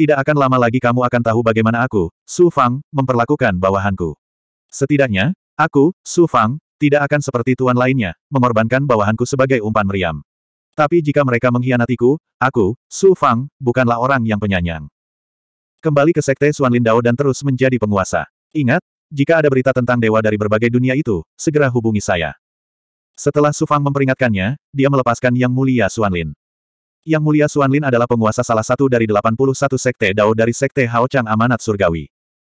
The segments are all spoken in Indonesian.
Tidak akan lama lagi kamu akan tahu bagaimana aku, Su Fang, memperlakukan bawahanku. Setidaknya, aku, Su Fang, tidak akan seperti tuan lainnya, mengorbankan bawahanku sebagai umpan meriam. Tapi jika mereka mengkhianatiku, aku, Su Fang, bukanlah orang yang penyanyang. Kembali ke sekte Suan Lindao dan terus menjadi penguasa. Ingat, jika ada berita tentang dewa dari berbagai dunia itu, segera hubungi saya. Setelah Su Fang memperingatkannya, dia melepaskan Yang Mulia Suan Lin. Yang mulia Suan Lin adalah penguasa salah satu dari 81 sekte Dao dari sekte Hao Chang Amanat Surgawi.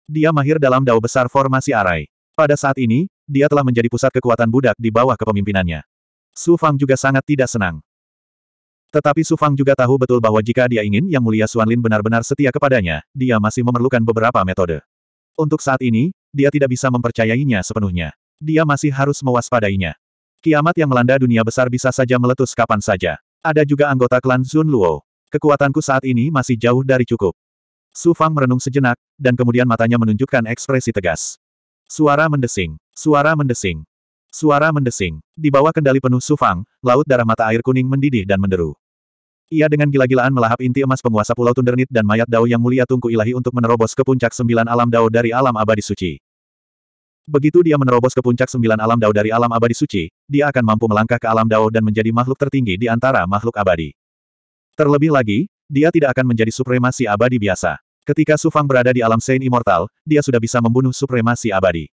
Dia mahir dalam Dao besar formasi arai. Pada saat ini, dia telah menjadi pusat kekuatan budak di bawah kepemimpinannya. Su Fang juga sangat tidak senang. Tetapi Su Fang juga tahu betul bahwa jika dia ingin Yang Mulia Suan Lin benar-benar setia kepadanya, dia masih memerlukan beberapa metode. Untuk saat ini, dia tidak bisa mempercayainya sepenuhnya. Dia masih harus mewaspadainya. Kiamat yang melanda dunia besar bisa saja meletus kapan saja. Ada juga anggota klan Zun Luo. Kekuatanku saat ini masih jauh dari cukup. Su Fang merenung sejenak, dan kemudian matanya menunjukkan ekspresi tegas. Suara mendesing. Suara mendesing. Suara mendesing. Di bawah kendali penuh Su Fang, laut darah mata air kuning mendidih dan menderu. Ia dengan gila-gilaan melahap inti emas penguasa Pulau Tundernit dan mayat Dao yang mulia Tungku Ilahi untuk menerobos ke puncak sembilan alam Dao dari alam abadi suci. Begitu dia menerobos ke puncak sembilan alam dao dari alam abadi suci, dia akan mampu melangkah ke alam dao dan menjadi makhluk tertinggi di antara makhluk abadi. Terlebih lagi, dia tidak akan menjadi supremasi abadi biasa. Ketika Sufang berada di alam Saint Immortal, dia sudah bisa membunuh supremasi abadi.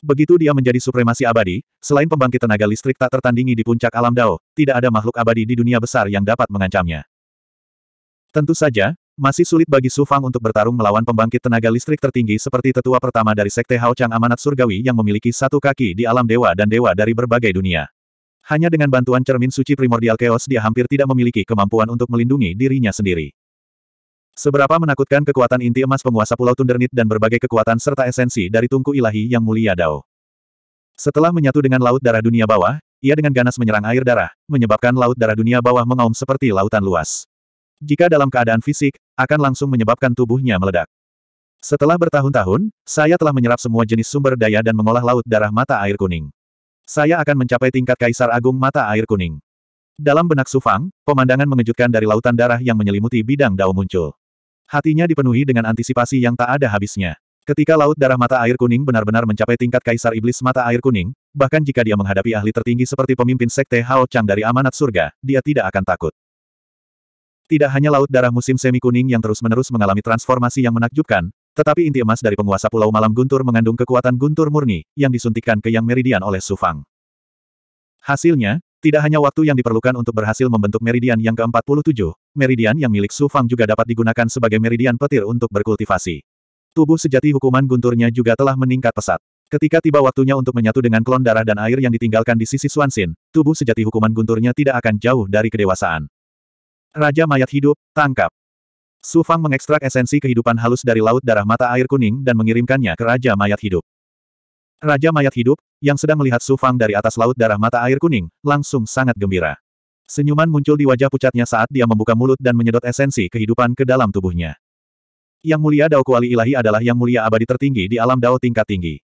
Begitu dia menjadi supremasi abadi, selain pembangkit tenaga listrik tak tertandingi di puncak alam Dao, tidak ada makhluk abadi di dunia besar yang dapat mengancamnya. Tentu saja, masih sulit bagi Su Fang untuk bertarung melawan pembangkit tenaga listrik tertinggi seperti tetua pertama dari Sekte Hao Chang Amanat Surgawi yang memiliki satu kaki di alam dewa dan dewa dari berbagai dunia. Hanya dengan bantuan cermin suci primordial chaos dia hampir tidak memiliki kemampuan untuk melindungi dirinya sendiri. Seberapa menakutkan kekuatan inti emas penguasa Pulau Tundernit dan berbagai kekuatan serta esensi dari tungku ilahi yang mulia Dao. Setelah menyatu dengan laut darah dunia bawah, ia dengan ganas menyerang air darah, menyebabkan laut darah dunia bawah mengaum seperti lautan luas. Jika dalam keadaan fisik, akan langsung menyebabkan tubuhnya meledak. Setelah bertahun-tahun, saya telah menyerap semua jenis sumber daya dan mengolah laut darah mata air kuning. Saya akan mencapai tingkat Kaisar Agung Mata Air Kuning. Dalam benak Sufang, pemandangan mengejutkan dari lautan darah yang menyelimuti bidang dao muncul. Hatinya dipenuhi dengan antisipasi yang tak ada habisnya. Ketika Laut Darah Mata Air Kuning benar-benar mencapai tingkat Kaisar Iblis Mata Air Kuning, bahkan jika dia menghadapi ahli tertinggi seperti pemimpin Sekte Hao Chang dari Amanat Surga, dia tidak akan takut. Tidak hanya Laut Darah Musim Semi Kuning yang terus-menerus mengalami transformasi yang menakjubkan, tetapi inti emas dari penguasa Pulau Malam Guntur mengandung kekuatan Guntur murni, yang disuntikkan ke Yang Meridian oleh Sufang. Hasilnya, tidak hanya waktu yang diperlukan untuk berhasil membentuk Meridian yang ke-47, Meridian yang milik Sufang juga dapat digunakan sebagai Meridian petir untuk berkultivasi. Tubuh sejati hukuman gunturnya juga telah meningkat pesat. Ketika tiba waktunya untuk menyatu dengan klon darah dan air yang ditinggalkan di sisi Suansin, tubuh sejati hukuman gunturnya tidak akan jauh dari kedewasaan. Raja mayat hidup, tangkap. Su Fang mengekstrak esensi kehidupan halus dari laut darah mata air kuning dan mengirimkannya ke Raja mayat hidup. Raja mayat hidup, yang sedang melihat Su Fang dari atas laut darah mata air kuning, langsung sangat gembira. Senyuman muncul di wajah pucatnya saat dia membuka mulut dan menyedot esensi kehidupan ke dalam tubuhnya. Yang mulia Dao Kuali Ilahi adalah yang mulia abadi tertinggi di alam Dao tingkat tinggi.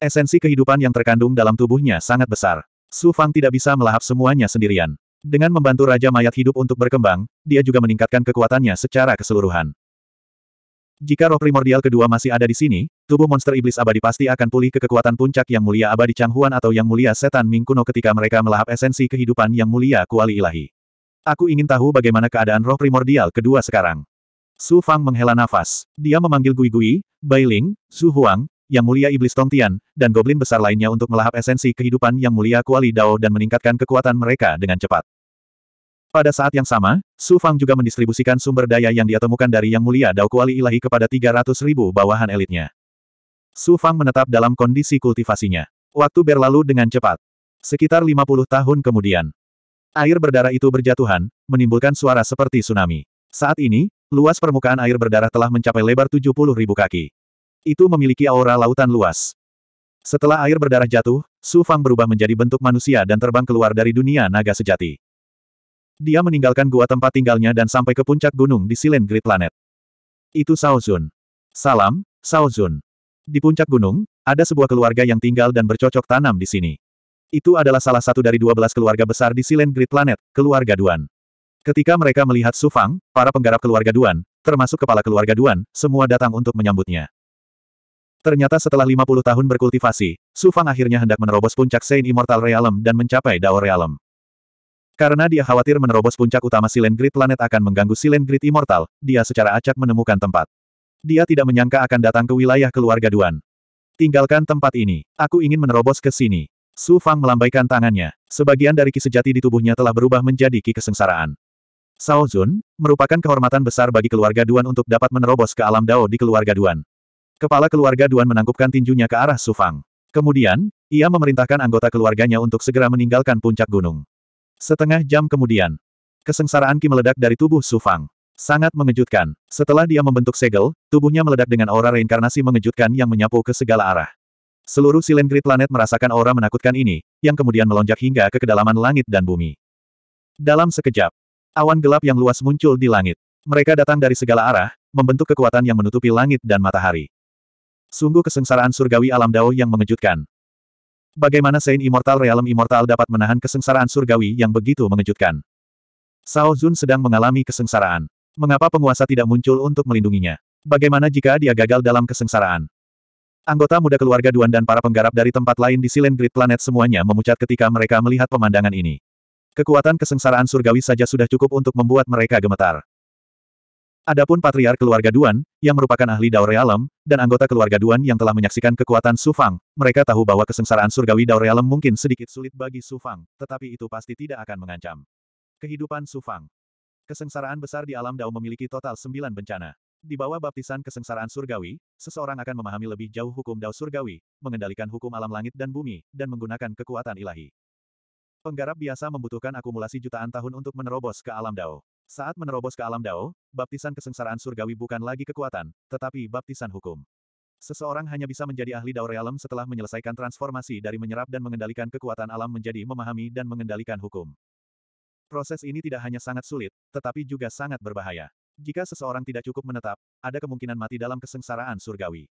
Esensi kehidupan yang terkandung dalam tubuhnya sangat besar. Su Fang tidak bisa melahap semuanya sendirian. Dengan membantu Raja Mayat hidup untuk berkembang, dia juga meningkatkan kekuatannya secara keseluruhan. Jika roh primordial kedua masih ada di sini, tubuh monster iblis abadi pasti akan pulih ke kekuatan puncak yang mulia abadi Changhuan atau yang mulia setan Ming kuno ketika mereka melahap esensi kehidupan yang mulia kuali ilahi. Aku ingin tahu bagaimana keadaan roh primordial kedua sekarang. Su Fang menghela nafas. Dia memanggil Gui Gui, Bai Ling, Su Huang, yang Mulia Iblis Tongtian, dan Goblin besar lainnya untuk melahap esensi kehidupan Yang Mulia Kuali Dao dan meningkatkan kekuatan mereka dengan cepat. Pada saat yang sama, Su Fang juga mendistribusikan sumber daya yang dia temukan dari Yang Mulia Dao Kuali Ilahi kepada 300 ribu bawahan elitnya. Su Fang menetap dalam kondisi kultivasinya. Waktu berlalu dengan cepat. Sekitar 50 tahun kemudian. Air berdarah itu berjatuhan, menimbulkan suara seperti tsunami. Saat ini, luas permukaan air berdarah telah mencapai lebar 70 ribu kaki. Itu memiliki aura lautan luas. Setelah air berdarah jatuh, Su Fang berubah menjadi bentuk manusia dan terbang keluar dari dunia naga sejati. Dia meninggalkan gua tempat tinggalnya dan sampai ke puncak gunung di Silen Great Planet. Itu Sao Zun. Salam, Sao Zun. Di puncak gunung, ada sebuah keluarga yang tinggal dan bercocok tanam di sini. Itu adalah salah satu dari dua belas keluarga besar di Silen Great Planet, keluarga Duan. Ketika mereka melihat Sufang, para penggarap keluarga Duan, termasuk kepala keluarga Duan, semua datang untuk menyambutnya. Ternyata setelah 50 tahun berkultivasi, Su Fang akhirnya hendak menerobos puncak Saint Immortal Realm dan mencapai Dao Realm. Karena dia khawatir menerobos puncak utama Silent Grid Planet akan mengganggu Silent Grid Immortal, dia secara acak menemukan tempat. Dia tidak menyangka akan datang ke wilayah keluarga Duan. Tinggalkan tempat ini. Aku ingin menerobos ke sini. Su Fang melambaikan tangannya. Sebagian dari ki sejati di tubuhnya telah berubah menjadi ki kesengsaraan. Sao Zun, merupakan kehormatan besar bagi keluarga Duan untuk dapat menerobos ke alam Dao di keluarga Duan. Kepala keluarga Duan menangkupkan tinjunya ke arah Sufang. Kemudian, ia memerintahkan anggota keluarganya untuk segera meninggalkan puncak gunung. Setengah jam kemudian, kesengsaraan Ki meledak dari tubuh Sufang. Sangat mengejutkan. Setelah dia membentuk segel, tubuhnya meledak dengan aura reinkarnasi mengejutkan yang menyapu ke segala arah. Seluruh Grid planet merasakan aura menakutkan ini, yang kemudian melonjak hingga ke kedalaman langit dan bumi. Dalam sekejap, awan gelap yang luas muncul di langit. Mereka datang dari segala arah, membentuk kekuatan yang menutupi langit dan matahari. Sungguh kesengsaraan surgawi alam Dao yang mengejutkan. Bagaimana Saint Immortal Realm Immortal dapat menahan kesengsaraan surgawi yang begitu mengejutkan? Sao Zun sedang mengalami kesengsaraan. Mengapa penguasa tidak muncul untuk melindunginya? Bagaimana jika dia gagal dalam kesengsaraan? Anggota muda keluarga Duan dan para penggarap dari tempat lain di Silent Grid Planet semuanya memucat ketika mereka melihat pemandangan ini. Kekuatan kesengsaraan surgawi saja sudah cukup untuk membuat mereka gemetar. Adapun patriark keluarga Duan, yang merupakan ahli Daure Alam, dan anggota keluarga Duan yang telah menyaksikan kekuatan Sufang, mereka tahu bahwa kesengsaraan surgawi Daure Alam mungkin sedikit sulit bagi Sufang, tetapi itu pasti tidak akan mengancam. Kehidupan Sufang Kesengsaraan besar di alam Dao memiliki total sembilan bencana. Di bawah baptisan kesengsaraan surgawi, seseorang akan memahami lebih jauh hukum Dao surgawi, mengendalikan hukum alam langit dan bumi, dan menggunakan kekuatan ilahi. Penggarap biasa membutuhkan akumulasi jutaan tahun untuk menerobos ke alam Dao. Saat menerobos ke alam Dao, baptisan kesengsaraan surgawi bukan lagi kekuatan, tetapi baptisan hukum. Seseorang hanya bisa menjadi ahli Dao Realm setelah menyelesaikan transformasi dari menyerap dan mengendalikan kekuatan alam menjadi memahami dan mengendalikan hukum. Proses ini tidak hanya sangat sulit, tetapi juga sangat berbahaya. Jika seseorang tidak cukup menetap, ada kemungkinan mati dalam kesengsaraan surgawi.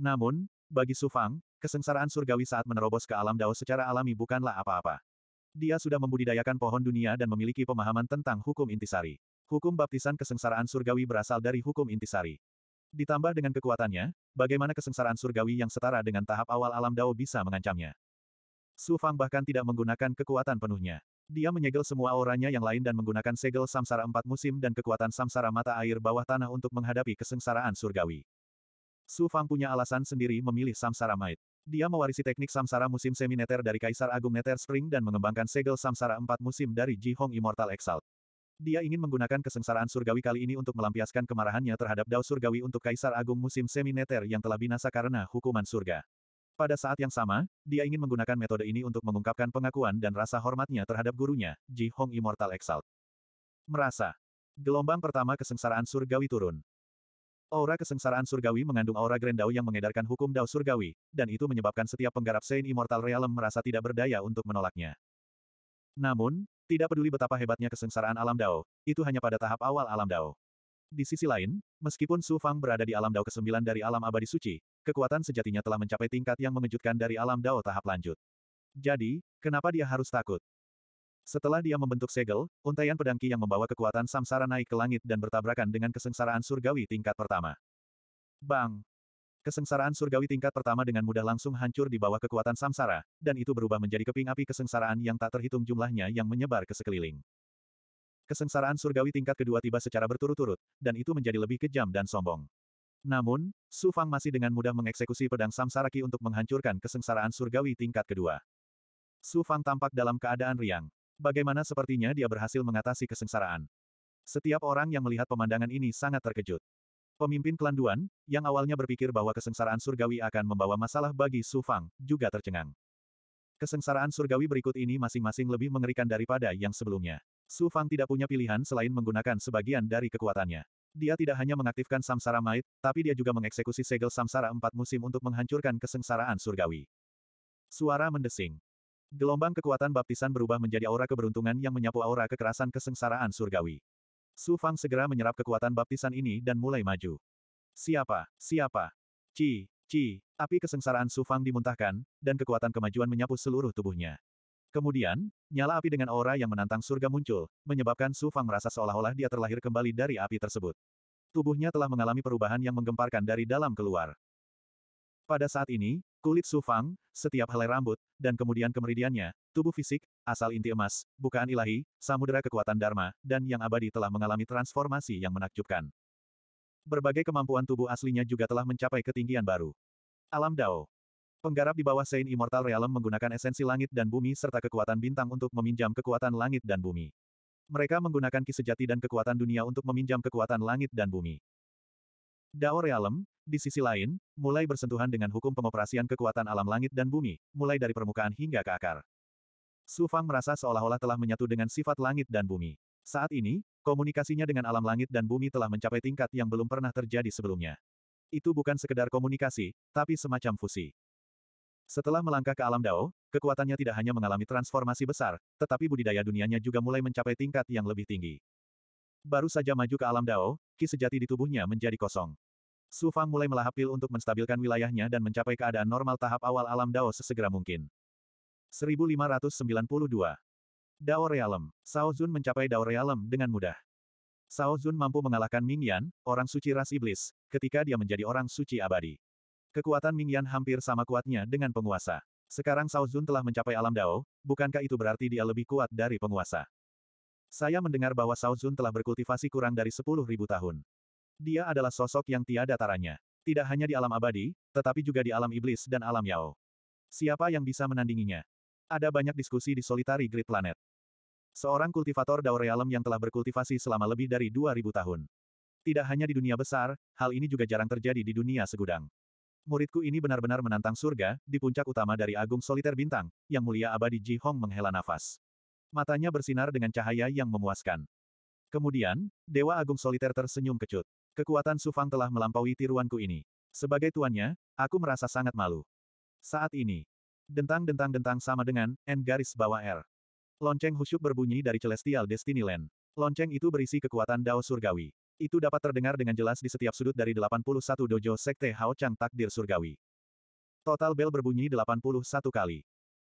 Namun, bagi Sufang, kesengsaraan surgawi saat menerobos ke alam Dao secara alami bukanlah apa-apa. Dia sudah membudidayakan pohon dunia dan memiliki pemahaman tentang hukum intisari. Hukum baptisan kesengsaraan surgawi berasal dari hukum intisari. Ditambah dengan kekuatannya, bagaimana kesengsaraan surgawi yang setara dengan tahap awal alam Dao bisa mengancamnya. Su Fang bahkan tidak menggunakan kekuatan penuhnya. Dia menyegel semua auranya yang lain dan menggunakan segel samsara empat musim dan kekuatan samsara mata air bawah tanah untuk menghadapi kesengsaraan surgawi. Su Fang punya alasan sendiri memilih samsara maid. Dia mewarisi teknik samsara musim semi-neter dari Kaisar Agung Neter Spring dan mengembangkan segel samsara empat musim dari Ji Hong Immortal Exalt. Dia ingin menggunakan kesengsaraan surgawi kali ini untuk melampiaskan kemarahannya terhadap Dao Surgawi untuk Kaisar Agung musim semi-neter yang telah binasa karena hukuman surga. Pada saat yang sama, dia ingin menggunakan metode ini untuk mengungkapkan pengakuan dan rasa hormatnya terhadap gurunya, Ji Hong Immortal Exalt. Merasa. Gelombang pertama kesengsaraan surgawi turun. Aura kesengsaraan surgawi mengandung aura grendau yang mengedarkan hukum dao surgawi, dan itu menyebabkan setiap penggarap Saint Immortal Realm merasa tidak berdaya untuk menolaknya. Namun, tidak peduli betapa hebatnya kesengsaraan alam dao, itu hanya pada tahap awal alam dao. Di sisi lain, meskipun Su Fang berada di alam dao ke-9 dari alam abadi suci, kekuatan sejatinya telah mencapai tingkat yang mengejutkan dari alam dao tahap lanjut. Jadi, kenapa dia harus takut? Setelah dia membentuk segel, untaian pedangki yang membawa kekuatan samsara naik ke langit dan bertabrakan dengan kesengsaraan surgawi tingkat pertama. Bang! Kesengsaraan surgawi tingkat pertama dengan mudah langsung hancur di bawah kekuatan samsara, dan itu berubah menjadi keping api kesengsaraan yang tak terhitung jumlahnya yang menyebar ke sekeliling. Kesengsaraan surgawi tingkat kedua tiba secara berturut-turut, dan itu menjadi lebih kejam dan sombong. Namun, Su Fang masih dengan mudah mengeksekusi pedang samsaraki untuk menghancurkan kesengsaraan surgawi tingkat kedua. Su Fang tampak dalam keadaan riang. Bagaimana sepertinya dia berhasil mengatasi kesengsaraan. Setiap orang yang melihat pemandangan ini sangat terkejut. Pemimpin klan Duan, yang awalnya berpikir bahwa kesengsaraan surgawi akan membawa masalah bagi Su Fang, juga tercengang. Kesengsaraan surgawi berikut ini masing-masing lebih mengerikan daripada yang sebelumnya. Su Fang tidak punya pilihan selain menggunakan sebagian dari kekuatannya. Dia tidak hanya mengaktifkan samsara mait, tapi dia juga mengeksekusi segel samsara empat musim untuk menghancurkan kesengsaraan surgawi. Suara mendesing. Gelombang kekuatan baptisan berubah menjadi aura keberuntungan yang menyapu aura kekerasan kesengsaraan surgawi. Su Fang segera menyerap kekuatan baptisan ini dan mulai maju. Siapa? Siapa? Ci, ci, api kesengsaraan Su Fang dimuntahkan, dan kekuatan kemajuan menyapu seluruh tubuhnya. Kemudian, nyala api dengan aura yang menantang surga muncul, menyebabkan Su Fang merasa seolah-olah dia terlahir kembali dari api tersebut. Tubuhnya telah mengalami perubahan yang menggemparkan dari dalam keluar. Pada saat ini, Kulit sufang, setiap helai rambut, dan kemudian kemeridiannya, tubuh fisik, asal inti emas, bukaan ilahi, samudera kekuatan Dharma, dan yang abadi telah mengalami transformasi yang menakjubkan. Berbagai kemampuan tubuh aslinya juga telah mencapai ketinggian baru. Alam Dao. Penggarap di bawah Saint Immortal Realm menggunakan esensi langit dan bumi serta kekuatan bintang untuk meminjam kekuatan langit dan bumi. Mereka menggunakan ki sejati dan kekuatan dunia untuk meminjam kekuatan langit dan bumi. Dao Realm, di sisi lain, mulai bersentuhan dengan hukum pengoperasian kekuatan alam langit dan bumi, mulai dari permukaan hingga ke akar. Su Fang merasa seolah-olah telah menyatu dengan sifat langit dan bumi. Saat ini, komunikasinya dengan alam langit dan bumi telah mencapai tingkat yang belum pernah terjadi sebelumnya. Itu bukan sekedar komunikasi, tapi semacam fusi. Setelah melangkah ke alam Dao, kekuatannya tidak hanya mengalami transformasi besar, tetapi budidaya dunianya juga mulai mencapai tingkat yang lebih tinggi. Baru saja maju ke alam Dao, ki sejati di tubuhnya menjadi kosong. Su Fang mulai melahap pil untuk menstabilkan wilayahnya dan mencapai keadaan normal tahap awal alam Dao sesegera mungkin. 1592. Dao Realem. Sao Zun mencapai Dao Realem dengan mudah. Sao Zun mampu mengalahkan Ming Yan, orang suci ras iblis, ketika dia menjadi orang suci abadi. Kekuatan Ming Yan hampir sama kuatnya dengan penguasa. Sekarang Sao Zun telah mencapai alam Dao, bukankah itu berarti dia lebih kuat dari penguasa? Saya mendengar bahwa Sao Zun telah berkultivasi kurang dari 10.000 tahun. Dia adalah sosok yang tiada taranya. Tidak hanya di alam abadi, tetapi juga di alam iblis dan alam Yao. Siapa yang bisa menandinginya? Ada banyak diskusi di Solitary Grid Planet. Seorang kultivator Realm yang telah berkultivasi selama lebih dari 2.000 tahun. Tidak hanya di dunia besar, hal ini juga jarang terjadi di dunia segudang. Muridku ini benar-benar menantang surga, di puncak utama dari Agung Soliter Bintang, yang mulia abadi Ji Hong menghela nafas. Matanya bersinar dengan cahaya yang memuaskan. Kemudian, Dewa Agung Soliter tersenyum kecut. Kekuatan Sufang telah melampaui tiruanku ini. Sebagai tuannya, aku merasa sangat malu. Saat ini, dentang-dentang-dentang sama dengan N garis bawah R. Lonceng husyuk berbunyi dari Celestial Destiny Land. Lonceng itu berisi kekuatan Dao Surgawi. Itu dapat terdengar dengan jelas di setiap sudut dari 81 dojo Sekte Hao Chang Takdir Surgawi. Total bel berbunyi 81 kali.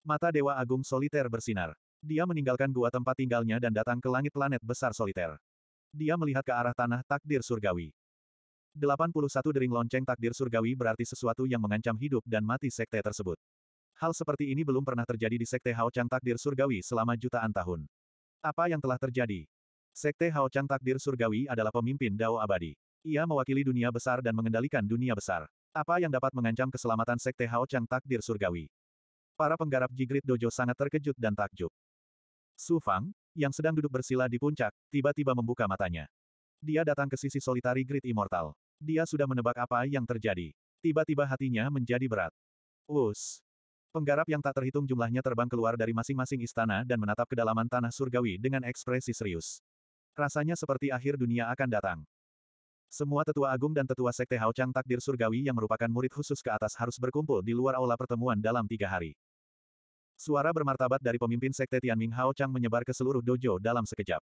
Mata Dewa Agung Soliter bersinar. Dia meninggalkan gua tempat tinggalnya dan datang ke langit planet besar soliter. Dia melihat ke arah tanah takdir surgawi. 81 dering lonceng takdir surgawi berarti sesuatu yang mengancam hidup dan mati sekte tersebut. Hal seperti ini belum pernah terjadi di sekte Hao Chang takdir surgawi selama jutaan tahun. Apa yang telah terjadi? Sekte Hao Chang takdir surgawi adalah pemimpin Dao abadi. Ia mewakili dunia besar dan mengendalikan dunia besar. Apa yang dapat mengancam keselamatan sekte Hao Chang takdir surgawi? Para penggarap jigrit dojo sangat terkejut dan takjub. Su Fang, yang sedang duduk bersila di puncak, tiba-tiba membuka matanya. Dia datang ke sisi solitari Great Immortal. Dia sudah menebak apa yang terjadi. Tiba-tiba hatinya menjadi berat. Us. Penggarap yang tak terhitung jumlahnya terbang keluar dari masing-masing istana dan menatap kedalaman tanah surgawi dengan ekspresi serius. Rasanya seperti akhir dunia akan datang. Semua tetua agung dan tetua sekte Hao Chang takdir surgawi yang merupakan murid khusus ke atas harus berkumpul di luar aula pertemuan dalam tiga hari. Suara bermartabat dari pemimpin sekte Tianming Hao Chang menyebar ke seluruh dojo dalam sekejap.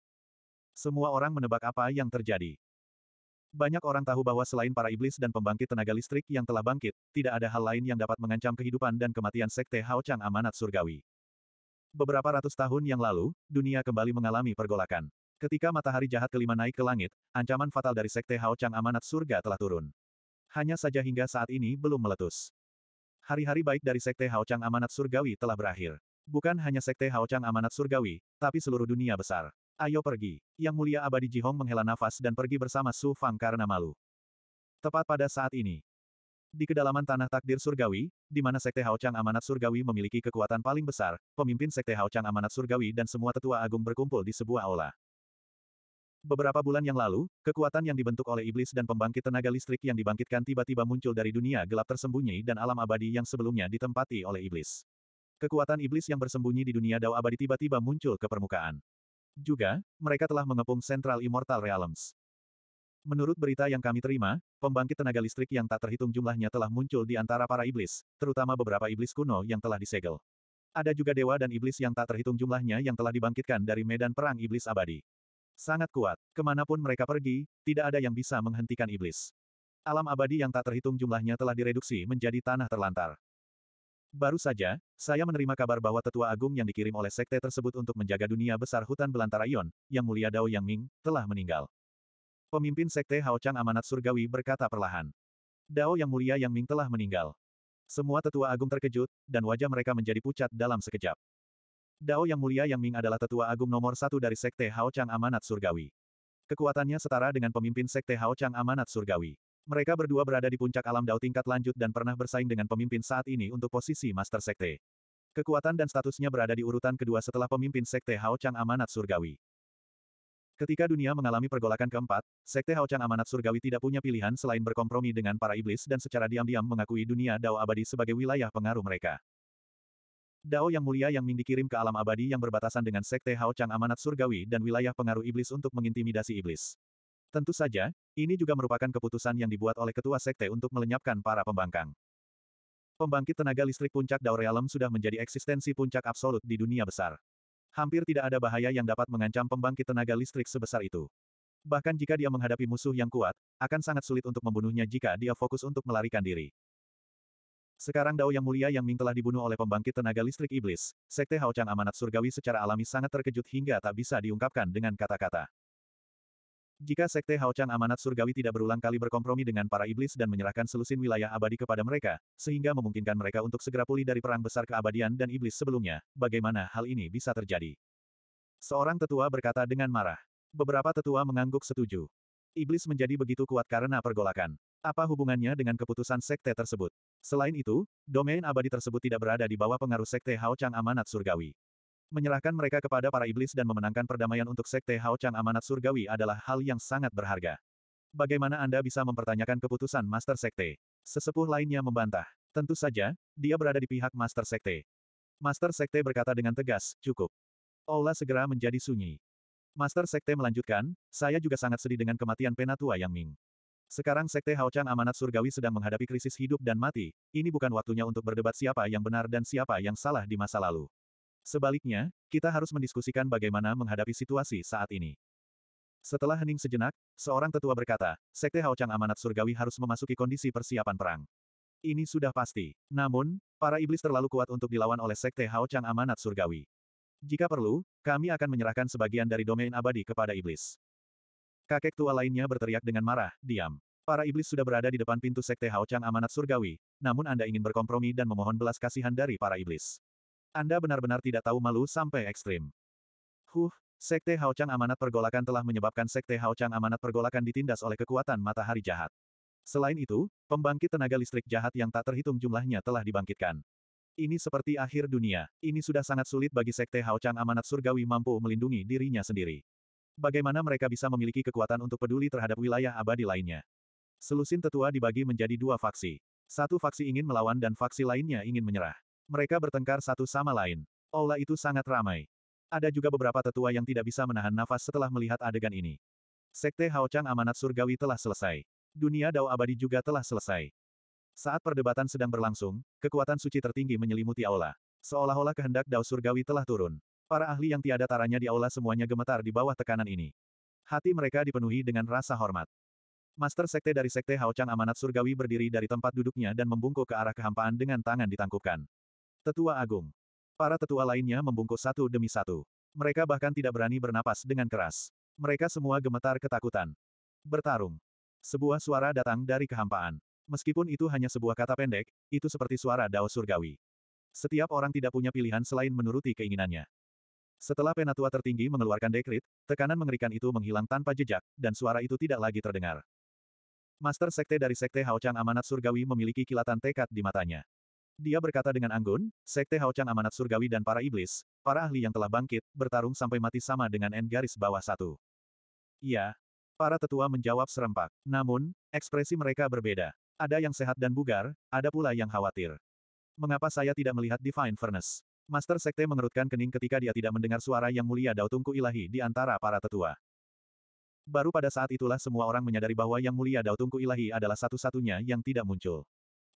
Semua orang menebak apa yang terjadi. Banyak orang tahu bahwa selain para iblis dan pembangkit tenaga listrik yang telah bangkit, tidak ada hal lain yang dapat mengancam kehidupan dan kematian sekte Hao Chang amanat surgawi. Beberapa ratus tahun yang lalu, dunia kembali mengalami pergolakan. Ketika matahari jahat kelima naik ke langit, ancaman fatal dari sekte Hao Chang amanat surga telah turun. Hanya saja hingga saat ini belum meletus. Hari-hari baik dari Sekte Hao Chang Amanat Surgawi telah berakhir. Bukan hanya Sekte Hao Chang Amanat Surgawi, tapi seluruh dunia besar. Ayo pergi. Yang mulia abadi Ji Hong menghela nafas dan pergi bersama Su Fang karena malu. Tepat pada saat ini. Di kedalaman tanah takdir surgawi, di mana Sekte Hao Chang Amanat Surgawi memiliki kekuatan paling besar, pemimpin Sekte Hao Chang Amanat Surgawi dan semua tetua agung berkumpul di sebuah aula. Beberapa bulan yang lalu, kekuatan yang dibentuk oleh iblis dan pembangkit tenaga listrik yang dibangkitkan tiba-tiba muncul dari dunia gelap tersembunyi dan alam abadi yang sebelumnya ditempati oleh iblis. Kekuatan iblis yang bersembunyi di dunia dao abadi tiba-tiba muncul ke permukaan. Juga, mereka telah mengepung Central Immortal Realms. Menurut berita yang kami terima, pembangkit tenaga listrik yang tak terhitung jumlahnya telah muncul di antara para iblis, terutama beberapa iblis kuno yang telah disegel. Ada juga dewa dan iblis yang tak terhitung jumlahnya yang telah dibangkitkan dari medan perang iblis abadi. Sangat kuat. Kemanapun mereka pergi, tidak ada yang bisa menghentikan iblis. Alam abadi yang tak terhitung jumlahnya telah direduksi menjadi tanah terlantar. Baru saja, saya menerima kabar bahwa tetua agung yang dikirim oleh sekte tersebut untuk menjaga dunia besar hutan belantara Ion, yang mulia Dao Yang Ming, telah meninggal. Pemimpin sekte Hao Chang Amanat Surgawi berkata perlahan. Dao Yang Mulia Yang Ming telah meninggal. Semua tetua agung terkejut, dan wajah mereka menjadi pucat dalam sekejap. Dao Yang Mulia Yang Ming adalah tetua agung nomor satu dari Sekte Hao Chang Amanat Surgawi. Kekuatannya setara dengan pemimpin Sekte Hao Chang Amanat Surgawi. Mereka berdua berada di puncak alam Dao tingkat lanjut dan pernah bersaing dengan pemimpin saat ini untuk posisi Master Sekte. Kekuatan dan statusnya berada di urutan kedua setelah pemimpin Sekte Hao Chang Amanat Surgawi. Ketika dunia mengalami pergolakan keempat, Sekte Hao Chang Amanat Surgawi tidak punya pilihan selain berkompromi dengan para iblis dan secara diam-diam mengakui dunia Dao abadi sebagai wilayah pengaruh mereka. Dao yang mulia yang Ming dikirim ke alam abadi yang berbatasan dengan Sekte Hao Chang amanat surgawi dan wilayah pengaruh iblis untuk mengintimidasi iblis. Tentu saja, ini juga merupakan keputusan yang dibuat oleh ketua sekte untuk melenyapkan para pembangkang. Pembangkit tenaga listrik puncak Dao Realm sudah menjadi eksistensi puncak absolut di dunia besar. Hampir tidak ada bahaya yang dapat mengancam pembangkit tenaga listrik sebesar itu. Bahkan jika dia menghadapi musuh yang kuat, akan sangat sulit untuk membunuhnya jika dia fokus untuk melarikan diri. Sekarang Dao Yang Mulia Yang Ming telah dibunuh oleh pembangkit tenaga listrik iblis, Sekte Hao Chang Amanat Surgawi secara alami sangat terkejut hingga tak bisa diungkapkan dengan kata-kata. Jika Sekte Hao Chang Amanat Surgawi tidak berulang kali berkompromi dengan para iblis dan menyerahkan selusin wilayah abadi kepada mereka, sehingga memungkinkan mereka untuk segera pulih dari perang besar keabadian dan iblis sebelumnya, bagaimana hal ini bisa terjadi? Seorang tetua berkata dengan marah. Beberapa tetua mengangguk setuju. Iblis menjadi begitu kuat karena pergolakan. Apa hubungannya dengan keputusan sekte tersebut? Selain itu, domain abadi tersebut tidak berada di bawah pengaruh Sekte Hao Chang Amanat Surgawi. Menyerahkan mereka kepada para iblis dan memenangkan perdamaian untuk Sekte Hao Chang Amanat Surgawi adalah hal yang sangat berharga. Bagaimana Anda bisa mempertanyakan keputusan Master Sekte? Sesepuh lainnya membantah. Tentu saja, dia berada di pihak Master Sekte. Master Sekte berkata dengan tegas, cukup. Ola segera menjadi sunyi. Master Sekte melanjutkan, saya juga sangat sedih dengan kematian penatua Yang Ming. Sekarang Sekte Hao Chang Amanat Surgawi sedang menghadapi krisis hidup dan mati, ini bukan waktunya untuk berdebat siapa yang benar dan siapa yang salah di masa lalu. Sebaliknya, kita harus mendiskusikan bagaimana menghadapi situasi saat ini. Setelah hening sejenak, seorang tetua berkata, Sekte Hao Chang Amanat Surgawi harus memasuki kondisi persiapan perang. Ini sudah pasti. Namun, para iblis terlalu kuat untuk dilawan oleh Sekte Hao Chang Amanat Surgawi. Jika perlu, kami akan menyerahkan sebagian dari domain abadi kepada iblis. Kakek tua lainnya berteriak dengan marah, diam. Para iblis sudah berada di depan pintu Sekte Hao Chang Amanat Surgawi, namun Anda ingin berkompromi dan memohon belas kasihan dari para iblis. Anda benar-benar tidak tahu malu sampai ekstrim. Huh, Sekte Hao Chang Amanat Pergolakan telah menyebabkan Sekte Hao Chang Amanat Pergolakan ditindas oleh kekuatan matahari jahat. Selain itu, pembangkit tenaga listrik jahat yang tak terhitung jumlahnya telah dibangkitkan. Ini seperti akhir dunia. Ini sudah sangat sulit bagi Sekte Hao Chang Amanat Surgawi mampu melindungi dirinya sendiri. Bagaimana mereka bisa memiliki kekuatan untuk peduli terhadap wilayah abadi lainnya? Selusin tetua dibagi menjadi dua faksi. Satu faksi ingin melawan dan faksi lainnya ingin menyerah. Mereka bertengkar satu sama lain. Aula itu sangat ramai. Ada juga beberapa tetua yang tidak bisa menahan nafas setelah melihat adegan ini. Sekte Haochang Amanat Surgawi telah selesai. Dunia Dao Abadi juga telah selesai. Saat perdebatan sedang berlangsung, kekuatan suci tertinggi menyelimuti aula. Seolah-olah kehendak Dao Surgawi telah turun. Para ahli yang tiada taranya di aula semuanya gemetar di bawah tekanan ini. Hati mereka dipenuhi dengan rasa hormat. Master Sekte dari Sekte Haochang Amanat Surgawi berdiri dari tempat duduknya dan membungkuk ke arah kehampaan dengan tangan ditangkupkan. Tetua Agung. Para tetua lainnya membungkuk satu demi satu. Mereka bahkan tidak berani bernapas dengan keras. Mereka semua gemetar ketakutan. Bertarung. Sebuah suara datang dari kehampaan. Meskipun itu hanya sebuah kata pendek, itu seperti suara Dao Surgawi. Setiap orang tidak punya pilihan selain menuruti keinginannya. Setelah penatua tertinggi mengeluarkan dekrit, tekanan mengerikan itu menghilang tanpa jejak, dan suara itu tidak lagi terdengar. Master Sekte dari Sekte Haochang Amanat Surgawi memiliki kilatan tekad di matanya. Dia berkata dengan anggun, Sekte Haochang Amanat Surgawi dan para iblis, para ahli yang telah bangkit, bertarung sampai mati sama dengan N garis bawah satu. Iya. Para tetua menjawab serempak. Namun, ekspresi mereka berbeda. Ada yang sehat dan bugar, ada pula yang khawatir. Mengapa saya tidak melihat Divine Furnace? Master Sekte mengerutkan kening ketika dia tidak mendengar suara yang mulia Tungku Ilahi di antara para tetua. Baru pada saat itulah semua orang menyadari bahwa yang mulia Tungku Ilahi adalah satu-satunya yang tidak muncul.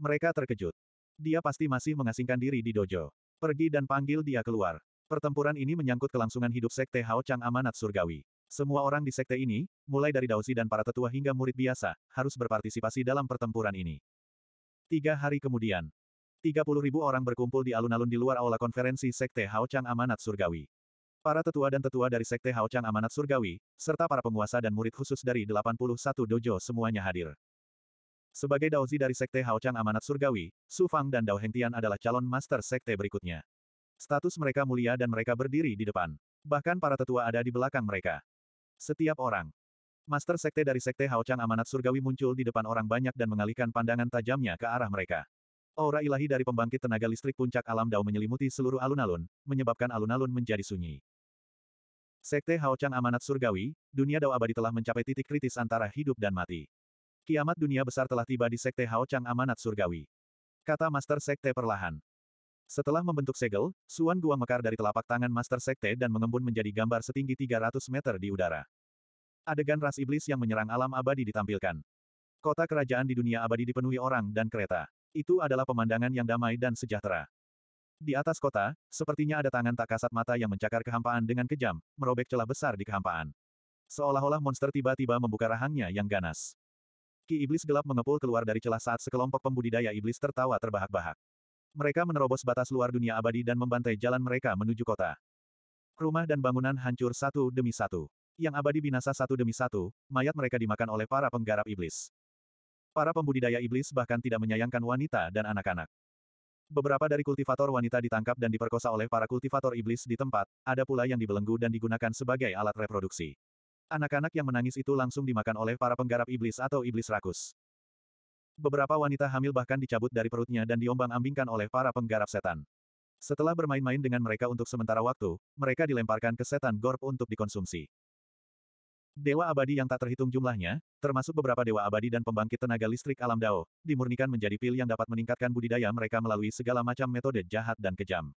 Mereka terkejut. Dia pasti masih mengasingkan diri di dojo. Pergi dan panggil dia keluar. Pertempuran ini menyangkut kelangsungan hidup Sekte Hao Chang Amanat Surgawi. Semua orang di sekte ini, mulai dari Daozi dan para tetua hingga murid biasa, harus berpartisipasi dalam pertempuran ini. Tiga hari kemudian, ribu orang berkumpul di alun-alun di luar aula konferensi Sekte Hao Chang Amanat Surgawi. Para tetua dan tetua dari Sekte Hao Chang Amanat Surgawi, serta para penguasa dan murid khusus dari 81 dojo semuanya hadir. Sebagai Daozi dari Sekte Hao Chang Amanat Surgawi, Su Fang dan Dao Hengtian adalah calon master Sekte berikutnya. Status mereka mulia dan mereka berdiri di depan. Bahkan para tetua ada di belakang mereka. Setiap orang. Master Sekte dari Sekte Hao Chang Amanat Surgawi muncul di depan orang banyak dan mengalihkan pandangan tajamnya ke arah mereka. Aura ilahi dari pembangkit tenaga listrik puncak alam Dao menyelimuti seluruh alun-alun, menyebabkan alun-alun menjadi sunyi. Sekte Hao Chang Amanat Surgawi, dunia Dao abadi telah mencapai titik kritis antara hidup dan mati. Kiamat dunia besar telah tiba di Sekte Hao Chang Amanat Surgawi. Kata Master Sekte perlahan. Setelah membentuk segel, Suan Guang mekar dari telapak tangan Master Sekte dan mengembun menjadi gambar setinggi 300 meter di udara. Adegan ras iblis yang menyerang alam abadi ditampilkan. Kota kerajaan di dunia abadi dipenuhi orang dan kereta. Itu adalah pemandangan yang damai dan sejahtera. Di atas kota, sepertinya ada tangan tak kasat mata yang mencakar kehampaan dengan kejam, merobek celah besar di kehampaan. Seolah-olah monster tiba-tiba membuka rahangnya yang ganas. Ki iblis gelap mengepul keluar dari celah saat sekelompok pembudidaya iblis tertawa terbahak-bahak. Mereka menerobos batas luar dunia abadi dan membantai jalan mereka menuju kota. Rumah dan bangunan hancur satu demi satu. Yang abadi binasa satu demi satu, mayat mereka dimakan oleh para penggarap iblis. Para pembudidaya iblis bahkan tidak menyayangkan wanita dan anak-anak. Beberapa dari kultivator wanita ditangkap dan diperkosa oleh para kultivator iblis di tempat, ada pula yang dibelenggu dan digunakan sebagai alat reproduksi. Anak-anak yang menangis itu langsung dimakan oleh para penggarap iblis atau iblis rakus. Beberapa wanita hamil bahkan dicabut dari perutnya dan diombang-ambingkan oleh para penggarap setan. Setelah bermain-main dengan mereka untuk sementara waktu, mereka dilemparkan ke setan gorp untuk dikonsumsi. Dewa abadi yang tak terhitung jumlahnya, termasuk beberapa dewa abadi dan pembangkit tenaga listrik alam Dao, dimurnikan menjadi pil yang dapat meningkatkan budidaya mereka melalui segala macam metode jahat dan kejam.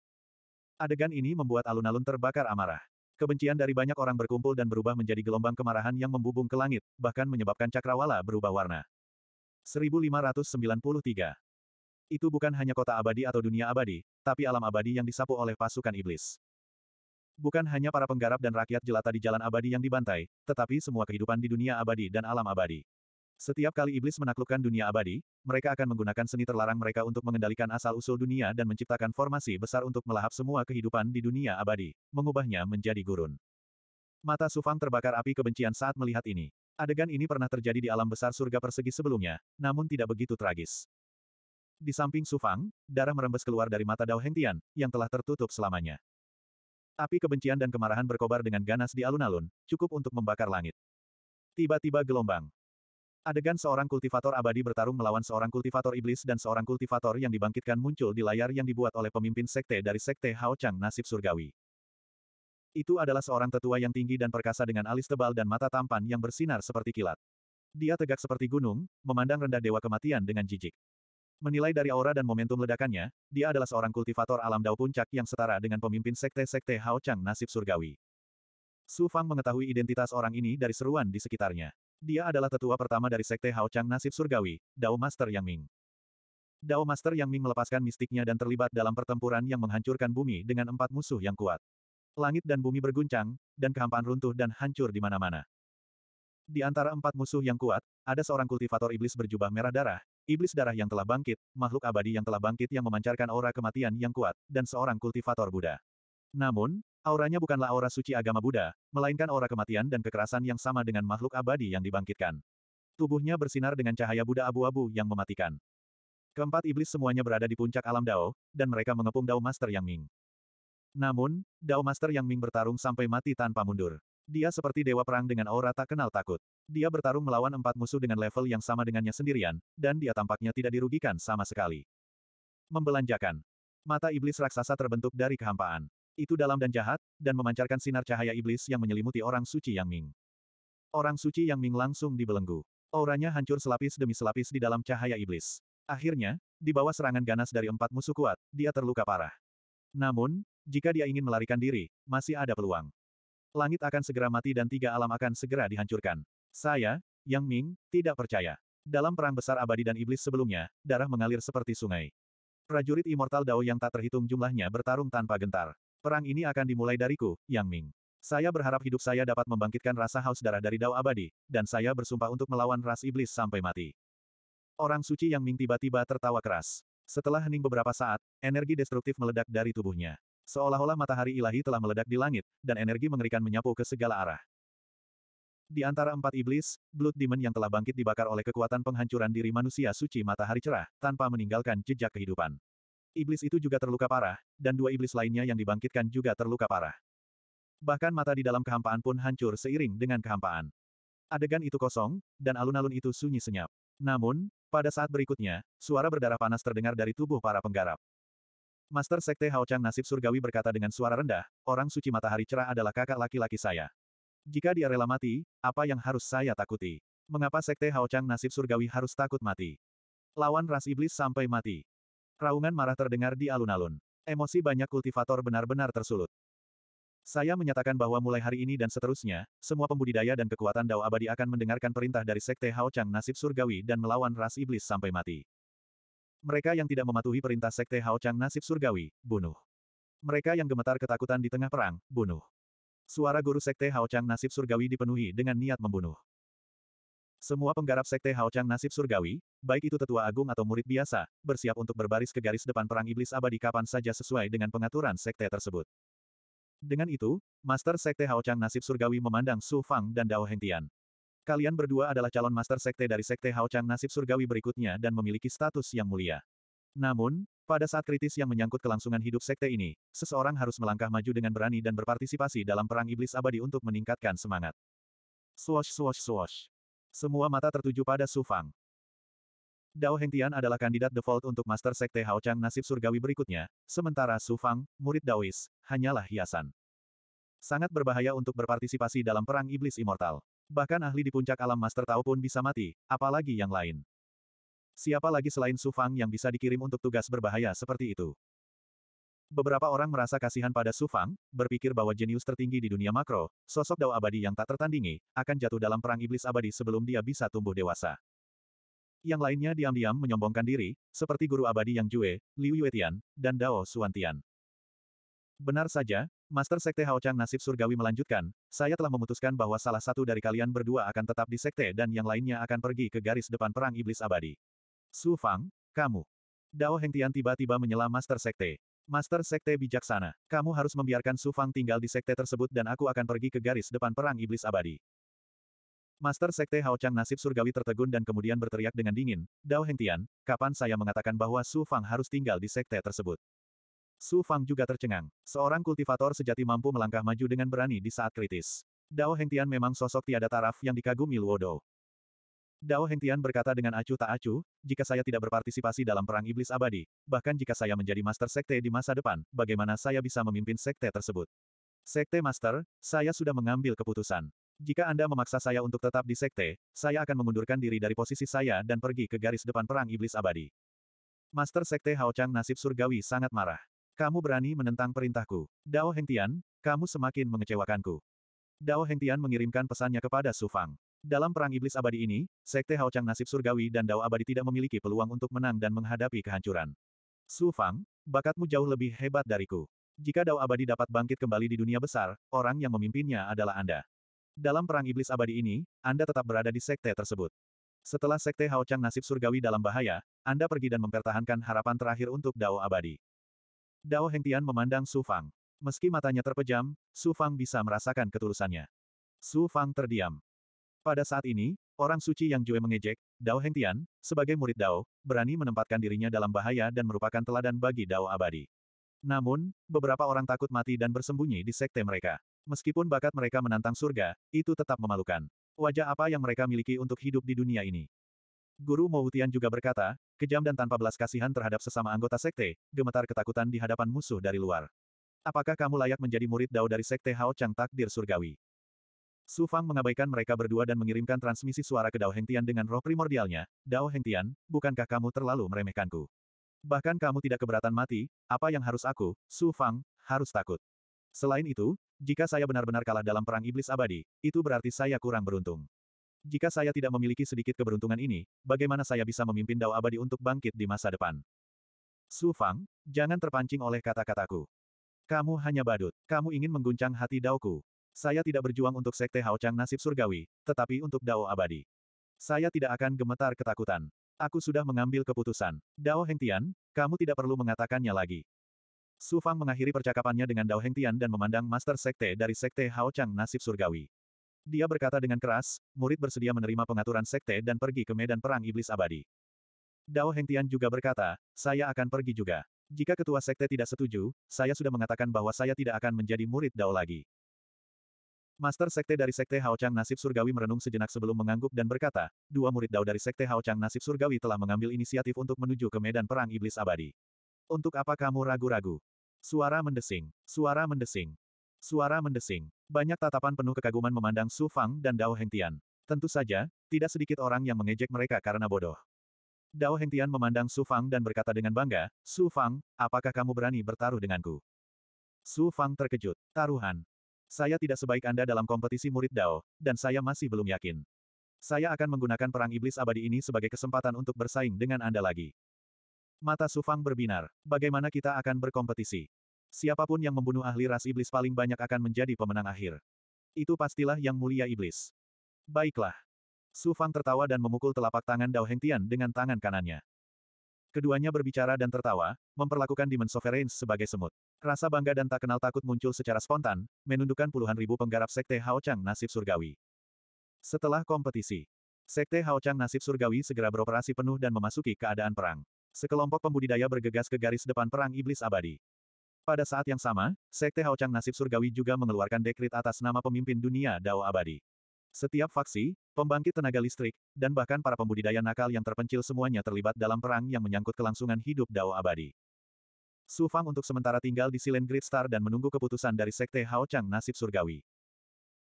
Adegan ini membuat alun-alun terbakar amarah. Kebencian dari banyak orang berkumpul dan berubah menjadi gelombang kemarahan yang membubung ke langit, bahkan menyebabkan cakrawala berubah warna. 1593 Itu bukan hanya kota abadi atau dunia abadi, tapi alam abadi yang disapu oleh pasukan iblis. Bukan hanya para penggarap dan rakyat jelata di jalan abadi yang dibantai, tetapi semua kehidupan di dunia abadi dan alam abadi. Setiap kali iblis menaklukkan dunia abadi, mereka akan menggunakan seni terlarang mereka untuk mengendalikan asal-usul dunia dan menciptakan formasi besar untuk melahap semua kehidupan di dunia abadi, mengubahnya menjadi gurun. Mata Sufang terbakar api kebencian saat melihat ini. Adegan ini pernah terjadi di alam besar surga persegi sebelumnya, namun tidak begitu tragis. Di samping Sufang, darah merembes keluar dari mata Dao Hengtian, yang telah tertutup selamanya. Api kebencian dan kemarahan berkobar dengan ganas di alun-alun, cukup untuk membakar langit. Tiba-tiba gelombang. Adegan seorang kultivator abadi bertarung melawan seorang kultivator iblis dan seorang kultivator yang dibangkitkan muncul di layar yang dibuat oleh pemimpin sekte dari sekte Hao Chang Nasib Surgawi. Itu adalah seorang tetua yang tinggi dan perkasa dengan alis tebal dan mata tampan yang bersinar seperti kilat. Dia tegak seperti gunung, memandang rendah dewa kematian dengan jijik. Menilai dari aura dan momentum ledakannya, dia adalah seorang kultivator alam Dao Puncak yang setara dengan pemimpin sekte-sekte Hao Chang nasib surgawi. Su Fang mengetahui identitas orang ini dari seruan di sekitarnya. Dia adalah tetua pertama dari sekte Hao Chang nasib surgawi, Dao Master Yang Ming. Dao Master Yang Ming melepaskan mistiknya dan terlibat dalam pertempuran yang menghancurkan bumi dengan empat musuh yang kuat. Langit dan bumi berguncang, dan kehampaan runtuh dan hancur di mana-mana. Di antara empat musuh yang kuat, ada seorang kultivator iblis berjubah merah darah, Iblis darah yang telah bangkit, makhluk abadi yang telah bangkit yang memancarkan aura kematian yang kuat, dan seorang kultivator Buddha. Namun, auranya bukanlah aura suci agama Buddha, melainkan aura kematian dan kekerasan yang sama dengan makhluk abadi yang dibangkitkan. Tubuhnya bersinar dengan cahaya Buddha abu-abu yang mematikan. Keempat iblis semuanya berada di puncak alam Dao, dan mereka mengepung Dao Master Yang Ming. Namun, Dao Master Yang Ming bertarung sampai mati tanpa mundur. Dia seperti dewa perang dengan aura tak kenal takut. Dia bertarung melawan empat musuh dengan level yang sama dengannya sendirian, dan dia tampaknya tidak dirugikan sama sekali. Membelanjakan. Mata iblis raksasa terbentuk dari kehampaan. Itu dalam dan jahat, dan memancarkan sinar cahaya iblis yang menyelimuti orang suci Yang Ming. Orang suci Yang Ming langsung dibelenggu. Auranya hancur selapis demi selapis di dalam cahaya iblis. Akhirnya, di bawah serangan ganas dari empat musuh kuat, dia terluka parah. Namun, jika dia ingin melarikan diri, masih ada peluang. Langit akan segera mati dan tiga alam akan segera dihancurkan. Saya, Yang Ming, tidak percaya. Dalam perang besar abadi dan iblis sebelumnya, darah mengalir seperti sungai. Prajurit Immortal Dao yang tak terhitung jumlahnya bertarung tanpa gentar. Perang ini akan dimulai dariku, Yang Ming. Saya berharap hidup saya dapat membangkitkan rasa haus darah dari Dao abadi, dan saya bersumpah untuk melawan ras iblis sampai mati. Orang suci Yang Ming tiba-tiba tertawa keras. Setelah hening beberapa saat, energi destruktif meledak dari tubuhnya. Seolah-olah matahari ilahi telah meledak di langit, dan energi mengerikan menyapu ke segala arah. Di antara empat iblis, Blood Demon yang telah bangkit dibakar oleh kekuatan penghancuran diri manusia suci matahari cerah, tanpa meninggalkan jejak kehidupan. Iblis itu juga terluka parah, dan dua iblis lainnya yang dibangkitkan juga terluka parah. Bahkan mata di dalam kehampaan pun hancur seiring dengan kehampaan. Adegan itu kosong, dan alun-alun itu sunyi senyap. Namun, pada saat berikutnya, suara berdarah panas terdengar dari tubuh para penggarap. Master Sekte Hao Chang Nasib Surgawi berkata dengan suara rendah, orang suci matahari cerah adalah kakak laki-laki saya. Jika dia rela mati, apa yang harus saya takuti? Mengapa Sekte Hao Chang Nasib Surgawi harus takut mati? Lawan ras iblis sampai mati. Raungan marah terdengar di alun-alun. Emosi banyak kultivator benar-benar tersulut. Saya menyatakan bahwa mulai hari ini dan seterusnya, semua pembudidaya dan kekuatan Dao Abadi akan mendengarkan perintah dari Sekte Hao Chang Nasib Surgawi dan melawan ras iblis sampai mati. Mereka yang tidak mematuhi perintah Sekte Hao Chang nasib surgawi, bunuh. Mereka yang gemetar ketakutan di tengah perang, bunuh. Suara guru Sekte Hao Chang nasib surgawi dipenuhi dengan niat membunuh. Semua penggarap Sekte Hao Chang nasib surgawi, baik itu tetua agung atau murid biasa, bersiap untuk berbaris ke garis depan perang iblis abadi kapan saja sesuai dengan pengaturan Sekte tersebut. Dengan itu, Master Sekte Hao Chang nasib surgawi memandang Su Fang dan Dao Hengtian. Kalian berdua adalah calon master sekte dari sekte Hao Chang nasib surgawi berikutnya dan memiliki status yang mulia. Namun, pada saat kritis yang menyangkut kelangsungan hidup sekte ini, seseorang harus melangkah maju dengan berani dan berpartisipasi dalam perang iblis abadi untuk meningkatkan semangat. Swosh swosh swosh. Semua mata tertuju pada Su Fang. Dao Hengtian adalah kandidat default untuk Master Sekte Hao Chang nasib surgawi berikutnya, sementara Su Fang, murid Daois, hanyalah hiasan. Sangat berbahaya untuk berpartisipasi dalam Perang Iblis Immortal. Bahkan ahli di puncak alam master tahu pun bisa mati, apalagi yang lain. Siapa lagi selain Su Fang yang bisa dikirim untuk tugas berbahaya seperti itu? Beberapa orang merasa kasihan pada Su Fang, berpikir bahwa jenius tertinggi di dunia makro, sosok dao abadi yang tak tertandingi, akan jatuh dalam perang iblis abadi sebelum dia bisa tumbuh dewasa. Yang lainnya diam-diam menyombongkan diri, seperti guru abadi Yang Jue, Liu Yuetian, dan Dao Suantian. Benar saja, Master Sekte Hao Chang Nasib Surgawi melanjutkan, saya telah memutuskan bahwa salah satu dari kalian berdua akan tetap di sekte dan yang lainnya akan pergi ke garis depan perang iblis abadi. Su Fang, kamu. Dao Tian tiba-tiba menyela Master Sekte. Master Sekte bijaksana, kamu harus membiarkan Su Fang tinggal di sekte tersebut dan aku akan pergi ke garis depan perang iblis abadi. Master Sekte Hao Chang Nasib Surgawi tertegun dan kemudian berteriak dengan dingin, Dao Tian, kapan saya mengatakan bahwa Su Fang harus tinggal di sekte tersebut? Su Fang juga tercengang. Seorang kultivator sejati mampu melangkah maju dengan berani di saat kritis. Dao Hengtian memang sosok tiada taraf yang dikagumi Luodo. Dao Hengtian berkata dengan acuh tak acuh, jika saya tidak berpartisipasi dalam perang iblis abadi, bahkan jika saya menjadi master sekte di masa depan, bagaimana saya bisa memimpin sekte tersebut? Sekte master, saya sudah mengambil keputusan. Jika Anda memaksa saya untuk tetap di sekte, saya akan mengundurkan diri dari posisi saya dan pergi ke garis depan perang iblis abadi. Master Sekte Hao Chang nasib surgawi sangat marah. Kamu berani menentang perintahku. Dao Hengtian, kamu semakin mengecewakanku. Dao Hengtian mengirimkan pesannya kepada Su Fang. Dalam perang iblis abadi ini, Sekte Haocang nasib surgawi dan Dao abadi tidak memiliki peluang untuk menang dan menghadapi kehancuran. Su Fang, bakatmu jauh lebih hebat dariku. Jika Dao abadi dapat bangkit kembali di dunia besar, orang yang memimpinnya adalah Anda. Dalam perang iblis abadi ini, Anda tetap berada di sekte tersebut. Setelah sekte Haocang nasib surgawi dalam bahaya, Anda pergi dan mempertahankan harapan terakhir untuk Dao abadi. Dao Hengtian memandang Su Fang. Meski matanya terpejam, Su Fang bisa merasakan ketulusannya. Su Fang terdiam. Pada saat ini, orang suci yang Jue mengejek, Dao Hengtian, sebagai murid Dao, berani menempatkan dirinya dalam bahaya dan merupakan teladan bagi Dao abadi. Namun, beberapa orang takut mati dan bersembunyi di sekte mereka. Meskipun bakat mereka menantang surga, itu tetap memalukan. Wajah apa yang mereka miliki untuk hidup di dunia ini? Guru Moutian juga berkata, kejam dan tanpa belas kasihan terhadap sesama anggota sekte, gemetar ketakutan di hadapan musuh dari luar. Apakah kamu layak menjadi murid dao dari sekte Hao Chang takdir surgawi? Su Fang mengabaikan mereka berdua dan mengirimkan transmisi suara ke Dao Hengtian dengan roh primordialnya, Dao Hengtian, bukankah kamu terlalu meremehkanku? Bahkan kamu tidak keberatan mati, apa yang harus aku, Su Fang, harus takut. Selain itu, jika saya benar-benar kalah dalam perang iblis abadi, itu berarti saya kurang beruntung. Jika saya tidak memiliki sedikit keberuntungan ini, bagaimana saya bisa memimpin Dao Abadi untuk bangkit di masa depan? Su Fang, jangan terpancing oleh kata-kataku. Kamu hanya badut. Kamu ingin mengguncang hati Daoku. Saya tidak berjuang untuk Sekte Hao Chang nasib surgawi, tetapi untuk Dao Abadi. Saya tidak akan gemetar ketakutan. Aku sudah mengambil keputusan. Dao Tian, kamu tidak perlu mengatakannya lagi. Su Fang mengakhiri percakapannya dengan Dao Tian dan memandang Master Sekte dari Sekte Hao Chang nasib surgawi. Dia berkata dengan keras, murid bersedia menerima pengaturan sekte dan pergi ke medan perang iblis abadi. Dao Hengtian juga berkata, saya akan pergi juga. Jika ketua sekte tidak setuju, saya sudah mengatakan bahwa saya tidak akan menjadi murid Dao lagi. Master sekte dari sekte Haochang Nasib Surgawi merenung sejenak sebelum mengangguk dan berkata, dua murid Dao dari sekte Haochang Nasib Surgawi telah mengambil inisiatif untuk menuju ke medan perang iblis abadi. Untuk apa kamu ragu-ragu? Suara mendesing, suara mendesing, suara mendesing. Banyak tatapan penuh kekaguman memandang Su Fang dan Dao Hengtian. Tentu saja, tidak sedikit orang yang mengejek mereka karena bodoh. Dao Hengtian memandang Su Fang dan berkata dengan bangga, Su Fang, apakah kamu berani bertaruh denganku? Su Fang terkejut. Taruhan. Saya tidak sebaik Anda dalam kompetisi murid Dao, dan saya masih belum yakin. Saya akan menggunakan perang iblis abadi ini sebagai kesempatan untuk bersaing dengan Anda lagi. Mata Su Fang berbinar. Bagaimana kita akan berkompetisi? Siapapun yang membunuh ahli ras iblis paling banyak akan menjadi pemenang akhir. Itu pastilah yang mulia iblis. Baiklah. Su Fang tertawa dan memukul telapak tangan Dao Heng Tian dengan tangan kanannya. Keduanya berbicara dan tertawa, memperlakukan Demon Sovereigns sebagai semut. Rasa bangga dan tak kenal takut muncul secara spontan, menundukkan puluhan ribu penggarap Sekte Hao Chang nasib surgawi. Setelah kompetisi, Sekte Hao Chang nasib surgawi segera beroperasi penuh dan memasuki keadaan perang. Sekelompok pembudidaya bergegas ke garis depan perang iblis abadi. Pada saat yang sama, Sekte Haochang Nasib Surgawi juga mengeluarkan dekrit atas nama pemimpin dunia Dao Abadi. Setiap faksi, pembangkit tenaga listrik, dan bahkan para pembudidaya nakal yang terpencil semuanya terlibat dalam perang yang menyangkut kelangsungan hidup Dao Abadi. Su Fang untuk sementara tinggal di Silent Great Star dan menunggu keputusan dari Sekte Haochang Nasib Surgawi.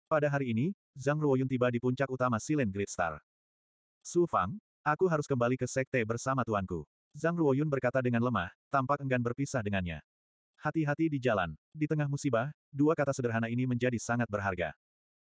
Pada hari ini, Zhang Ruoyun tiba di puncak utama Silent Great Star. Su Fang, aku harus kembali ke Sekte bersama tuanku. Zhang Ruoyun berkata dengan lemah, tampak enggan berpisah dengannya. Hati-hati di jalan. Di tengah musibah, dua kata sederhana ini menjadi sangat berharga.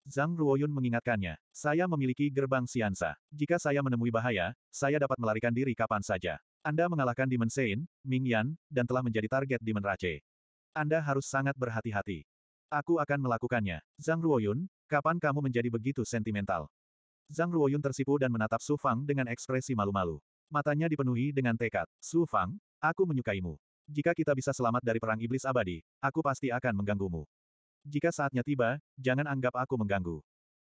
Zhang Ruoyun mengingatkannya, saya memiliki gerbang siansa. Jika saya menemui bahaya, saya dapat melarikan diri kapan saja. Anda mengalahkan Demon Sein, Ming Yan, dan telah menjadi target Demon Rache. Anda harus sangat berhati-hati. Aku akan melakukannya. Zhang Ruoyun, kapan kamu menjadi begitu sentimental? Zhang Ruoyun tersipu dan menatap Su Fang dengan ekspresi malu-malu. Matanya dipenuhi dengan tekad. Su Fang, aku menyukaimu. Jika kita bisa selamat dari perang iblis abadi, aku pasti akan mengganggumu. Jika saatnya tiba, jangan anggap aku mengganggu.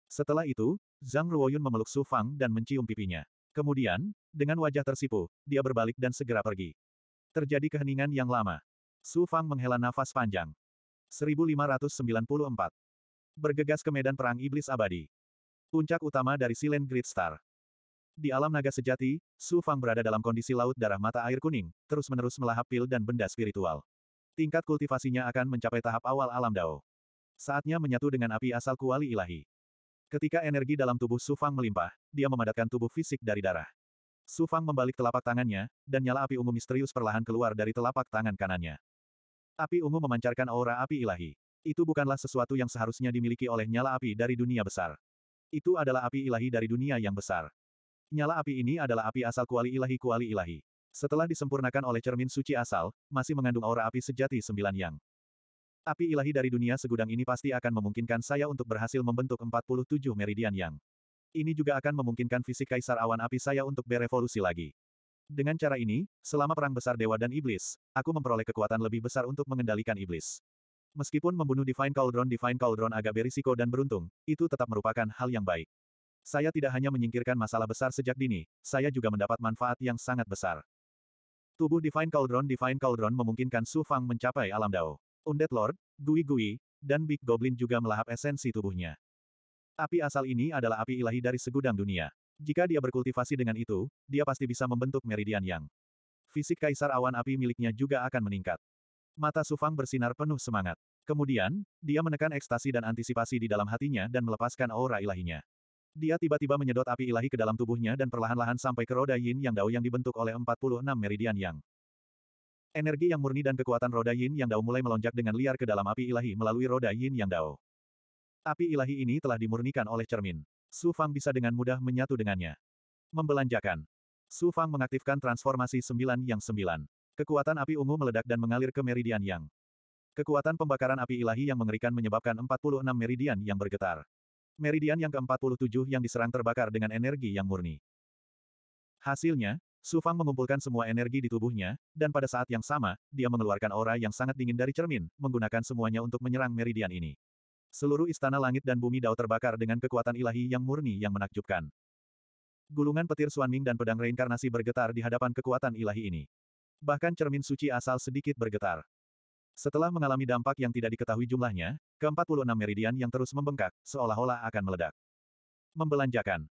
Setelah itu, Zhang Ruoyun memeluk Su Fang dan mencium pipinya. Kemudian, dengan wajah tersipu, dia berbalik dan segera pergi. Terjadi keheningan yang lama. Su Fang menghela nafas panjang. 1594. Bergegas ke medan perang iblis abadi. Puncak utama dari Silent Great Star. Di alam naga sejati, Su Fang berada dalam kondisi laut darah mata air kuning, terus-menerus melahap pil dan benda spiritual. Tingkat kultivasinya akan mencapai tahap awal alam dao. Saatnya menyatu dengan api asal kuali ilahi. Ketika energi dalam tubuh Su Fang melimpah, dia memadatkan tubuh fisik dari darah. Su Fang membalik telapak tangannya, dan nyala api ungu misterius perlahan keluar dari telapak tangan kanannya. Api ungu memancarkan aura api ilahi. Itu bukanlah sesuatu yang seharusnya dimiliki oleh nyala api dari dunia besar. Itu adalah api ilahi dari dunia yang besar. Nyala api ini adalah api asal kuali ilahi kuali ilahi. Setelah disempurnakan oleh cermin suci asal, masih mengandung aura api sejati sembilan yang. Api ilahi dari dunia segudang ini pasti akan memungkinkan saya untuk berhasil membentuk 47 meridian yang. Ini juga akan memungkinkan fisik kaisar awan api saya untuk berevolusi lagi. Dengan cara ini, selama perang besar dewa dan iblis, aku memperoleh kekuatan lebih besar untuk mengendalikan iblis. Meskipun membunuh Divine Cauldron Divine Cauldron agak berisiko dan beruntung, itu tetap merupakan hal yang baik. Saya tidak hanya menyingkirkan masalah besar sejak dini, saya juga mendapat manfaat yang sangat besar. Tubuh Divine Cauldron Divine Cauldron memungkinkan Su Fang mencapai alam Dao. Undead Lord, Gui Gui, dan Big Goblin juga melahap esensi tubuhnya. Api asal ini adalah api ilahi dari segudang dunia. Jika dia berkultivasi dengan itu, dia pasti bisa membentuk meridian yang. Fisik kaisar awan api miliknya juga akan meningkat. Mata Sufang bersinar penuh semangat. Kemudian, dia menekan ekstasi dan antisipasi di dalam hatinya dan melepaskan aura ilahinya. Dia tiba-tiba menyedot api ilahi ke dalam tubuhnya dan perlahan-lahan sampai ke roda yin yang dao yang dibentuk oleh 46 meridian yang. Energi yang murni dan kekuatan roda yin yang dao mulai melonjak dengan liar ke dalam api ilahi melalui roda yin yang dao. Api ilahi ini telah dimurnikan oleh cermin. Su Fang bisa dengan mudah menyatu dengannya. Membelanjakan. Su Fang mengaktifkan transformasi sembilan yang sembilan. Kekuatan api ungu meledak dan mengalir ke meridian yang. Kekuatan pembakaran api ilahi yang mengerikan menyebabkan 46 meridian yang bergetar. Meridian yang ke-47 yang diserang terbakar dengan energi yang murni. Hasilnya, Su Fang mengumpulkan semua energi di tubuhnya, dan pada saat yang sama, dia mengeluarkan aura yang sangat dingin dari cermin, menggunakan semuanya untuk menyerang meridian ini. Seluruh istana langit dan bumi Dao terbakar dengan kekuatan ilahi yang murni yang menakjubkan. Gulungan petir Suan Ming dan pedang reinkarnasi bergetar di hadapan kekuatan ilahi ini. Bahkan cermin suci asal sedikit bergetar. Setelah mengalami dampak yang tidak diketahui jumlahnya, ke-46 meridian yang terus membengkak, seolah-olah akan meledak. Membelanjakan.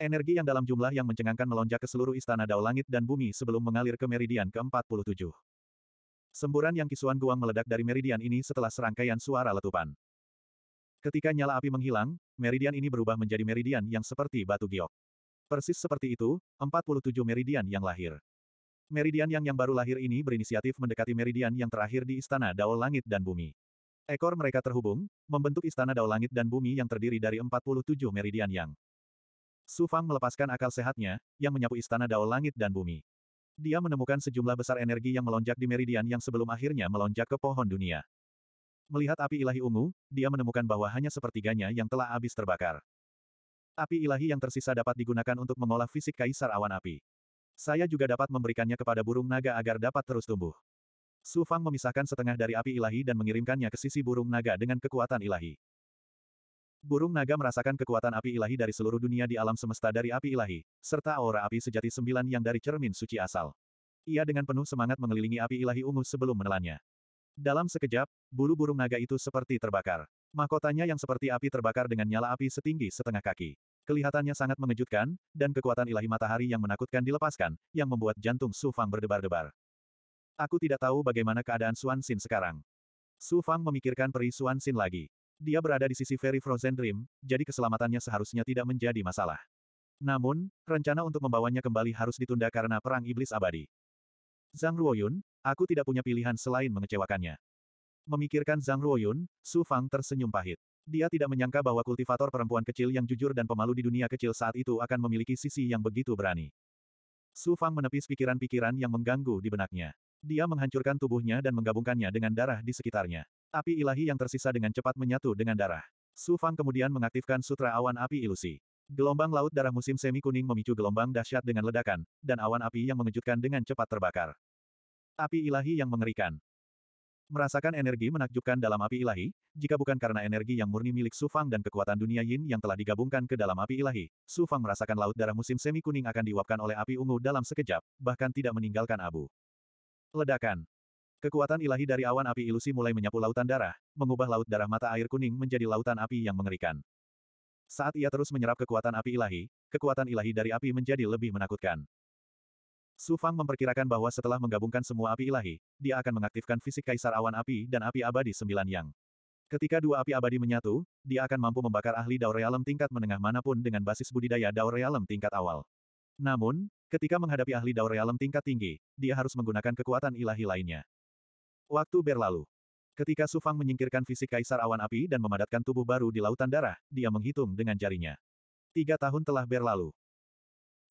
Energi yang dalam jumlah yang mencengangkan melonjak ke seluruh istana dao langit dan bumi sebelum mengalir ke meridian ke-47. Semburan yang kisuan guang meledak dari meridian ini setelah serangkaian suara letupan. Ketika nyala api menghilang, meridian ini berubah menjadi meridian yang seperti batu giok. Persis seperti itu, 47 meridian yang lahir. Meridian Yang yang baru lahir ini berinisiatif mendekati meridian yang terakhir di Istana Dao Langit dan Bumi. Ekor mereka terhubung, membentuk Istana Dao Langit dan Bumi yang terdiri dari 47 meridian Yang. Su Fang melepaskan akal sehatnya, yang menyapu Istana Dao Langit dan Bumi. Dia menemukan sejumlah besar energi yang melonjak di meridian yang sebelum akhirnya melonjak ke pohon dunia. Melihat api ilahi ungu, dia menemukan bahwa hanya sepertiganya yang telah habis terbakar. Api ilahi yang tersisa dapat digunakan untuk mengolah fisik kaisar awan api. Saya juga dapat memberikannya kepada burung naga agar dapat terus tumbuh. Su Fang memisahkan setengah dari api ilahi dan mengirimkannya ke sisi burung naga dengan kekuatan ilahi. Burung naga merasakan kekuatan api ilahi dari seluruh dunia di alam semesta dari api ilahi, serta aura api sejati sembilan yang dari cermin suci asal. Ia dengan penuh semangat mengelilingi api ilahi ungu sebelum menelannya. Dalam sekejap, bulu burung naga itu seperti terbakar. Mahkotanya yang seperti api terbakar dengan nyala api setinggi setengah kaki. Kelihatannya sangat mengejutkan, dan kekuatan ilahi matahari yang menakutkan dilepaskan, yang membuat jantung Su Fang berdebar-debar. Aku tidak tahu bagaimana keadaan Suan Xin sekarang. Su Fang memikirkan peri Suan Xin lagi. Dia berada di sisi Fairy Frozen Dream, jadi keselamatannya seharusnya tidak menjadi masalah. Namun, rencana untuk membawanya kembali harus ditunda karena perang iblis abadi. Zhang Ruoyun, aku tidak punya pilihan selain mengecewakannya. Memikirkan Zhang Ruoyun, Su Fang tersenyum pahit. Dia tidak menyangka bahwa kultivator perempuan kecil yang jujur dan pemalu di dunia kecil saat itu akan memiliki sisi yang begitu berani. Su Fang menepis pikiran-pikiran yang mengganggu di benaknya. Dia menghancurkan tubuhnya dan menggabungkannya dengan darah di sekitarnya. Api ilahi yang tersisa dengan cepat menyatu dengan darah. Su Fang kemudian mengaktifkan sutra awan api ilusi. Gelombang laut darah musim semi kuning memicu gelombang dahsyat dengan ledakan, dan awan api yang mengejutkan dengan cepat terbakar. Api ilahi yang mengerikan. Merasakan energi menakjubkan dalam api ilahi, jika bukan karena energi yang murni milik Su Fang dan kekuatan dunia Yin yang telah digabungkan ke dalam api ilahi, Su Fang merasakan laut darah musim semi kuning akan diuapkan oleh api ungu dalam sekejap, bahkan tidak meninggalkan abu. Ledakan. Kekuatan ilahi dari awan api ilusi mulai menyapu lautan darah, mengubah laut darah mata air kuning menjadi lautan api yang mengerikan. Saat ia terus menyerap kekuatan api ilahi, kekuatan ilahi dari api menjadi lebih menakutkan. Su Fang memperkirakan bahwa setelah menggabungkan semua api ilahi, dia akan mengaktifkan fisik Kaisar Awan Api dan Api Abadi Sembilan Yang. Ketika dua api abadi menyatu, dia akan mampu membakar ahli Daurealem tingkat menengah manapun dengan basis budidaya Daurealem tingkat awal. Namun, ketika menghadapi ahli Daurealem tingkat tinggi, dia harus menggunakan kekuatan ilahi lainnya. Waktu berlalu. Ketika Su Fang menyingkirkan fisik Kaisar Awan Api dan memadatkan tubuh baru di Lautan Darah, dia menghitung dengan jarinya. Tiga tahun telah berlalu.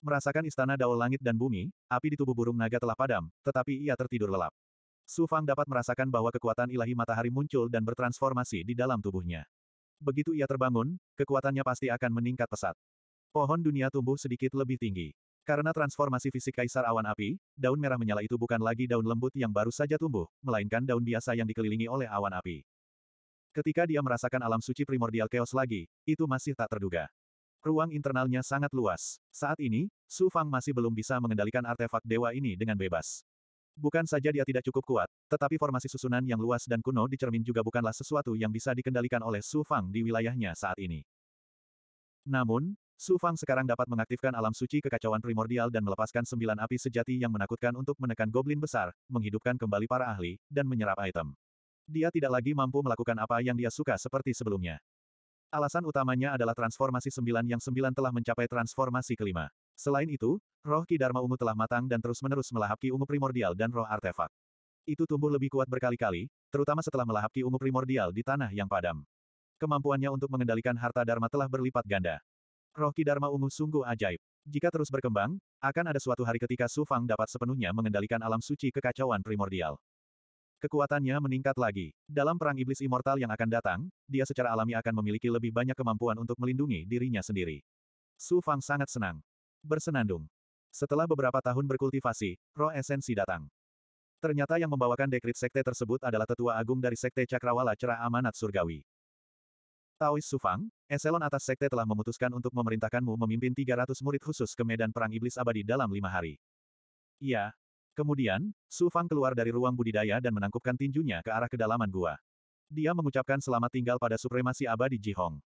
Merasakan istana dao langit dan bumi, api di tubuh burung naga telah padam, tetapi ia tertidur lelap. Su Fang dapat merasakan bahwa kekuatan ilahi matahari muncul dan bertransformasi di dalam tubuhnya. Begitu ia terbangun, kekuatannya pasti akan meningkat pesat. Pohon dunia tumbuh sedikit lebih tinggi. Karena transformasi fisik Kaisar Awan Api, daun merah menyala itu bukan lagi daun lembut yang baru saja tumbuh, melainkan daun biasa yang dikelilingi oleh awan api. Ketika dia merasakan alam suci primordial chaos lagi, itu masih tak terduga. Ruang internalnya sangat luas. Saat ini, Su Fang masih belum bisa mengendalikan artefak dewa ini dengan bebas. Bukan saja dia tidak cukup kuat, tetapi formasi susunan yang luas dan kuno di cermin juga bukanlah sesuatu yang bisa dikendalikan oleh Su Fang di wilayahnya saat ini. Namun, Su Fang sekarang dapat mengaktifkan alam suci kekacauan primordial dan melepaskan sembilan api sejati yang menakutkan untuk menekan goblin besar, menghidupkan kembali para ahli, dan menyerap item. Dia tidak lagi mampu melakukan apa yang dia suka seperti sebelumnya. Alasan utamanya adalah transformasi sembilan yang sembilan telah mencapai transformasi kelima. Selain itu, roh Ki Dharma Ungu telah matang dan terus-menerus melahap Ki Ungu Primordial dan roh artefak. Itu tumbuh lebih kuat berkali-kali, terutama setelah melahap Ki Ungu Primordial di tanah yang padam. Kemampuannya untuk mengendalikan harta Dharma telah berlipat ganda. Roh Ki Dharma Ungu sungguh ajaib. Jika terus berkembang, akan ada suatu hari ketika Su Fang dapat sepenuhnya mengendalikan alam suci kekacauan primordial. Kekuatannya meningkat lagi. Dalam perang iblis immortal yang akan datang, dia secara alami akan memiliki lebih banyak kemampuan untuk melindungi dirinya sendiri. Su Fang sangat senang. Bersenandung. Setelah beberapa tahun berkultivasi, roh esensi datang. Ternyata yang membawakan dekrit sekte tersebut adalah tetua agung dari sekte Cakrawala Cerah Amanat Surgawi. Taois Sufang, eselon atas sekte telah memutuskan untuk memerintahkanmu memimpin 300 murid khusus ke medan perang iblis abadi dalam lima hari. Iya, Kemudian, Su Fang keluar dari ruang budidaya dan menangkupkan tinjunya ke arah kedalaman gua. Dia mengucapkan selamat tinggal pada supremasi abadi Ji Hong.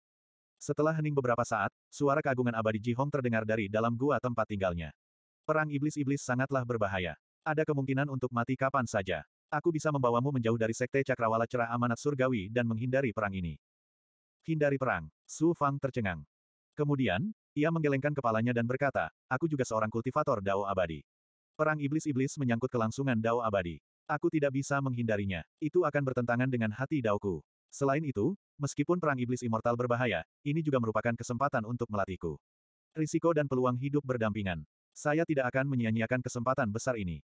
Setelah hening beberapa saat, suara keagungan abadi Ji Hong terdengar dari dalam gua tempat tinggalnya. Perang iblis-iblis sangatlah berbahaya. Ada kemungkinan untuk mati kapan saja. Aku bisa membawamu menjauh dari sekte cakrawala cerah amanat surgawi dan menghindari perang ini. Hindari perang. Su Fang tercengang. Kemudian, ia menggelengkan kepalanya dan berkata, aku juga seorang kultivator dao abadi. Perang iblis-iblis menyangkut kelangsungan Dao abadi. Aku tidak bisa menghindarinya. Itu akan bertentangan dengan hati Daoku. Selain itu, meskipun perang iblis immortal berbahaya, ini juga merupakan kesempatan untuk melatihku. Risiko dan peluang hidup berdampingan. Saya tidak akan menyia-nyiakan kesempatan besar ini.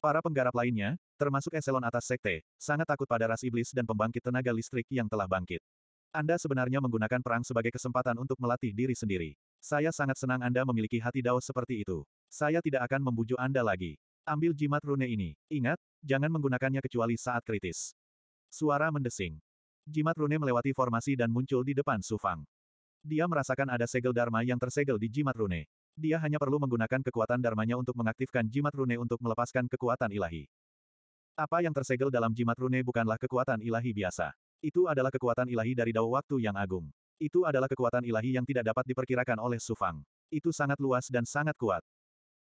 Para penggarap lainnya, termasuk eselon atas sekte, sangat takut pada ras iblis dan pembangkit tenaga listrik yang telah bangkit. Anda sebenarnya menggunakan perang sebagai kesempatan untuk melatih diri sendiri. Saya sangat senang Anda memiliki hati Dao seperti itu. Saya tidak akan membujuk Anda lagi. Ambil jimat rune ini. Ingat, jangan menggunakannya kecuali saat kritis. Suara mendesing. Jimat rune melewati formasi dan muncul di depan Sufang. Dia merasakan ada segel dharma yang tersegel di jimat rune. Dia hanya perlu menggunakan kekuatan dharmanya untuk mengaktifkan jimat rune untuk melepaskan kekuatan ilahi. Apa yang tersegel dalam jimat rune bukanlah kekuatan ilahi biasa. Itu adalah kekuatan ilahi dari dao waktu yang agung. Itu adalah kekuatan ilahi yang tidak dapat diperkirakan oleh Sufang. Itu sangat luas dan sangat kuat.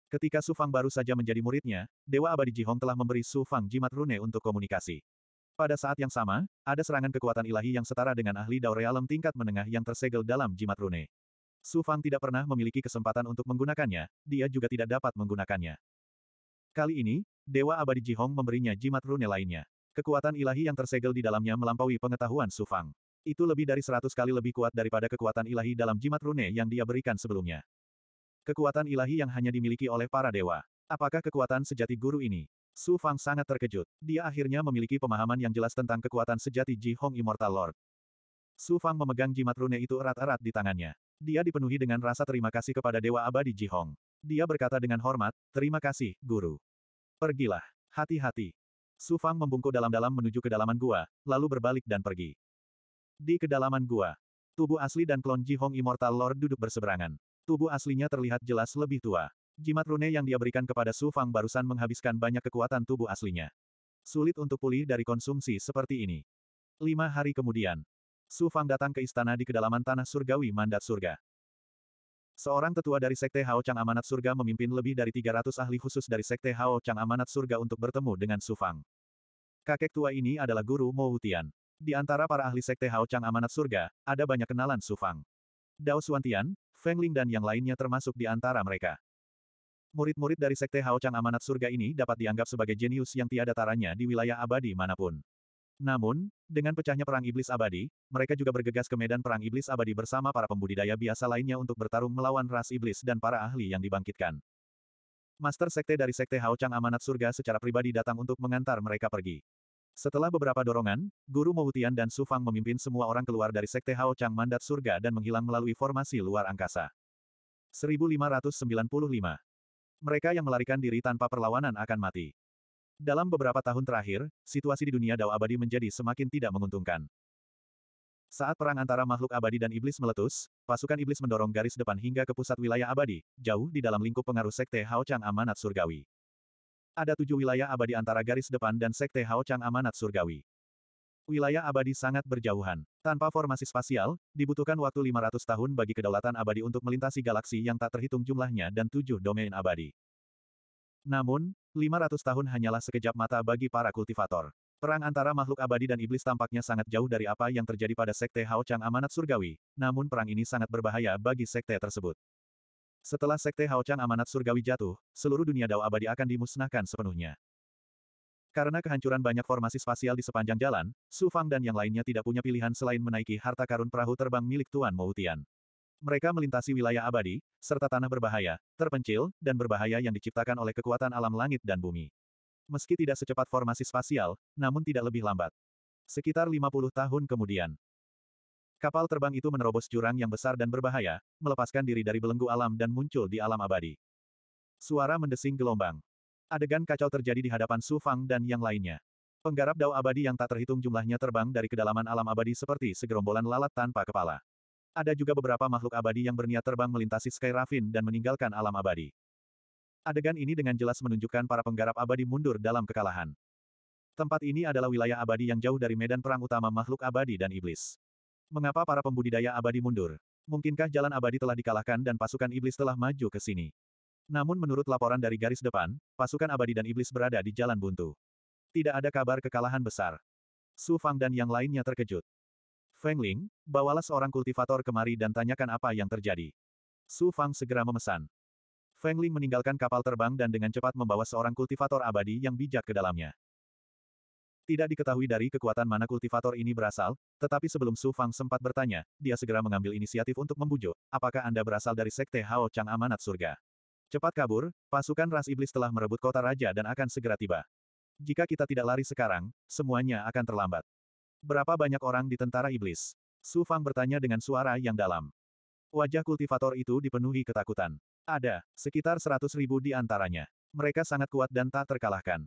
Ketika Su Fang baru saja menjadi muridnya, Dewa Abadi Jihong telah memberi Su Fang jimat rune untuk komunikasi. Pada saat yang sama, ada serangan kekuatan ilahi yang setara dengan ahli Dao Realem tingkat menengah yang tersegel dalam jimat rune. Su Fang tidak pernah memiliki kesempatan untuk menggunakannya, dia juga tidak dapat menggunakannya. Kali ini, Dewa Abadi Jihong memberinya jimat rune lainnya. Kekuatan ilahi yang tersegel di dalamnya melampaui pengetahuan Su Fang. Itu lebih dari seratus kali lebih kuat daripada kekuatan ilahi dalam jimat rune yang dia berikan sebelumnya. Kekuatan ilahi yang hanya dimiliki oleh para dewa. Apakah kekuatan sejati guru ini? Su Fang sangat terkejut. Dia akhirnya memiliki pemahaman yang jelas tentang kekuatan sejati Ji Hong Immortal Lord. Su Fang memegang jimat rune itu erat-erat di tangannya. Dia dipenuhi dengan rasa terima kasih kepada Dewa Abadi Ji Hong. Dia berkata dengan hormat, terima kasih, guru. Pergilah. Hati-hati. Su Fang membungkuk dalam-dalam menuju kedalaman gua, lalu berbalik dan pergi. Di kedalaman gua, tubuh asli dan klon Ji Hong Immortal Lord duduk berseberangan. Tubuh aslinya terlihat jelas lebih tua. Jimat rune yang dia berikan kepada Su Fang barusan menghabiskan banyak kekuatan tubuh aslinya. Sulit untuk pulih dari konsumsi seperti ini. Lima hari kemudian, Su Fang datang ke istana di kedalaman tanah surgawi mandat surga. Seorang tetua dari Sekte Hao Chang Amanat Surga memimpin lebih dari 300 ahli khusus dari Sekte Hao Chang Amanat Surga untuk bertemu dengan Su Fang. Kakek tua ini adalah guru Mo Hutian. Di antara para ahli Sekte Hao Chang Amanat Surga, ada banyak kenalan Su Fang. Dao Xuantian, Feng Ling dan yang lainnya termasuk di antara mereka. Murid-murid dari Sekte Hao Chang Amanat Surga ini dapat dianggap sebagai jenius yang tiada taranya di wilayah abadi manapun. Namun, dengan pecahnya Perang Iblis Abadi, mereka juga bergegas ke medan Perang Iblis Abadi bersama para pembudidaya biasa lainnya untuk bertarung melawan ras iblis dan para ahli yang dibangkitkan. Master Sekte dari Sekte Hao Chang Amanat Surga secara pribadi datang untuk mengantar mereka pergi. Setelah beberapa dorongan, Guru Mohutian dan Sufang memimpin semua orang keluar dari Sekte Hao Chang Mandat Surga dan menghilang melalui formasi luar angkasa. 1595. Mereka yang melarikan diri tanpa perlawanan akan mati. Dalam beberapa tahun terakhir, situasi di dunia Dao abadi menjadi semakin tidak menguntungkan. Saat perang antara makhluk abadi dan iblis meletus, pasukan iblis mendorong garis depan hingga ke pusat wilayah abadi, jauh di dalam lingkup pengaruh Sekte Hao Chang Amanat Surgawi. Ada tujuh wilayah abadi antara garis depan dan Sekte Hao Chang Amanat Surgawi. Wilayah abadi sangat berjauhan. Tanpa formasi spasial, dibutuhkan waktu 500 tahun bagi kedaulatan abadi untuk melintasi galaksi yang tak terhitung jumlahnya dan tujuh domain abadi. Namun, 500 tahun hanyalah sekejap mata bagi para kultivator. Perang antara makhluk abadi dan iblis tampaknya sangat jauh dari apa yang terjadi pada Sekte Hao Chang Amanat Surgawi, namun perang ini sangat berbahaya bagi Sekte tersebut. Setelah Sekte Haochan amanat surgawi jatuh, seluruh dunia Dao abadi akan dimusnahkan sepenuhnya. Karena kehancuran banyak formasi spasial di sepanjang jalan, Su Fang dan yang lainnya tidak punya pilihan selain menaiki harta karun perahu terbang milik Tuan Moutian. Mereka melintasi wilayah abadi, serta tanah berbahaya, terpencil, dan berbahaya yang diciptakan oleh kekuatan alam langit dan bumi. Meski tidak secepat formasi spasial, namun tidak lebih lambat. Sekitar 50 tahun kemudian, Kapal terbang itu menerobos jurang yang besar dan berbahaya, melepaskan diri dari belenggu alam dan muncul di alam abadi. Suara mendesing gelombang. Adegan kacau terjadi di hadapan Su Fang dan yang lainnya. Penggarap dao abadi yang tak terhitung jumlahnya terbang dari kedalaman alam abadi seperti segerombolan lalat tanpa kepala. Ada juga beberapa makhluk abadi yang berniat terbang melintasi Sky Raffin dan meninggalkan alam abadi. Adegan ini dengan jelas menunjukkan para penggarap abadi mundur dalam kekalahan. Tempat ini adalah wilayah abadi yang jauh dari medan perang utama makhluk abadi dan iblis. Mengapa para pembudidaya abadi mundur? Mungkinkah jalan abadi telah dikalahkan dan pasukan iblis telah maju ke sini? Namun menurut laporan dari garis depan, pasukan abadi dan iblis berada di jalan buntu. Tidak ada kabar kekalahan besar. Su Fang dan yang lainnya terkejut. Feng Ling, bawalah seorang kultivator kemari dan tanyakan apa yang terjadi. Su Fang segera memesan. Feng Ling meninggalkan kapal terbang dan dengan cepat membawa seorang kultivator abadi yang bijak ke dalamnya. Tidak diketahui dari kekuatan mana kultivator ini berasal, tetapi sebelum Su Fang sempat bertanya, dia segera mengambil inisiatif untuk membujuk, apakah Anda berasal dari Sekte Hao Chang Amanat Surga? Cepat kabur, pasukan ras iblis telah merebut kota raja dan akan segera tiba. Jika kita tidak lari sekarang, semuanya akan terlambat. Berapa banyak orang di tentara iblis? Su Fang bertanya dengan suara yang dalam. Wajah kultivator itu dipenuhi ketakutan. Ada, sekitar seratus ribu di antaranya. Mereka sangat kuat dan tak terkalahkan.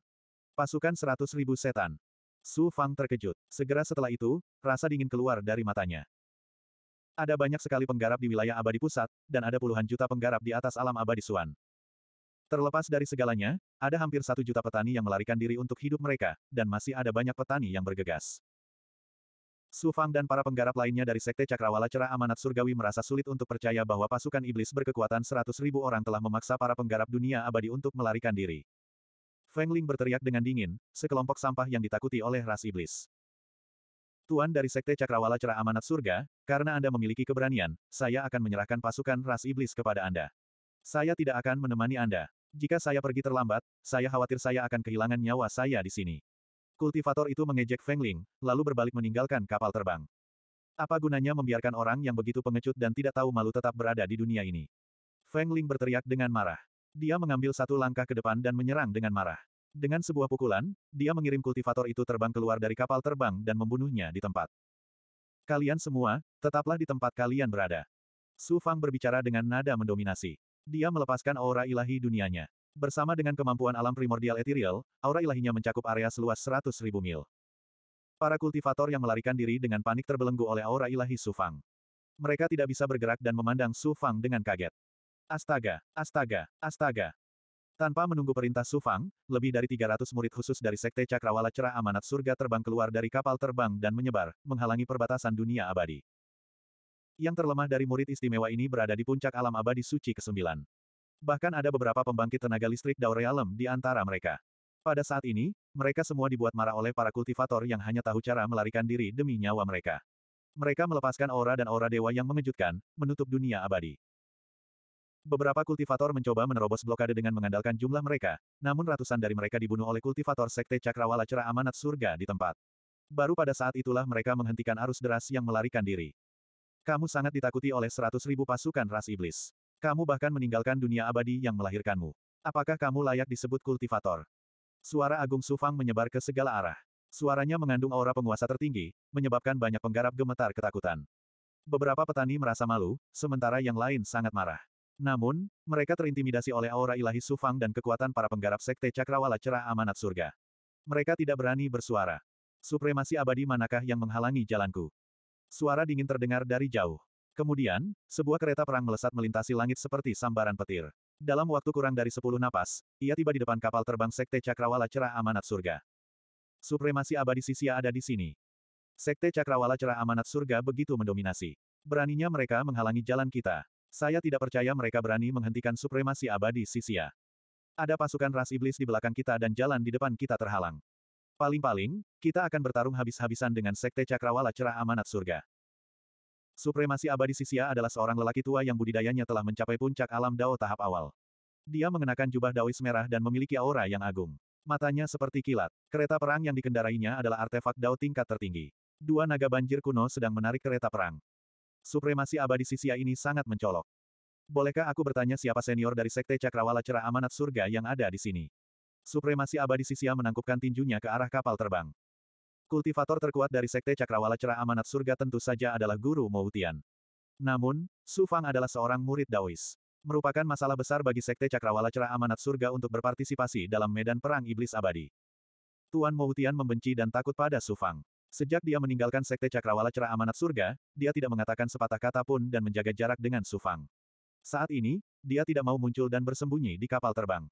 Pasukan seratus ribu setan. Su Fang terkejut. Segera setelah itu, rasa dingin keluar dari matanya. Ada banyak sekali penggarap di wilayah abadi pusat, dan ada puluhan juta penggarap di atas alam abadi Suan. Terlepas dari segalanya, ada hampir satu juta petani yang melarikan diri untuk hidup mereka, dan masih ada banyak petani yang bergegas. Su Fang dan para penggarap lainnya dari Sekte Cakrawala Cerah Amanat Surgawi merasa sulit untuk percaya bahwa pasukan iblis berkekuatan seratus ribu orang telah memaksa para penggarap dunia abadi untuk melarikan diri. Feng Ling berteriak dengan dingin, sekelompok sampah yang ditakuti oleh ras iblis. Tuan dari Sekte Cakrawala Cerah Amanat Surga, karena Anda memiliki keberanian, saya akan menyerahkan pasukan ras iblis kepada Anda. Saya tidak akan menemani Anda. Jika saya pergi terlambat, saya khawatir saya akan kehilangan nyawa saya di sini. Kultivator itu mengejek Feng Ling, lalu berbalik meninggalkan kapal terbang. Apa gunanya membiarkan orang yang begitu pengecut dan tidak tahu malu tetap berada di dunia ini? Feng Ling berteriak dengan marah. Dia mengambil satu langkah ke depan dan menyerang dengan marah. Dengan sebuah pukulan, dia mengirim kultivator itu terbang keluar dari kapal terbang dan membunuhnya di tempat. Kalian semua, tetaplah di tempat kalian berada. Su Fang berbicara dengan nada mendominasi. Dia melepaskan aura ilahi dunianya. Bersama dengan kemampuan alam primordial etiril, aura ilahinya mencakup area seluas 100.000 mil. Para kultivator yang melarikan diri dengan panik terbelenggu oleh aura ilahi Su Fang. Mereka tidak bisa bergerak dan memandang Su Fang dengan kaget. Astaga, astaga, astaga. Tanpa menunggu perintah Sufang, lebih dari 300 murid khusus dari Sekte Cakrawala Cerah Amanat Surga terbang keluar dari kapal terbang dan menyebar, menghalangi perbatasan dunia abadi. Yang terlemah dari murid istimewa ini berada di puncak alam abadi suci ke-9. Bahkan ada beberapa pembangkit tenaga listrik Daurealem di antara mereka. Pada saat ini, mereka semua dibuat marah oleh para kultivator yang hanya tahu cara melarikan diri demi nyawa mereka. Mereka melepaskan aura dan aura dewa yang mengejutkan, menutup dunia abadi. Beberapa kultivator mencoba menerobos blokade dengan mengandalkan jumlah mereka, namun ratusan dari mereka dibunuh oleh kultivator Sekte Cakrawala Cera Amanat Surga di tempat. Baru pada saat itulah mereka menghentikan arus deras yang melarikan diri. Kamu sangat ditakuti oleh seratus ribu pasukan ras iblis. Kamu bahkan meninggalkan dunia abadi yang melahirkanmu. Apakah kamu layak disebut kultivator? Suara Agung Sufang menyebar ke segala arah. Suaranya mengandung aura penguasa tertinggi, menyebabkan banyak penggarap gemetar ketakutan. Beberapa petani merasa malu, sementara yang lain sangat marah. Namun, mereka terintimidasi oleh aura ilahi Sufang dan kekuatan para penggarap sekte cakrawala cerah amanat surga. Mereka tidak berani bersuara. Supremasi abadi manakah yang menghalangi jalanku? Suara dingin terdengar dari jauh. Kemudian, sebuah kereta perang melesat melintasi langit seperti sambaran petir. Dalam waktu kurang dari sepuluh napas, ia tiba di depan kapal terbang Sekte Cakrawala Cerah Amanat Surga. Supremasi abadi Sisia ada di sini. Sekte Cakrawala Cerah Amanat Surga begitu mendominasi. Beraninya mereka menghalangi jalan kita. Saya tidak percaya mereka berani menghentikan supremasi abadi Sisia. Ada pasukan ras iblis di belakang kita dan jalan di depan kita terhalang. Paling-paling, kita akan bertarung habis-habisan dengan Sekte Cakrawala Cerah Amanat Surga. Supremasi abadi Sisia adalah seorang lelaki tua yang budidayanya telah mencapai puncak alam dao tahap awal. Dia mengenakan jubah daois merah dan memiliki aura yang agung. Matanya seperti kilat. Kereta perang yang dikendarainya adalah artefak dao tingkat tertinggi. Dua naga banjir kuno sedang menarik kereta perang. Supremasi abadi Sisia ini sangat mencolok. Bolehkah aku bertanya siapa senior dari Sekte Cakrawala Cerah Amanat Surga yang ada di sini? Supremasi abadi Sisia menangkupkan tinjunya ke arah kapal terbang. Kultivator terkuat dari Sekte Cakrawala Cerah Amanat Surga tentu saja adalah Guru Moutian. Namun, Su Fang adalah seorang murid Daois. Merupakan masalah besar bagi Sekte Cakrawala Cerah Amanat Surga untuk berpartisipasi dalam medan perang iblis abadi. Tuan Moutian membenci dan takut pada Su Fang. Sejak dia meninggalkan Sekte Cakrawala Cerah Amanat Surga, dia tidak mengatakan sepatah kata pun dan menjaga jarak dengan Sufang. Saat ini, dia tidak mau muncul dan bersembunyi di kapal terbang.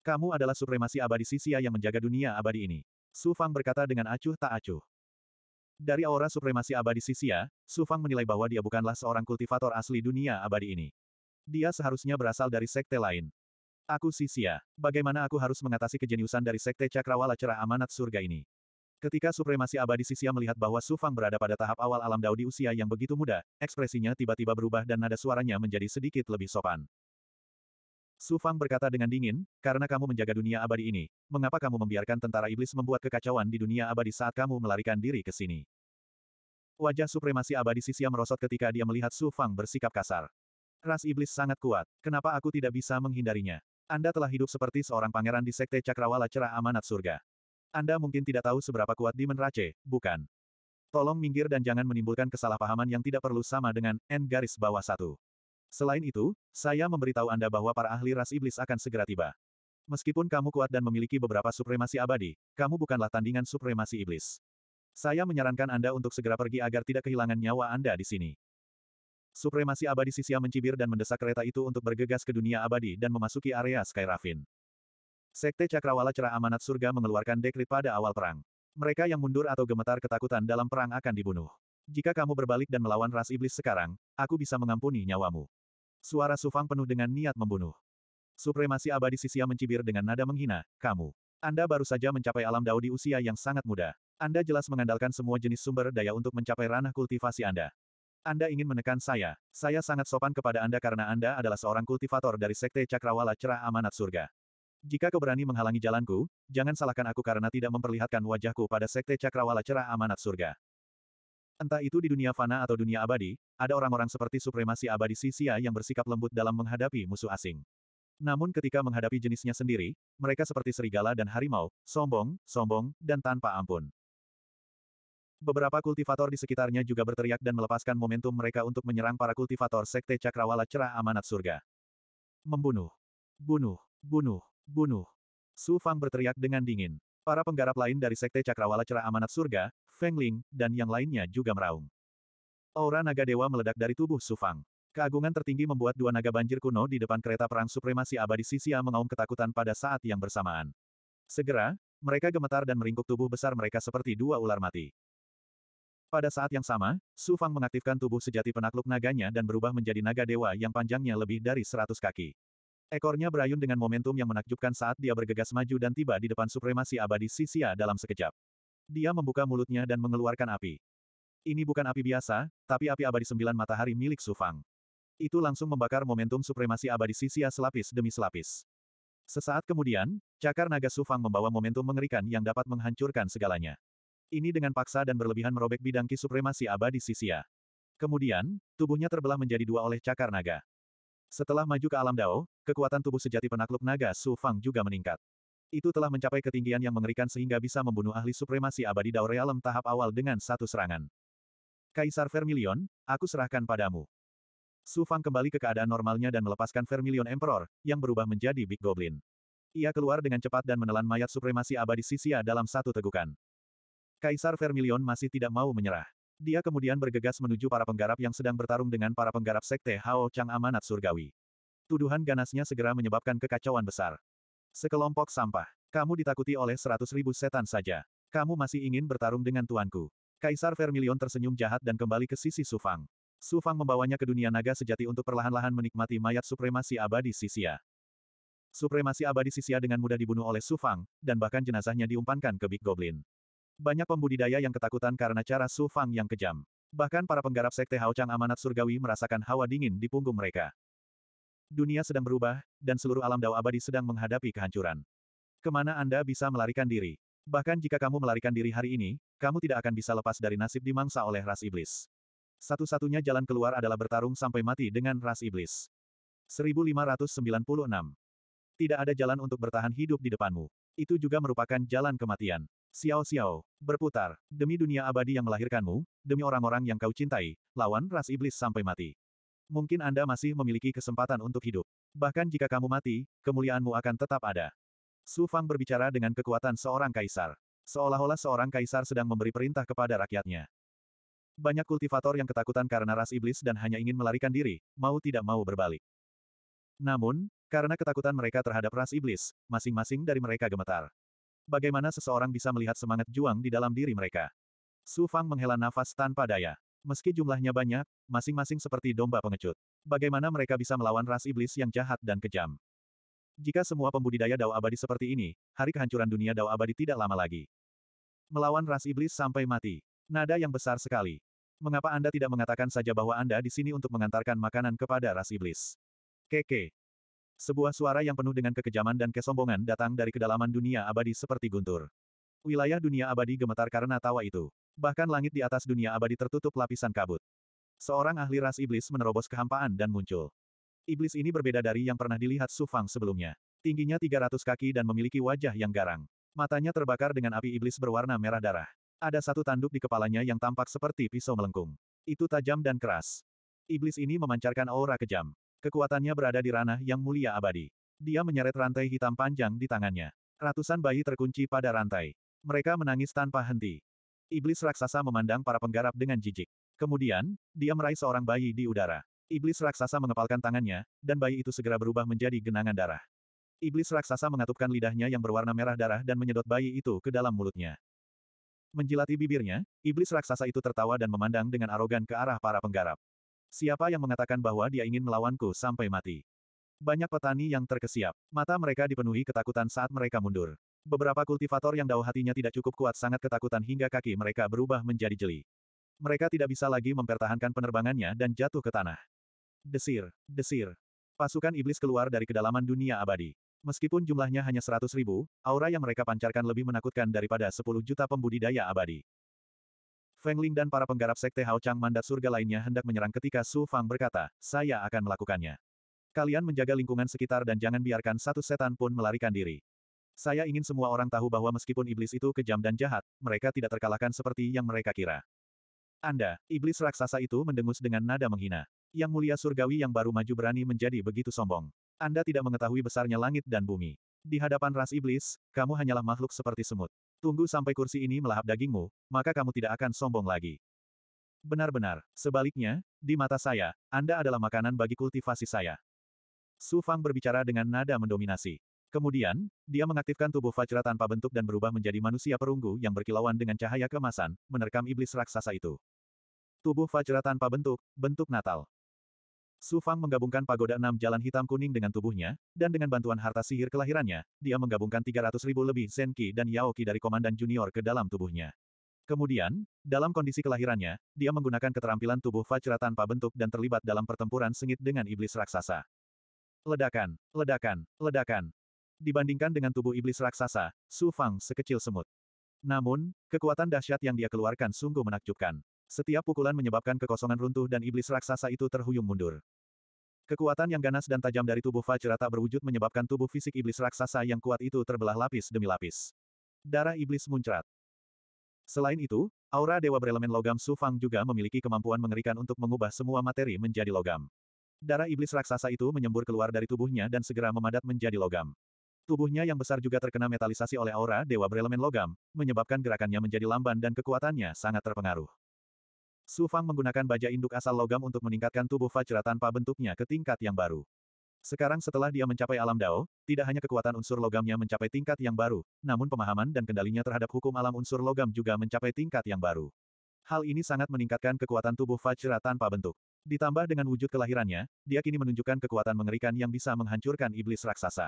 Kamu adalah supremasi abadi Sisia yang menjaga dunia abadi ini. Sufang berkata dengan acuh tak acuh. Dari aura supremasi abadi Sisia, Sufang menilai bahwa dia bukanlah seorang kultivator asli dunia abadi ini. Dia seharusnya berasal dari sekte lain. Aku Sisia. Bagaimana aku harus mengatasi kejeniusan dari sekte Cakrawala Cerah Amanat Surga ini? Ketika supremasi abadi Sisia melihat bahwa Su Fang berada pada tahap awal alam dao di usia yang begitu muda, ekspresinya tiba-tiba berubah dan nada suaranya menjadi sedikit lebih sopan. Su Fang berkata dengan dingin, karena kamu menjaga dunia abadi ini, mengapa kamu membiarkan tentara iblis membuat kekacauan di dunia abadi saat kamu melarikan diri ke sini? Wajah supremasi abadi Sisia merosot ketika dia melihat Su Fang bersikap kasar. Ras iblis sangat kuat, kenapa aku tidak bisa menghindarinya? Anda telah hidup seperti seorang pangeran di Sekte Cakrawala Cerah Amanat Surga. Anda mungkin tidak tahu seberapa kuat Demon Rache, bukan? Tolong minggir dan jangan menimbulkan kesalahpahaman yang tidak perlu sama dengan N garis bawah satu. Selain itu, saya memberitahu Anda bahwa para ahli ras iblis akan segera tiba. Meskipun kamu kuat dan memiliki beberapa supremasi abadi, kamu bukanlah tandingan supremasi iblis. Saya menyarankan Anda untuk segera pergi agar tidak kehilangan nyawa Anda di sini. Supremasi abadi Sisia mencibir dan mendesak kereta itu untuk bergegas ke dunia abadi dan memasuki area Skyrafin. Sekte Cakrawala Cerah Amanat Surga mengeluarkan dekrit pada awal perang. Mereka yang mundur atau gemetar ketakutan dalam perang akan dibunuh. Jika kamu berbalik dan melawan ras iblis sekarang, aku bisa mengampuni nyawamu. Suara Sufang penuh dengan niat membunuh. Supremasi abadi Sisia mencibir dengan nada menghina, kamu. Anda baru saja mencapai alam dao di usia yang sangat muda. Anda jelas mengandalkan semua jenis sumber daya untuk mencapai ranah kultivasi Anda. Anda ingin menekan saya. Saya sangat sopan kepada Anda karena Anda adalah seorang kultivator dari Sekte Cakrawala Cerah Amanat Surga. Jika kau berani menghalangi jalanku, jangan salahkan aku karena tidak memperlihatkan wajahku pada Sekte Cakrawala Cerah Amanat Surga. Entah itu di dunia fana atau dunia abadi, ada orang-orang seperti supremasi abadi Sisia yang bersikap lembut dalam menghadapi musuh asing. Namun ketika menghadapi jenisnya sendiri, mereka seperti serigala dan harimau, sombong, sombong, dan tanpa ampun. Beberapa kultivator di sekitarnya juga berteriak dan melepaskan momentum mereka untuk menyerang para kultivator Sekte Cakrawala Cerah Amanat Surga. Membunuh. Bunuh. Bunuh. Bunuh. Su Fang berteriak dengan dingin. Para penggarap lain dari Sekte Cakrawala Cerah Amanat Surga, Feng Ling, dan yang lainnya juga meraung. Aura naga dewa meledak dari tubuh Su Fang. Keagungan tertinggi membuat dua naga banjir kuno di depan kereta perang supremasi abadi Sisia mengaum ketakutan pada saat yang bersamaan. Segera, mereka gemetar dan meringkuk tubuh besar mereka seperti dua ular mati. Pada saat yang sama, Su Fang mengaktifkan tubuh sejati penakluk naganya dan berubah menjadi naga dewa yang panjangnya lebih dari seratus kaki. Ekornya berayun dengan momentum yang menakjubkan saat dia bergegas maju dan tiba di depan supremasi abadi Sisia dalam sekejap. Dia membuka mulutnya dan mengeluarkan api. Ini bukan api biasa, tapi api abadi sembilan matahari milik Sufang. Itu langsung membakar momentum supremasi abadi Sisia selapis demi selapis. Sesaat kemudian, cakar naga Sufang membawa momentum mengerikan yang dapat menghancurkan segalanya. Ini dengan paksa dan berlebihan merobek bidang ki supremasi abadi Sisia. Kemudian, tubuhnya terbelah menjadi dua oleh cakar naga. Setelah maju ke alam Dao, kekuatan tubuh sejati penakluk naga Su Fang juga meningkat. Itu telah mencapai ketinggian yang mengerikan sehingga bisa membunuh ahli supremasi abadi Dao Realm tahap awal dengan satu serangan. Kaisar Vermilion, aku serahkan padamu. Su Fang kembali ke keadaan normalnya dan melepaskan Vermilion Emperor, yang berubah menjadi Big Goblin. Ia keluar dengan cepat dan menelan mayat supremasi abadi Sisia dalam satu tegukan. Kaisar Vermilion masih tidak mau menyerah. Dia kemudian bergegas menuju para penggarap yang sedang bertarung dengan para penggarap sekte Hao Chang Amanat Surgawi. Tuduhan ganasnya segera menyebabkan kekacauan besar. Sekelompok sampah. Kamu ditakuti oleh seratus ribu setan saja. Kamu masih ingin bertarung dengan tuanku. Kaisar Vermilion tersenyum jahat dan kembali ke sisi Sufang. Sufang membawanya ke dunia naga sejati untuk perlahan-lahan menikmati mayat supremasi abadi Sisia. Supremasi abadi Sisia dengan mudah dibunuh oleh Sufang, dan bahkan jenazahnya diumpankan ke Big Goblin. Banyak pembudidaya yang ketakutan karena cara Su Fang yang kejam. Bahkan para penggarap sekte Hao Chang Amanat Surgawi merasakan hawa dingin di punggung mereka. Dunia sedang berubah, dan seluruh alam dao abadi sedang menghadapi kehancuran. Kemana Anda bisa melarikan diri? Bahkan jika kamu melarikan diri hari ini, kamu tidak akan bisa lepas dari nasib dimangsa oleh ras iblis. Satu-satunya jalan keluar adalah bertarung sampai mati dengan ras iblis. 1596. Tidak ada jalan untuk bertahan hidup di depanmu. Itu juga merupakan jalan kematian. Xiao Xiao, berputar, demi dunia abadi yang melahirkanmu, demi orang-orang yang kau cintai, lawan ras iblis sampai mati. Mungkin Anda masih memiliki kesempatan untuk hidup. Bahkan jika kamu mati, kemuliaanmu akan tetap ada. Su Fang berbicara dengan kekuatan seorang kaisar. Seolah-olah seorang kaisar sedang memberi perintah kepada rakyatnya. Banyak kultivator yang ketakutan karena ras iblis dan hanya ingin melarikan diri, mau tidak mau berbalik. Namun, karena ketakutan mereka terhadap ras iblis, masing-masing dari mereka gemetar. Bagaimana seseorang bisa melihat semangat juang di dalam diri mereka? Su Fang menghela nafas tanpa daya. Meski jumlahnya banyak, masing-masing seperti domba pengecut. Bagaimana mereka bisa melawan ras iblis yang jahat dan kejam? Jika semua pembudidaya dao abadi seperti ini, hari kehancuran dunia dao abadi tidak lama lagi. Melawan ras iblis sampai mati. Nada yang besar sekali. Mengapa Anda tidak mengatakan saja bahwa Anda di sini untuk mengantarkan makanan kepada ras iblis? Keke, sebuah suara yang penuh dengan kekejaman dan kesombongan datang dari kedalaman dunia abadi seperti guntur. Wilayah dunia abadi gemetar karena tawa itu. Bahkan langit di atas dunia abadi tertutup lapisan kabut. Seorang ahli ras iblis menerobos kehampaan dan muncul. Iblis ini berbeda dari yang pernah dilihat Sufang sebelumnya. Tingginya 300 kaki dan memiliki wajah yang garang. Matanya terbakar dengan api iblis berwarna merah darah. Ada satu tanduk di kepalanya yang tampak seperti pisau melengkung. Itu tajam dan keras. Iblis ini memancarkan aura kejam. Kekuatannya berada di ranah yang mulia abadi. Dia menyeret rantai hitam panjang di tangannya. Ratusan bayi terkunci pada rantai. Mereka menangis tanpa henti. Iblis raksasa memandang para penggarap dengan jijik. Kemudian, dia meraih seorang bayi di udara. Iblis raksasa mengepalkan tangannya, dan bayi itu segera berubah menjadi genangan darah. Iblis raksasa mengatupkan lidahnya yang berwarna merah darah dan menyedot bayi itu ke dalam mulutnya. Menjilati bibirnya, iblis raksasa itu tertawa dan memandang dengan arogan ke arah para penggarap. Siapa yang mengatakan bahwa dia ingin melawanku sampai mati? Banyak petani yang terkesiap. Mata mereka dipenuhi ketakutan saat mereka mundur. Beberapa kultivator yang dao hatinya tidak cukup kuat sangat ketakutan hingga kaki mereka berubah menjadi jeli. Mereka tidak bisa lagi mempertahankan penerbangannya dan jatuh ke tanah. Desir, desir. Pasukan iblis keluar dari kedalaman dunia abadi. Meskipun jumlahnya hanya seratus ribu, aura yang mereka pancarkan lebih menakutkan daripada sepuluh juta pembudidaya abadi. Feng Ling dan para penggarap Sekte Hao Chang mandat surga lainnya hendak menyerang ketika Su Fang berkata, saya akan melakukannya. Kalian menjaga lingkungan sekitar dan jangan biarkan satu setan pun melarikan diri. Saya ingin semua orang tahu bahwa meskipun iblis itu kejam dan jahat, mereka tidak terkalahkan seperti yang mereka kira. Anda, iblis raksasa itu mendengus dengan nada menghina. Yang mulia surgawi yang baru maju berani menjadi begitu sombong. Anda tidak mengetahui besarnya langit dan bumi. Di hadapan ras iblis, kamu hanyalah makhluk seperti semut. Tunggu sampai kursi ini melahap dagingmu, maka kamu tidak akan sombong lagi. Benar-benar, sebaliknya, di mata saya, Anda adalah makanan bagi kultivasi saya. Su Fang berbicara dengan nada mendominasi. Kemudian, dia mengaktifkan tubuh Fajra tanpa bentuk dan berubah menjadi manusia perunggu yang berkilauan dengan cahaya kemasan, menerkam iblis raksasa itu. Tubuh Fajra tanpa bentuk, bentuk Natal. Su Fang menggabungkan pagoda enam jalan hitam kuning dengan tubuhnya, dan dengan bantuan harta sihir kelahirannya, dia menggabungkan 300 ribu lebih Zenki dan Yaoki dari komandan junior ke dalam tubuhnya. Kemudian, dalam kondisi kelahirannya, dia menggunakan keterampilan tubuh Fajra tanpa bentuk dan terlibat dalam pertempuran sengit dengan iblis raksasa. Ledakan, ledakan, ledakan. Dibandingkan dengan tubuh iblis raksasa, Su Fang sekecil semut. Namun, kekuatan dahsyat yang dia keluarkan sungguh menakjubkan. Setiap pukulan menyebabkan kekosongan runtuh dan iblis raksasa itu terhuyung mundur. Kekuatan yang ganas dan tajam dari tubuh Fajra tak berwujud menyebabkan tubuh fisik iblis raksasa yang kuat itu terbelah lapis demi lapis. Darah iblis muncrat. Selain itu, aura dewa berelemen logam Sufang juga memiliki kemampuan mengerikan untuk mengubah semua materi menjadi logam. Darah iblis raksasa itu menyembur keluar dari tubuhnya dan segera memadat menjadi logam. Tubuhnya yang besar juga terkena metalisasi oleh aura dewa berelemen logam, menyebabkan gerakannya menjadi lamban dan kekuatannya sangat terpengaruh. Su Fang menggunakan baja induk asal logam untuk meningkatkan tubuh Fajra tanpa bentuknya ke tingkat yang baru. Sekarang setelah dia mencapai alam Dao, tidak hanya kekuatan unsur logamnya mencapai tingkat yang baru, namun pemahaman dan kendalinya terhadap hukum alam unsur logam juga mencapai tingkat yang baru. Hal ini sangat meningkatkan kekuatan tubuh Fajra tanpa bentuk. Ditambah dengan wujud kelahirannya, dia kini menunjukkan kekuatan mengerikan yang bisa menghancurkan iblis raksasa.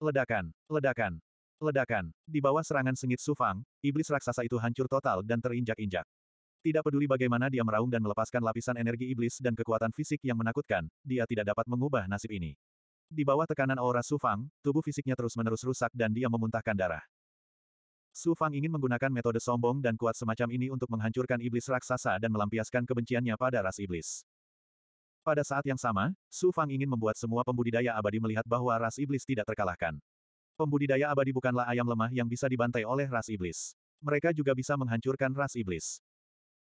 Ledakan, ledakan, ledakan. Di bawah serangan sengit Sufang, iblis raksasa itu hancur total dan terinjak-injak. Tidak peduli bagaimana dia meraung dan melepaskan lapisan energi iblis dan kekuatan fisik yang menakutkan, dia tidak dapat mengubah nasib ini. Di bawah tekanan aura Sufang, tubuh fisiknya terus-menerus rusak dan dia memuntahkan darah. Sufang ingin menggunakan metode sombong dan kuat semacam ini untuk menghancurkan iblis raksasa dan melampiaskan kebenciannya pada ras iblis. Pada saat yang sama, Sufang ingin membuat semua pembudidaya abadi melihat bahwa ras iblis tidak terkalahkan. Pembudidaya abadi bukanlah ayam lemah yang bisa dibantai oleh ras iblis. Mereka juga bisa menghancurkan ras iblis.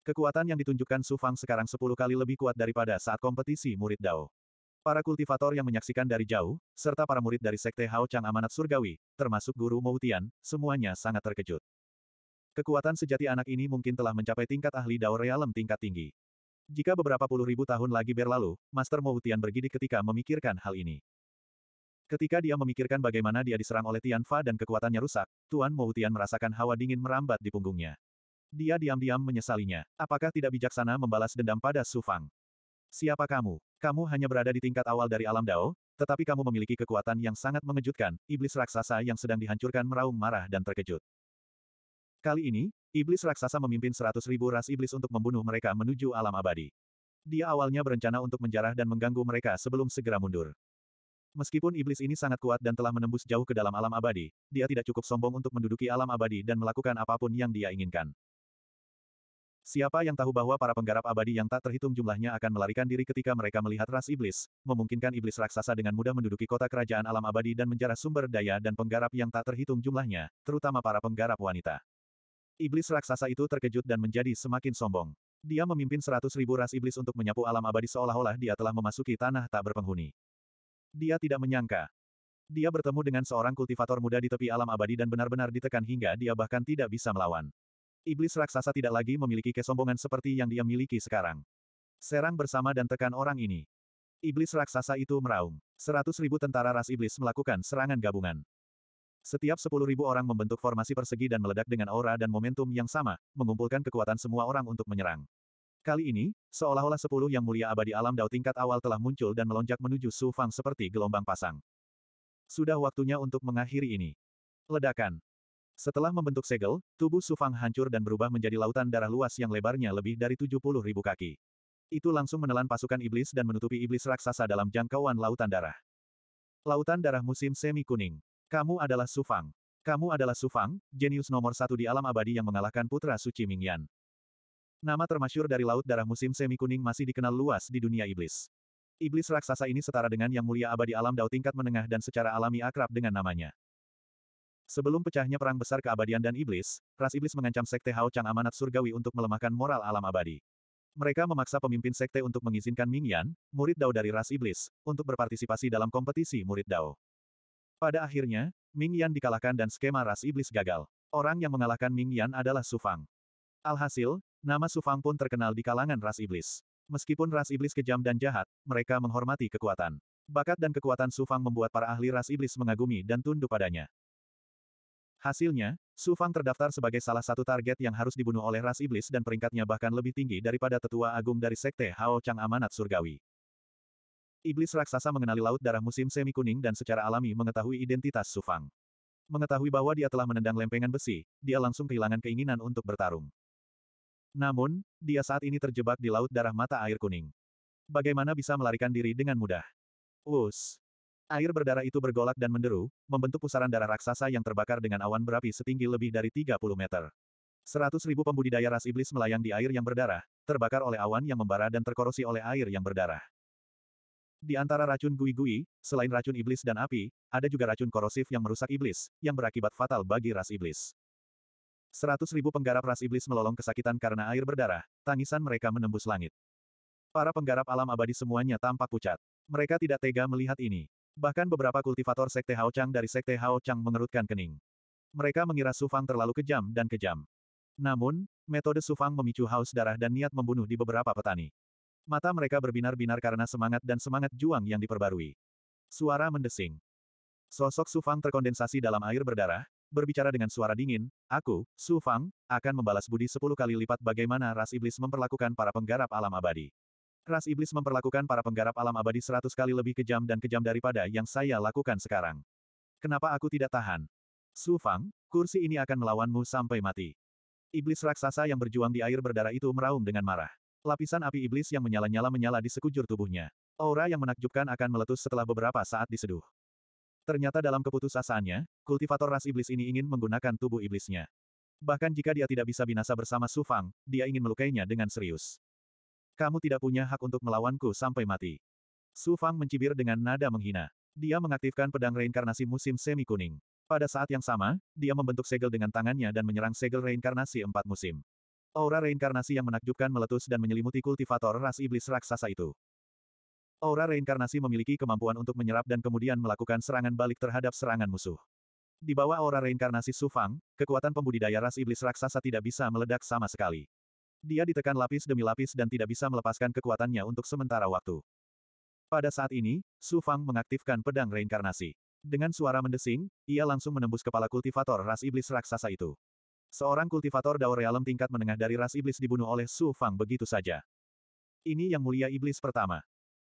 Kekuatan yang ditunjukkan Su Fang sekarang sepuluh kali lebih kuat daripada saat kompetisi murid Dao. Para kultivator yang menyaksikan dari jauh, serta para murid dari Sekte Hao Chang Amanat Surgawi, termasuk Guru Moutian, semuanya sangat terkejut. Kekuatan sejati anak ini mungkin telah mencapai tingkat ahli Dao Realem tingkat tinggi. Jika beberapa puluh ribu tahun lagi berlalu, Master Moutian bergidik ketika memikirkan hal ini. Ketika dia memikirkan bagaimana dia diserang oleh Tian Fa dan kekuatannya rusak, Tuan Moutian merasakan hawa dingin merambat di punggungnya. Dia diam-diam menyesalinya. Apakah tidak bijaksana membalas dendam pada Su Fang? Siapa kamu? Kamu hanya berada di tingkat awal dari alam Dao, tetapi kamu memiliki kekuatan yang sangat mengejutkan, iblis raksasa yang sedang dihancurkan meraung marah dan terkejut. Kali ini, iblis raksasa memimpin seratus ribu ras iblis untuk membunuh mereka menuju alam abadi. Dia awalnya berencana untuk menjarah dan mengganggu mereka sebelum segera mundur. Meskipun iblis ini sangat kuat dan telah menembus jauh ke dalam alam abadi, dia tidak cukup sombong untuk menduduki alam abadi dan melakukan apapun yang dia inginkan. Siapa yang tahu bahwa para penggarap abadi yang tak terhitung jumlahnya akan melarikan diri ketika mereka melihat ras iblis, memungkinkan iblis raksasa dengan mudah menduduki kota kerajaan alam abadi dan menjarah sumber daya dan penggarap yang tak terhitung jumlahnya, terutama para penggarap wanita. Iblis raksasa itu terkejut dan menjadi semakin sombong. Dia memimpin seratus ribu ras iblis untuk menyapu alam abadi seolah-olah dia telah memasuki tanah tak berpenghuni. Dia tidak menyangka. Dia bertemu dengan seorang kultivator muda di tepi alam abadi dan benar-benar ditekan hingga dia bahkan tidak bisa melawan. Iblis raksasa tidak lagi memiliki kesombongan seperti yang dia miliki sekarang. Serang bersama dan tekan orang ini. Iblis raksasa itu meraung. Seratus ribu tentara ras iblis melakukan serangan gabungan. Setiap sepuluh ribu orang membentuk formasi persegi dan meledak dengan aura dan momentum yang sama, mengumpulkan kekuatan semua orang untuk menyerang. Kali ini, seolah-olah sepuluh yang mulia abadi alam dao tingkat awal telah muncul dan melonjak menuju Su Fang seperti gelombang pasang. Sudah waktunya untuk mengakhiri ini. Ledakan. Setelah membentuk segel, tubuh Sufang hancur dan berubah menjadi lautan darah luas yang lebarnya lebih dari 70 ribu kaki. Itu langsung menelan pasukan iblis dan menutupi iblis raksasa dalam jangkauan lautan darah. Lautan darah musim semi kuning. Kamu adalah Sufang. Kamu adalah Sufang, jenius nomor satu di alam abadi yang mengalahkan putra suci Mingyan. Nama termasyur dari laut darah musim semi kuning masih dikenal luas di dunia iblis. Iblis raksasa ini setara dengan yang mulia abadi alam dao tingkat menengah dan secara alami akrab dengan namanya. Sebelum pecahnya perang besar keabadian dan iblis, ras iblis mengancam sekte Hao Chang amanat surgawi untuk melemahkan moral alam abadi. Mereka memaksa pemimpin sekte untuk mengizinkan Ming Yan, murid Dao dari ras iblis, untuk berpartisipasi dalam kompetisi murid Dao. Pada akhirnya, Ming Yan dikalahkan dan skema ras iblis gagal. Orang yang mengalahkan Ming Yan adalah Su Fang. Alhasil, nama Su Fang pun terkenal di kalangan ras iblis. Meskipun ras iblis kejam dan jahat, mereka menghormati kekuatan. Bakat dan kekuatan Su Fang membuat para ahli ras iblis mengagumi dan tunduk padanya. Hasilnya, Su Fang terdaftar sebagai salah satu target yang harus dibunuh oleh ras iblis dan peringkatnya bahkan lebih tinggi daripada tetua agung dari sekte Hao Chang Amanat Surgawi. Iblis raksasa mengenali laut darah musim semi kuning dan secara alami mengetahui identitas Su Fang. Mengetahui bahwa dia telah menendang lempengan besi, dia langsung kehilangan keinginan untuk bertarung. Namun, dia saat ini terjebak di laut darah mata air kuning. Bagaimana bisa melarikan diri dengan mudah? Us Air berdarah itu bergolak dan menderu, membentuk pusaran darah raksasa yang terbakar dengan awan berapi setinggi lebih dari 30 meter. Seratus ribu pembudidaya ras iblis melayang di air yang berdarah, terbakar oleh awan yang membara dan terkorosi oleh air yang berdarah. Di antara racun gui-gui, selain racun iblis dan api, ada juga racun korosif yang merusak iblis, yang berakibat fatal bagi ras iblis. Seratus ribu penggarap ras iblis melolong kesakitan karena air berdarah, tangisan mereka menembus langit. Para penggarap alam abadi semuanya tampak pucat. Mereka tidak tega melihat ini. Bahkan beberapa kultivator Sekte Hao Chang dari Sekte Hao Chang mengerutkan kening. Mereka mengira Su Fang terlalu kejam dan kejam. Namun, metode Su Fang memicu haus darah dan niat membunuh di beberapa petani. Mata mereka berbinar-binar karena semangat dan semangat juang yang diperbarui. Suara mendesing. Sosok Su Fang terkondensasi dalam air berdarah, berbicara dengan suara dingin, aku, Su Fang, akan membalas budi sepuluh kali lipat bagaimana ras iblis memperlakukan para penggarap alam abadi. Ras iblis memperlakukan para penggarap alam abadi seratus kali lebih kejam dan kejam daripada yang saya lakukan sekarang. Kenapa aku tidak tahan? Su Fang, kursi ini akan melawanmu sampai mati. Iblis raksasa yang berjuang di air berdarah itu meraung dengan marah. Lapisan api iblis yang menyala-nyala menyala di sekujur tubuhnya. Aura yang menakjubkan akan meletus setelah beberapa saat diseduh. Ternyata dalam keputusasaannya, kultivator ras iblis ini ingin menggunakan tubuh iblisnya. Bahkan jika dia tidak bisa binasa bersama Su Fang, dia ingin melukainya dengan serius. Kamu tidak punya hak untuk melawanku sampai mati. Su Fang mencibir dengan nada menghina. Dia mengaktifkan pedang reinkarnasi musim semi kuning. Pada saat yang sama, dia membentuk segel dengan tangannya dan menyerang segel reinkarnasi empat musim. Aura reinkarnasi yang menakjubkan meletus dan menyelimuti kultivator ras iblis raksasa itu. Aura reinkarnasi memiliki kemampuan untuk menyerap dan kemudian melakukan serangan balik terhadap serangan musuh. Di bawah aura reinkarnasi Sufang, kekuatan pembudidaya ras iblis raksasa tidak bisa meledak sama sekali. Dia ditekan lapis demi lapis dan tidak bisa melepaskan kekuatannya untuk sementara waktu. Pada saat ini, Su Fang mengaktifkan pedang reinkarnasi. Dengan suara mendesing, ia langsung menembus kepala kultivator ras iblis raksasa itu. Seorang kultivator Dao Realem tingkat menengah dari ras iblis dibunuh oleh Su Fang begitu saja. Ini yang mulia iblis pertama.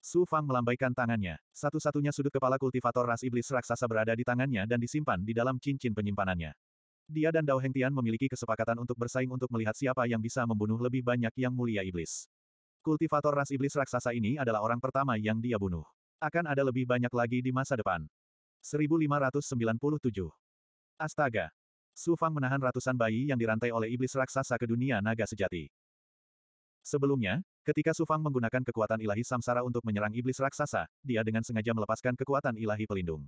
Su Fang melambaikan tangannya. Satu-satunya sudut kepala kultivator ras iblis raksasa berada di tangannya dan disimpan di dalam cincin penyimpanannya. Dia dan Dao Hengtian memiliki kesepakatan untuk bersaing untuk melihat siapa yang bisa membunuh lebih banyak yang mulia iblis. Kultivator ras iblis raksasa ini adalah orang pertama yang dia bunuh. Akan ada lebih banyak lagi di masa depan. 1597. Astaga. Su Fang menahan ratusan bayi yang dirantai oleh iblis raksasa ke dunia naga sejati. Sebelumnya, ketika Su Fang menggunakan kekuatan ilahi samsara untuk menyerang iblis raksasa, dia dengan sengaja melepaskan kekuatan ilahi pelindung.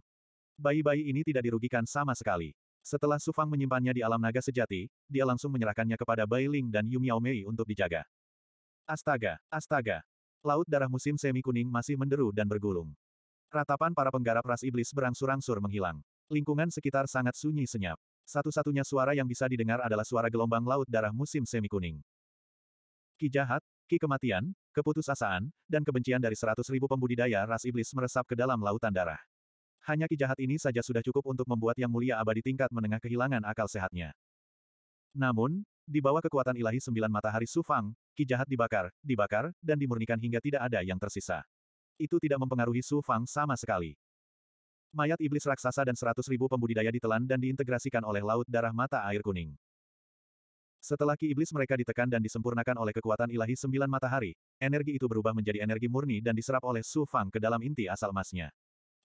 Bayi-bayi ini tidak dirugikan sama sekali. Setelah Sufang menyimpannya di alam naga sejati, dia langsung menyerahkannya kepada Bai Ling dan Yu Miao Mei untuk dijaga. Astaga, astaga. Laut darah musim semi kuning masih menderu dan bergulung. Ratapan para penggarap ras iblis berangsur-angsur menghilang. Lingkungan sekitar sangat sunyi senyap. Satu-satunya suara yang bisa didengar adalah suara gelombang laut darah musim semi kuning. Ki jahat, ki kematian, keputusasaan, dan kebencian dari seratus ribu pembudidaya ras iblis meresap ke dalam lautan darah. Hanya jahat ini saja sudah cukup untuk membuat Yang Mulia Abadi tingkat menengah kehilangan akal sehatnya. Namun, di bawah kekuatan ilahi sembilan matahari Sufang, jahat dibakar, dibakar, dan dimurnikan hingga tidak ada yang tersisa. Itu tidak mempengaruhi Sufang sama sekali. Mayat iblis raksasa dan seratus ribu pembudidaya ditelan dan diintegrasikan oleh Laut Darah Mata Air Kuning. Setelah ki iblis mereka ditekan dan disempurnakan oleh kekuatan ilahi sembilan matahari, energi itu berubah menjadi energi murni dan diserap oleh Su Fang ke dalam inti asal emasnya.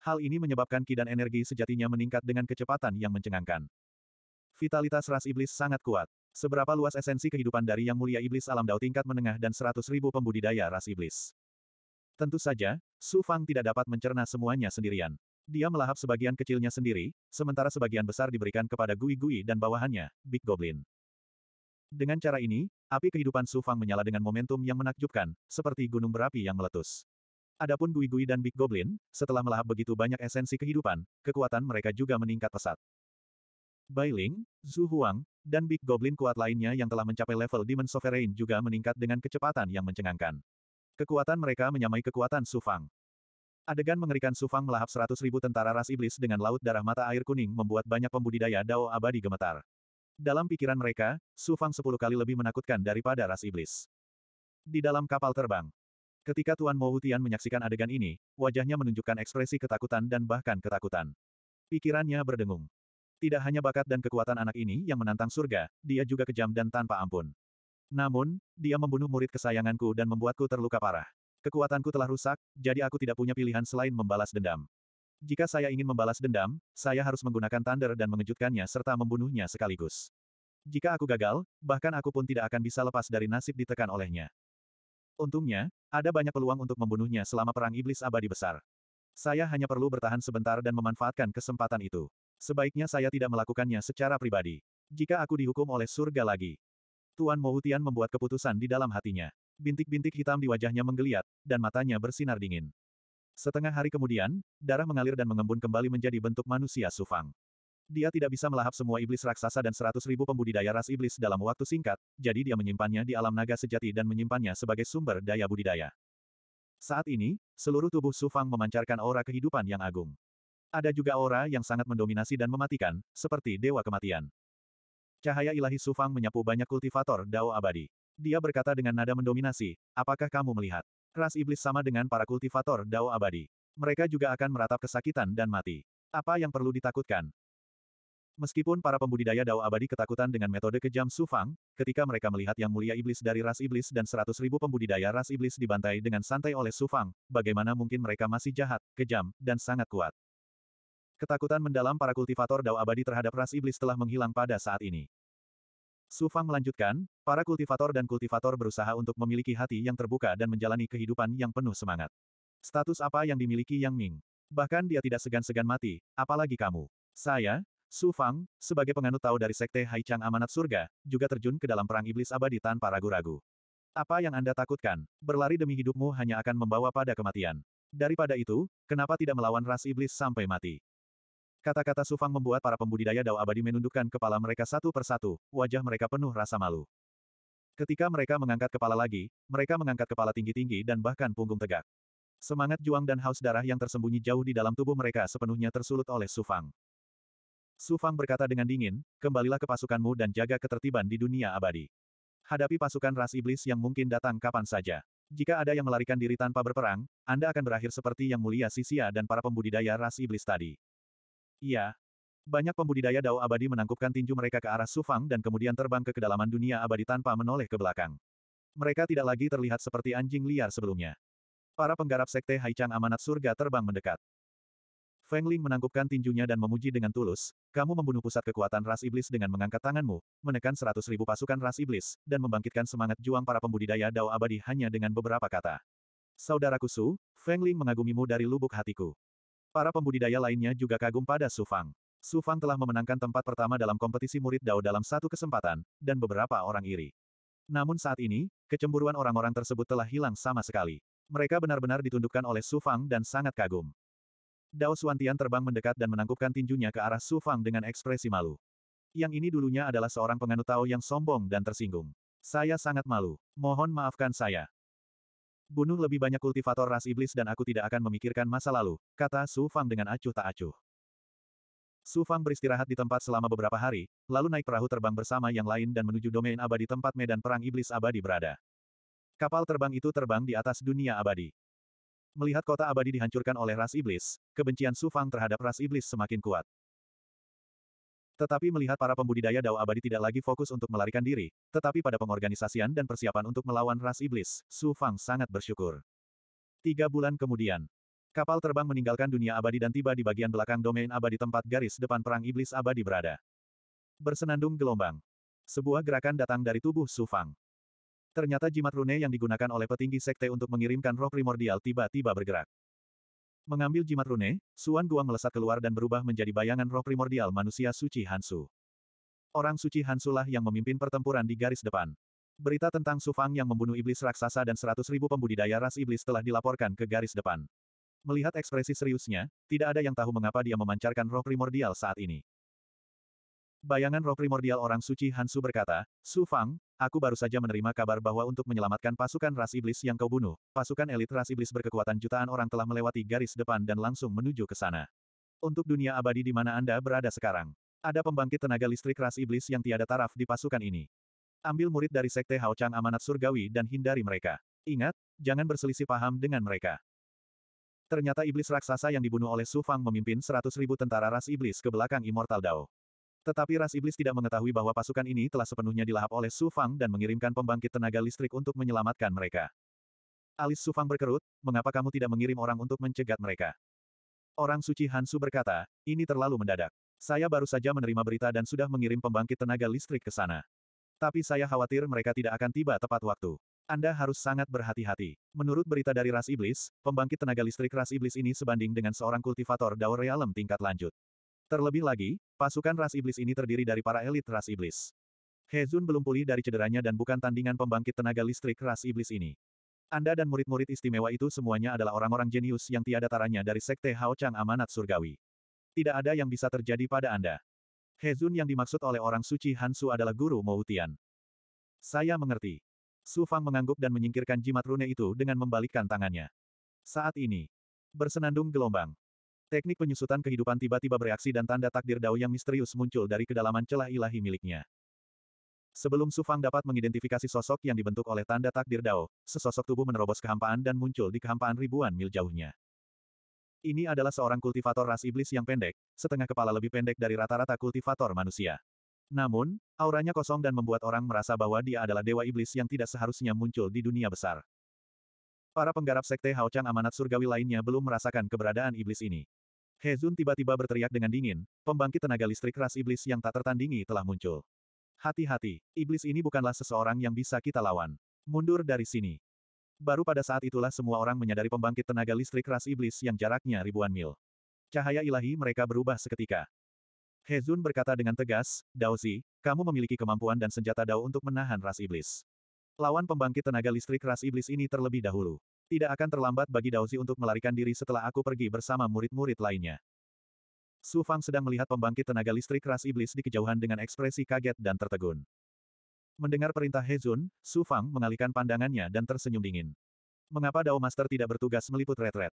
Hal ini menyebabkan ki dan energi sejatinya meningkat dengan kecepatan yang mencengangkan. Vitalitas ras iblis sangat kuat. Seberapa luas esensi kehidupan dari yang mulia iblis alam dao tingkat menengah dan seratus ribu pembudidaya ras iblis. Tentu saja, Su Fang tidak dapat mencerna semuanya sendirian. Dia melahap sebagian kecilnya sendiri, sementara sebagian besar diberikan kepada Gui-Gui dan bawahannya, Big Goblin. Dengan cara ini, api kehidupan Su Fang menyala dengan momentum yang menakjubkan, seperti gunung berapi yang meletus. Adapun Gui Gui dan Big Goblin, setelah melahap begitu banyak esensi kehidupan, kekuatan mereka juga meningkat pesat. Bai Ling, Zhu Huang, dan Big Goblin kuat lainnya yang telah mencapai level Demon Sovereign juga meningkat dengan kecepatan yang mencengangkan. Kekuatan mereka menyamai kekuatan Su Fang. Adegan mengerikan Su Fang melahap seratus ribu tentara ras iblis dengan laut darah mata air kuning membuat banyak pembudidaya Dao abadi gemetar. Dalam pikiran mereka, Su Fang sepuluh kali lebih menakutkan daripada ras iblis. Di dalam kapal terbang, Ketika Tuan Mo menyaksikan adegan ini, wajahnya menunjukkan ekspresi ketakutan dan bahkan ketakutan. Pikirannya berdengung. Tidak hanya bakat dan kekuatan anak ini yang menantang surga, dia juga kejam dan tanpa ampun. Namun, dia membunuh murid kesayanganku dan membuatku terluka parah. Kekuatanku telah rusak, jadi aku tidak punya pilihan selain membalas dendam. Jika saya ingin membalas dendam, saya harus menggunakan thunder dan mengejutkannya serta membunuhnya sekaligus. Jika aku gagal, bahkan aku pun tidak akan bisa lepas dari nasib ditekan olehnya. Untungnya, ada banyak peluang untuk membunuhnya selama perang iblis abadi besar. Saya hanya perlu bertahan sebentar dan memanfaatkan kesempatan itu. Sebaiknya saya tidak melakukannya secara pribadi. Jika aku dihukum oleh surga lagi. Tuan Moutian membuat keputusan di dalam hatinya. Bintik-bintik hitam di wajahnya menggeliat, dan matanya bersinar dingin. Setengah hari kemudian, darah mengalir dan mengembun kembali menjadi bentuk manusia Sufang. Dia tidak bisa melahap semua iblis raksasa dan seratus ribu pembudidaya ras iblis dalam waktu singkat, jadi dia menyimpannya di alam naga sejati dan menyimpannya sebagai sumber daya budidaya. Saat ini, seluruh tubuh Sufang memancarkan aura kehidupan yang agung. Ada juga aura yang sangat mendominasi dan mematikan, seperti Dewa Kematian. Cahaya ilahi Sufang menyapu banyak kultivator Dao Abadi. Dia berkata dengan nada mendominasi, apakah kamu melihat? Ras iblis sama dengan para kultivator Dao Abadi. Mereka juga akan meratap kesakitan dan mati. Apa yang perlu ditakutkan? Meskipun para pembudidaya Dao abadi ketakutan dengan metode kejam Su Fang, ketika mereka melihat yang mulia iblis dari ras iblis dan seratus ribu pembudidaya ras iblis dibantai dengan santai oleh Su Fang, bagaimana mungkin mereka masih jahat, kejam, dan sangat kuat. Ketakutan mendalam para kultivator Dao abadi terhadap ras iblis telah menghilang pada saat ini. Su Fang melanjutkan, para kultivator dan kultivator berusaha untuk memiliki hati yang terbuka dan menjalani kehidupan yang penuh semangat. Status apa yang dimiliki Yang Ming? Bahkan dia tidak segan-segan mati, apalagi kamu. Saya, Su Fang, sebagai penganut Tao dari Sekte Haichang Amanat Surga, juga terjun ke dalam perang iblis abadi tanpa ragu-ragu. Apa yang Anda takutkan? Berlari demi hidupmu hanya akan membawa pada kematian. Daripada itu, kenapa tidak melawan ras iblis sampai mati? Kata-kata Su Fang membuat para pembudidaya Dao abadi menundukkan kepala mereka satu persatu, wajah mereka penuh rasa malu. Ketika mereka mengangkat kepala lagi, mereka mengangkat kepala tinggi-tinggi dan bahkan punggung tegak. Semangat juang dan haus darah yang tersembunyi jauh di dalam tubuh mereka sepenuhnya tersulut oleh Sufang. Su Fang berkata dengan dingin, kembalilah ke pasukanmu dan jaga ketertiban di dunia abadi. Hadapi pasukan ras iblis yang mungkin datang kapan saja. Jika ada yang melarikan diri tanpa berperang, Anda akan berakhir seperti yang mulia Sisia dan para pembudidaya ras iblis tadi. Iya. Banyak pembudidaya dao abadi menangkupkan tinju mereka ke arah Sufang dan kemudian terbang ke kedalaman dunia abadi tanpa menoleh ke belakang. Mereka tidak lagi terlihat seperti anjing liar sebelumnya. Para penggarap sekte Haichang amanat surga terbang mendekat. Feng Ling menangkupkan tinjunya dan memuji dengan tulus, kamu membunuh pusat kekuatan ras iblis dengan mengangkat tanganmu, menekan seratus ribu pasukan ras iblis, dan membangkitkan semangat juang para pembudidaya dao abadi hanya dengan beberapa kata. Saudaraku Su, Feng Ling mengagumimu dari lubuk hatiku. Para pembudidaya lainnya juga kagum pada Su Fang. Su Fang telah memenangkan tempat pertama dalam kompetisi murid dao dalam satu kesempatan, dan beberapa orang iri. Namun saat ini, kecemburuan orang-orang tersebut telah hilang sama sekali. Mereka benar-benar ditundukkan oleh Su Fang dan sangat kagum. Dao Xuantian terbang mendekat dan menangkupkan tinjunya ke arah Su Fang dengan ekspresi malu. Yang ini dulunya adalah seorang penganut Tao yang sombong dan tersinggung. Saya sangat malu. Mohon maafkan saya. Bunuh lebih banyak kultivator ras iblis dan aku tidak akan memikirkan masa lalu, kata Su Fang dengan acuh tak acuh. Su Fang beristirahat di tempat selama beberapa hari, lalu naik perahu terbang bersama yang lain dan menuju domain abadi tempat medan perang iblis abadi berada. Kapal terbang itu terbang di atas dunia abadi. Melihat kota abadi dihancurkan oleh ras iblis, kebencian Su Fang terhadap ras iblis semakin kuat. Tetapi melihat para pembudidaya Dao abadi tidak lagi fokus untuk melarikan diri, tetapi pada pengorganisasian dan persiapan untuk melawan ras iblis, Su Fang sangat bersyukur. Tiga bulan kemudian, kapal terbang meninggalkan dunia abadi dan tiba di bagian belakang domain abadi tempat garis depan perang iblis abadi berada. Bersenandung gelombang. Sebuah gerakan datang dari tubuh Su Fang. Ternyata jimat rune yang digunakan oleh petinggi sekte untuk mengirimkan roh primordial tiba-tiba bergerak. Mengambil jimat rune, Suan Guang melesat keluar dan berubah menjadi bayangan roh primordial manusia suci Hansu. Orang suci lah yang memimpin pertempuran di garis depan. Berita tentang Sufang yang membunuh iblis raksasa dan seratus ribu pembudidaya ras iblis telah dilaporkan ke garis depan. Melihat ekspresi seriusnya, tidak ada yang tahu mengapa dia memancarkan roh primordial saat ini. Bayangan roh primordial orang suci Hansu berkata, Su Fang, aku baru saja menerima kabar bahwa untuk menyelamatkan pasukan ras iblis yang kau bunuh, pasukan elit ras iblis berkekuatan jutaan orang telah melewati garis depan dan langsung menuju ke sana. Untuk dunia abadi di mana Anda berada sekarang, ada pembangkit tenaga listrik ras iblis yang tiada taraf di pasukan ini. Ambil murid dari Sekte Hao Chang amanat surgawi dan hindari mereka. Ingat, jangan berselisih paham dengan mereka. Ternyata iblis raksasa yang dibunuh oleh Su Fang memimpin 100.000 tentara ras iblis ke belakang Immortal Dao. Tetapi ras iblis tidak mengetahui bahwa pasukan ini telah sepenuhnya dilahap oleh Su Fang dan mengirimkan pembangkit tenaga listrik untuk menyelamatkan mereka. Alis Su Fang berkerut, mengapa kamu tidak mengirim orang untuk mencegat mereka? Orang suci Hansu berkata, ini terlalu mendadak. Saya baru saja menerima berita dan sudah mengirim pembangkit tenaga listrik ke sana. Tapi saya khawatir mereka tidak akan tiba tepat waktu. Anda harus sangat berhati-hati. Menurut berita dari ras iblis, pembangkit tenaga listrik ras iblis ini sebanding dengan seorang kultivator Dao Realem tingkat lanjut. Terlebih lagi, pasukan ras iblis ini terdiri dari para elit ras iblis. Hezun belum pulih dari cederanya dan bukan tandingan pembangkit tenaga listrik ras iblis ini. Anda dan murid-murid istimewa itu semuanya adalah orang-orang jenius yang tiada taranya dari sekte Hao Chang Amanat Surgawi. Tidak ada yang bisa terjadi pada Anda. Hezun yang dimaksud oleh orang suci Hansu adalah guru Moutian. Saya mengerti. Su Fang mengangguk dan menyingkirkan jimat rune itu dengan membalikkan tangannya. Saat ini, bersenandung gelombang. Teknik penyusutan kehidupan tiba-tiba bereaksi dan tanda takdir Dao yang misterius muncul dari kedalaman celah ilahi miliknya. Sebelum Sufang dapat mengidentifikasi sosok yang dibentuk oleh tanda takdir Dao, sesosok tubuh menerobos kehampaan dan muncul di kehampaan ribuan mil jauhnya. Ini adalah seorang kultivator ras iblis yang pendek, setengah kepala lebih pendek dari rata-rata kultivator manusia. Namun, auranya kosong dan membuat orang merasa bahwa dia adalah dewa iblis yang tidak seharusnya muncul di dunia besar. Para penggarap Sekte Hao Chang Amanat Surgawi lainnya belum merasakan keberadaan iblis ini. He Zun tiba-tiba berteriak dengan dingin, pembangkit tenaga listrik ras iblis yang tak tertandingi telah muncul. Hati-hati, iblis ini bukanlah seseorang yang bisa kita lawan. Mundur dari sini. Baru pada saat itulah semua orang menyadari pembangkit tenaga listrik ras iblis yang jaraknya ribuan mil. Cahaya ilahi mereka berubah seketika. He Hezun berkata dengan tegas, Daozi, kamu memiliki kemampuan dan senjata Dao untuk menahan ras iblis. Lawan pembangkit tenaga listrik ras iblis ini terlebih dahulu. Tidak akan terlambat bagi Daozi untuk melarikan diri setelah aku pergi bersama murid-murid lainnya. Su Fang sedang melihat pembangkit tenaga listrik ras iblis di kejauhan dengan ekspresi kaget dan tertegun. Mendengar perintah Hezun, Su Fang mengalihkan pandangannya dan tersenyum dingin. Mengapa Dao Master tidak bertugas meliput retret?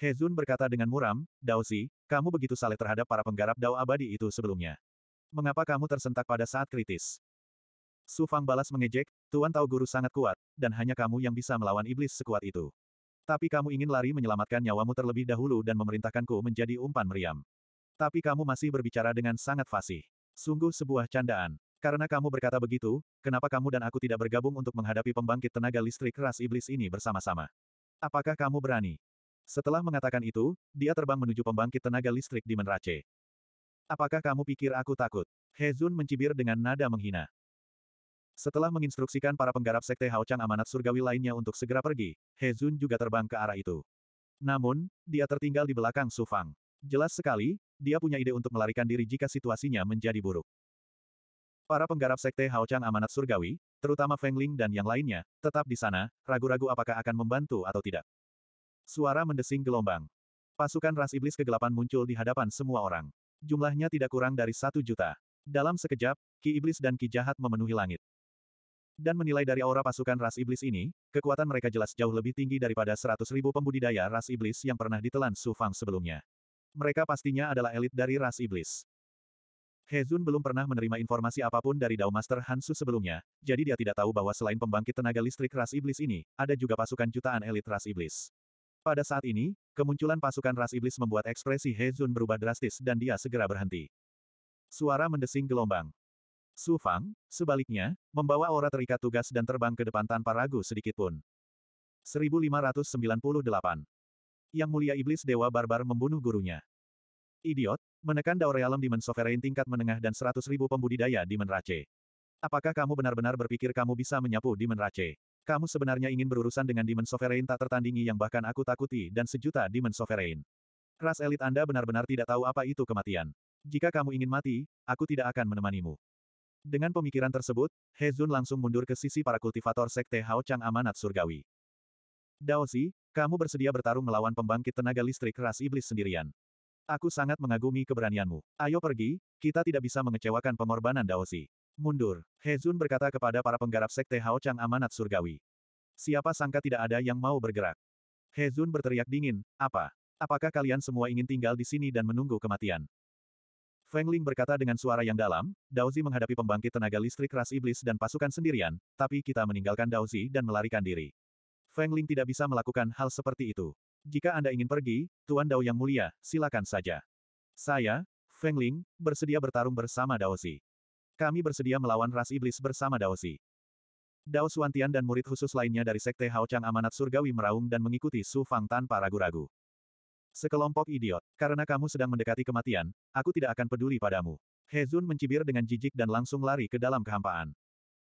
Hezun berkata dengan muram, Daozi, kamu begitu saleh terhadap para penggarap Dao abadi itu sebelumnya. Mengapa kamu tersentak pada saat kritis? Su Fang balas mengejek, Tuan Tao Guru sangat kuat, dan hanya kamu yang bisa melawan iblis sekuat itu. Tapi kamu ingin lari menyelamatkan nyawamu terlebih dahulu dan memerintahkanku menjadi umpan meriam. Tapi kamu masih berbicara dengan sangat fasih. Sungguh sebuah candaan. Karena kamu berkata begitu, kenapa kamu dan aku tidak bergabung untuk menghadapi pembangkit tenaga listrik ras iblis ini bersama-sama? Apakah kamu berani? Setelah mengatakan itu, dia terbang menuju pembangkit tenaga listrik di Menrace. Apakah kamu pikir aku takut? Hezun mencibir dengan nada menghina. Setelah menginstruksikan para penggarap Sekte Haochang amanat surgawi lainnya untuk segera pergi, He Zun juga terbang ke arah itu. Namun, dia tertinggal di belakang Su Fang. Jelas sekali, dia punya ide untuk melarikan diri jika situasinya menjadi buruk. Para penggarap Sekte Haochang amanat surgawi, terutama Feng Ling dan yang lainnya, tetap di sana, ragu-ragu apakah akan membantu atau tidak. Suara mendesing gelombang. Pasukan ras iblis kegelapan muncul di hadapan semua orang. Jumlahnya tidak kurang dari satu juta. Dalam sekejap, Ki Iblis dan Ki Jahat memenuhi langit dan menilai dari aura pasukan ras iblis ini, kekuatan mereka jelas jauh lebih tinggi daripada 100.000 pembudidaya ras iblis yang pernah ditelan Su Fang sebelumnya. Mereka pastinya adalah elit dari ras iblis. Hezun belum pernah menerima informasi apapun dari Dao Master Hansu sebelumnya, jadi dia tidak tahu bahwa selain pembangkit tenaga listrik ras iblis ini, ada juga pasukan jutaan elit ras iblis. Pada saat ini, kemunculan pasukan ras iblis membuat ekspresi Hezun berubah drastis dan dia segera berhenti. Suara mendesing gelombang. Su Fang, sebaliknya, membawa aura terikat tugas dan terbang ke depan tanpa ragu sedikit pun. 1598. Yang mulia iblis Dewa Barbar membunuh gurunya. Idiot, menekan Dao Realm Demon Sovereign tingkat menengah dan 100.000 pembudidaya di Menrace. Apakah kamu benar-benar berpikir kamu bisa menyapu di Menrace? Kamu sebenarnya ingin berurusan dengan Demon Sovereign tak tertandingi yang bahkan aku takuti dan sejuta Demon Sovereign. Ras elit Anda benar-benar tidak tahu apa itu kematian. Jika kamu ingin mati, aku tidak akan menemanimu. Dengan pemikiran tersebut, He Zun langsung mundur ke sisi para kultivator Sekte Hao Chang Amanat Surgawi. Daozi, kamu bersedia bertarung melawan pembangkit tenaga listrik ras iblis sendirian. Aku sangat mengagumi keberanianmu. Ayo pergi, kita tidak bisa mengecewakan pengorbanan Daozi. Mundur, He Zun berkata kepada para penggarap Sekte Hao Chang Amanat Surgawi. Siapa sangka tidak ada yang mau bergerak. He Zun berteriak dingin, apa? Apakah kalian semua ingin tinggal di sini dan menunggu kematian? Feng Ling berkata dengan suara yang dalam, Daozi menghadapi pembangkit tenaga listrik ras iblis dan pasukan sendirian, tapi kita meninggalkan Daozi dan melarikan diri. Feng Ling tidak bisa melakukan hal seperti itu. Jika Anda ingin pergi, Tuan Dao yang mulia, silakan saja. Saya, Feng Ling, bersedia bertarung bersama Daozi. Kami bersedia melawan ras iblis bersama Daozi. Dao Suantian dan murid khusus lainnya dari Sekte Hao Chang Amanat Surgawi meraung dan mengikuti Su Fang tanpa ragu-ragu. Sekelompok idiot, karena kamu sedang mendekati kematian, aku tidak akan peduli padamu. Hezun mencibir dengan jijik dan langsung lari ke dalam kehampaan.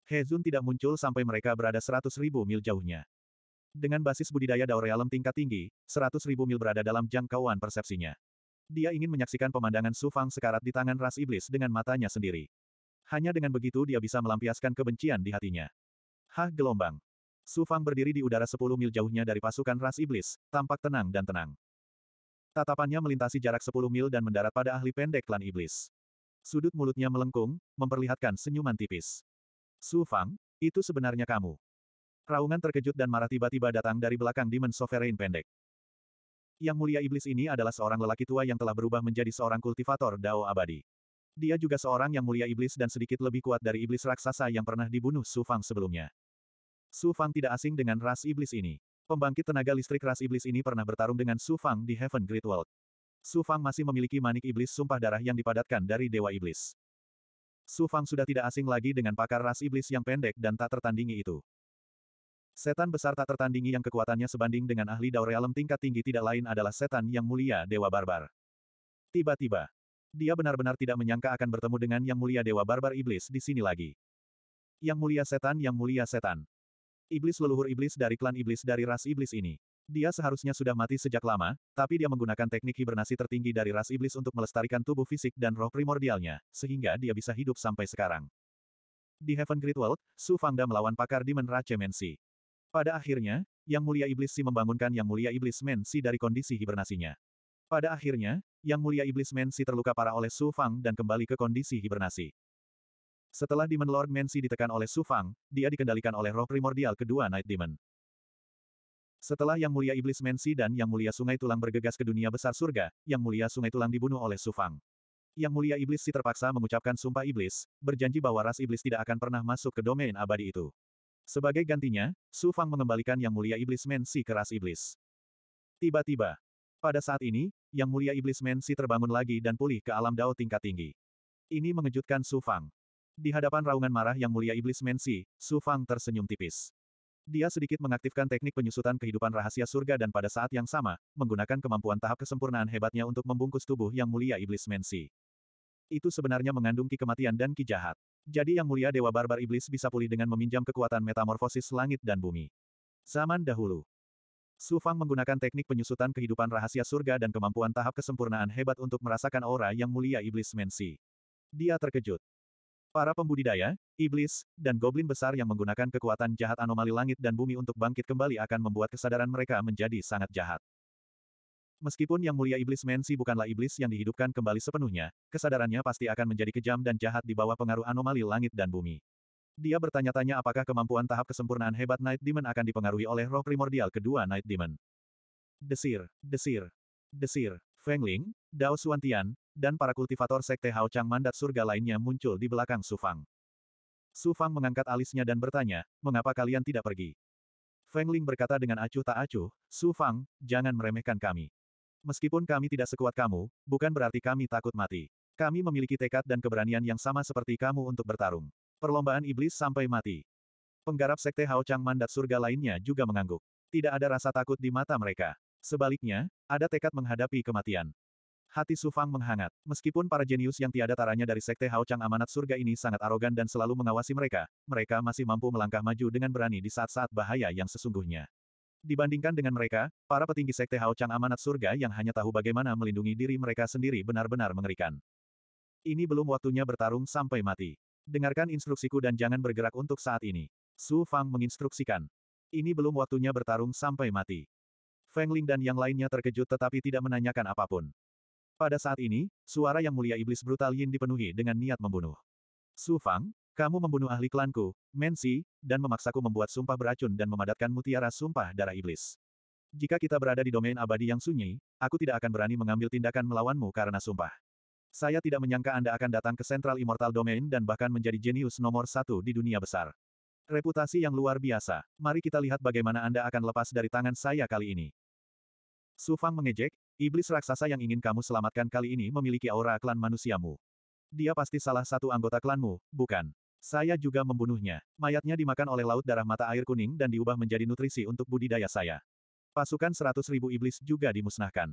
Hezun tidak muncul sampai mereka berada seratus ribu mil jauhnya. Dengan basis budidaya Daurealem tingkat tinggi, seratus ribu mil berada dalam jangkauan persepsinya. Dia ingin menyaksikan pemandangan Sufang sekarat di tangan ras iblis dengan matanya sendiri. Hanya dengan begitu dia bisa melampiaskan kebencian di hatinya. Hah gelombang. Sufang berdiri di udara sepuluh mil jauhnya dari pasukan ras iblis, tampak tenang dan tenang. Tatapannya melintasi jarak 10 mil dan mendarat pada ahli pendek klan iblis. Sudut mulutnya melengkung, memperlihatkan senyuman tipis. Su Fang, itu sebenarnya kamu. Raungan terkejut dan marah tiba-tiba datang dari belakang Demon Sovereign pendek. Yang mulia iblis ini adalah seorang lelaki tua yang telah berubah menjadi seorang kultivator Dao abadi. Dia juga seorang yang mulia iblis dan sedikit lebih kuat dari iblis raksasa yang pernah dibunuh Su Fang sebelumnya. Su Fang tidak asing dengan ras iblis ini. Pembangkit tenaga listrik ras iblis ini pernah bertarung dengan Su Fang di Heaven Great World. Su Fang masih memiliki manik iblis sumpah darah yang dipadatkan dari Dewa Iblis. Su Fang sudah tidak asing lagi dengan pakar ras iblis yang pendek dan tak tertandingi itu. Setan besar tak tertandingi yang kekuatannya sebanding dengan ahli Dao tingkat tinggi tidak lain adalah setan yang mulia Dewa Barbar. Tiba-tiba, dia benar-benar tidak menyangka akan bertemu dengan yang mulia Dewa Barbar Iblis di sini lagi. Yang mulia setan, yang mulia setan. Iblis leluhur iblis dari klan iblis dari ras iblis ini. Dia seharusnya sudah mati sejak lama, tapi dia menggunakan teknik hibernasi tertinggi dari ras iblis untuk melestarikan tubuh fisik dan roh primordialnya, sehingga dia bisa hidup sampai sekarang. Di Heaven Great World, Su Fangda melawan pakar Demon Rache Mensi. Pada akhirnya, Yang Mulia Iblis Si membangunkan Yang Mulia Iblis Mensi dari kondisi hibernasinya. Pada akhirnya, Yang Mulia Iblis Mensi terluka parah oleh Su Fang dan kembali ke kondisi hibernasi. Setelah Demon Lord Mansi ditekan oleh Su Fang, dia dikendalikan oleh roh primordial kedua Night Demon. Setelah Yang Mulia Iblis Mensi dan Yang Mulia Sungai Tulang bergegas ke dunia besar surga, Yang Mulia Sungai Tulang dibunuh oleh Su Fang. Yang Mulia Iblis si terpaksa mengucapkan sumpah iblis, berjanji bahwa ras iblis tidak akan pernah masuk ke domain abadi itu. Sebagai gantinya, Su Fang mengembalikan Yang Mulia Iblis Mensi ke ras iblis. Tiba-tiba, pada saat ini, Yang Mulia Iblis Mensi terbangun lagi dan pulih ke alam dao tingkat tinggi. Ini mengejutkan Su Fang. Di hadapan raungan marah yang mulia iblis Mensi, Su Fang tersenyum tipis. Dia sedikit mengaktifkan teknik penyusutan kehidupan rahasia surga dan pada saat yang sama, menggunakan kemampuan tahap kesempurnaan hebatnya untuk membungkus tubuh yang mulia iblis Mensi. Itu sebenarnya mengandung ki kematian dan ki jahat. Jadi yang mulia dewa barbar iblis bisa pulih dengan meminjam kekuatan metamorfosis langit dan bumi. Zaman dahulu. Su Fang menggunakan teknik penyusutan kehidupan rahasia surga dan kemampuan tahap kesempurnaan hebat untuk merasakan aura yang mulia iblis Mensi. Dia terkejut. Para pembudidaya, iblis, dan goblin besar yang menggunakan kekuatan jahat anomali langit dan bumi untuk bangkit kembali akan membuat kesadaran mereka menjadi sangat jahat. Meskipun Yang Mulia Iblis Mensi bukanlah iblis yang dihidupkan kembali sepenuhnya, kesadarannya pasti akan menjadi kejam dan jahat di bawah pengaruh anomali langit dan bumi. Dia bertanya-tanya apakah kemampuan tahap kesempurnaan hebat Night Demon akan dipengaruhi oleh roh primordial kedua Night Demon. Desir, desir, desir. Feng Ling, Dao Xuantian, dan para kultivator Sekte Hao Chang Mandat Surga lainnya muncul di belakang Su Fang. Su Fang mengangkat alisnya dan bertanya, mengapa kalian tidak pergi? Feng Ling berkata dengan acuh tak acuh, Su Fang, jangan meremehkan kami. Meskipun kami tidak sekuat kamu, bukan berarti kami takut mati. Kami memiliki tekad dan keberanian yang sama seperti kamu untuk bertarung. Perlombaan iblis sampai mati. Penggarap Sekte Hao Chang Mandat Surga lainnya juga mengangguk. Tidak ada rasa takut di mata mereka. Sebaliknya, ada tekad menghadapi kematian. Hati Sufang menghangat. Meskipun para jenius yang tiada taranya dari Sekte Hao Chang Amanat Surga ini sangat arogan dan selalu mengawasi mereka, mereka masih mampu melangkah maju dengan berani di saat-saat bahaya yang sesungguhnya. Dibandingkan dengan mereka, para petinggi Sekte Hao Chang Amanat Surga yang hanya tahu bagaimana melindungi diri mereka sendiri benar-benar mengerikan. Ini belum waktunya bertarung sampai mati. Dengarkan instruksiku dan jangan bergerak untuk saat ini. Su Fang menginstruksikan. Ini belum waktunya bertarung sampai mati. Feng Ling dan yang lainnya terkejut tetapi tidak menanyakan apapun. Pada saat ini, suara yang mulia iblis brutal Yin dipenuhi dengan niat membunuh. Su Fang, kamu membunuh ahli klanku, Mensi, dan memaksaku membuat sumpah beracun dan memadatkan mutiara sumpah darah iblis. Jika kita berada di domain abadi yang sunyi, aku tidak akan berani mengambil tindakan melawanmu karena sumpah. Saya tidak menyangka Anda akan datang ke Central Immortal Domain dan bahkan menjadi jenius nomor satu di dunia besar. Reputasi yang luar biasa. Mari kita lihat bagaimana Anda akan lepas dari tangan saya kali ini. Su Fang mengejek, iblis raksasa yang ingin kamu selamatkan kali ini memiliki aura klan manusiamu. Dia pasti salah satu anggota klanmu, bukan? Saya juga membunuhnya. Mayatnya dimakan oleh laut darah mata air kuning dan diubah menjadi nutrisi untuk budidaya saya. Pasukan seratus ribu iblis juga dimusnahkan.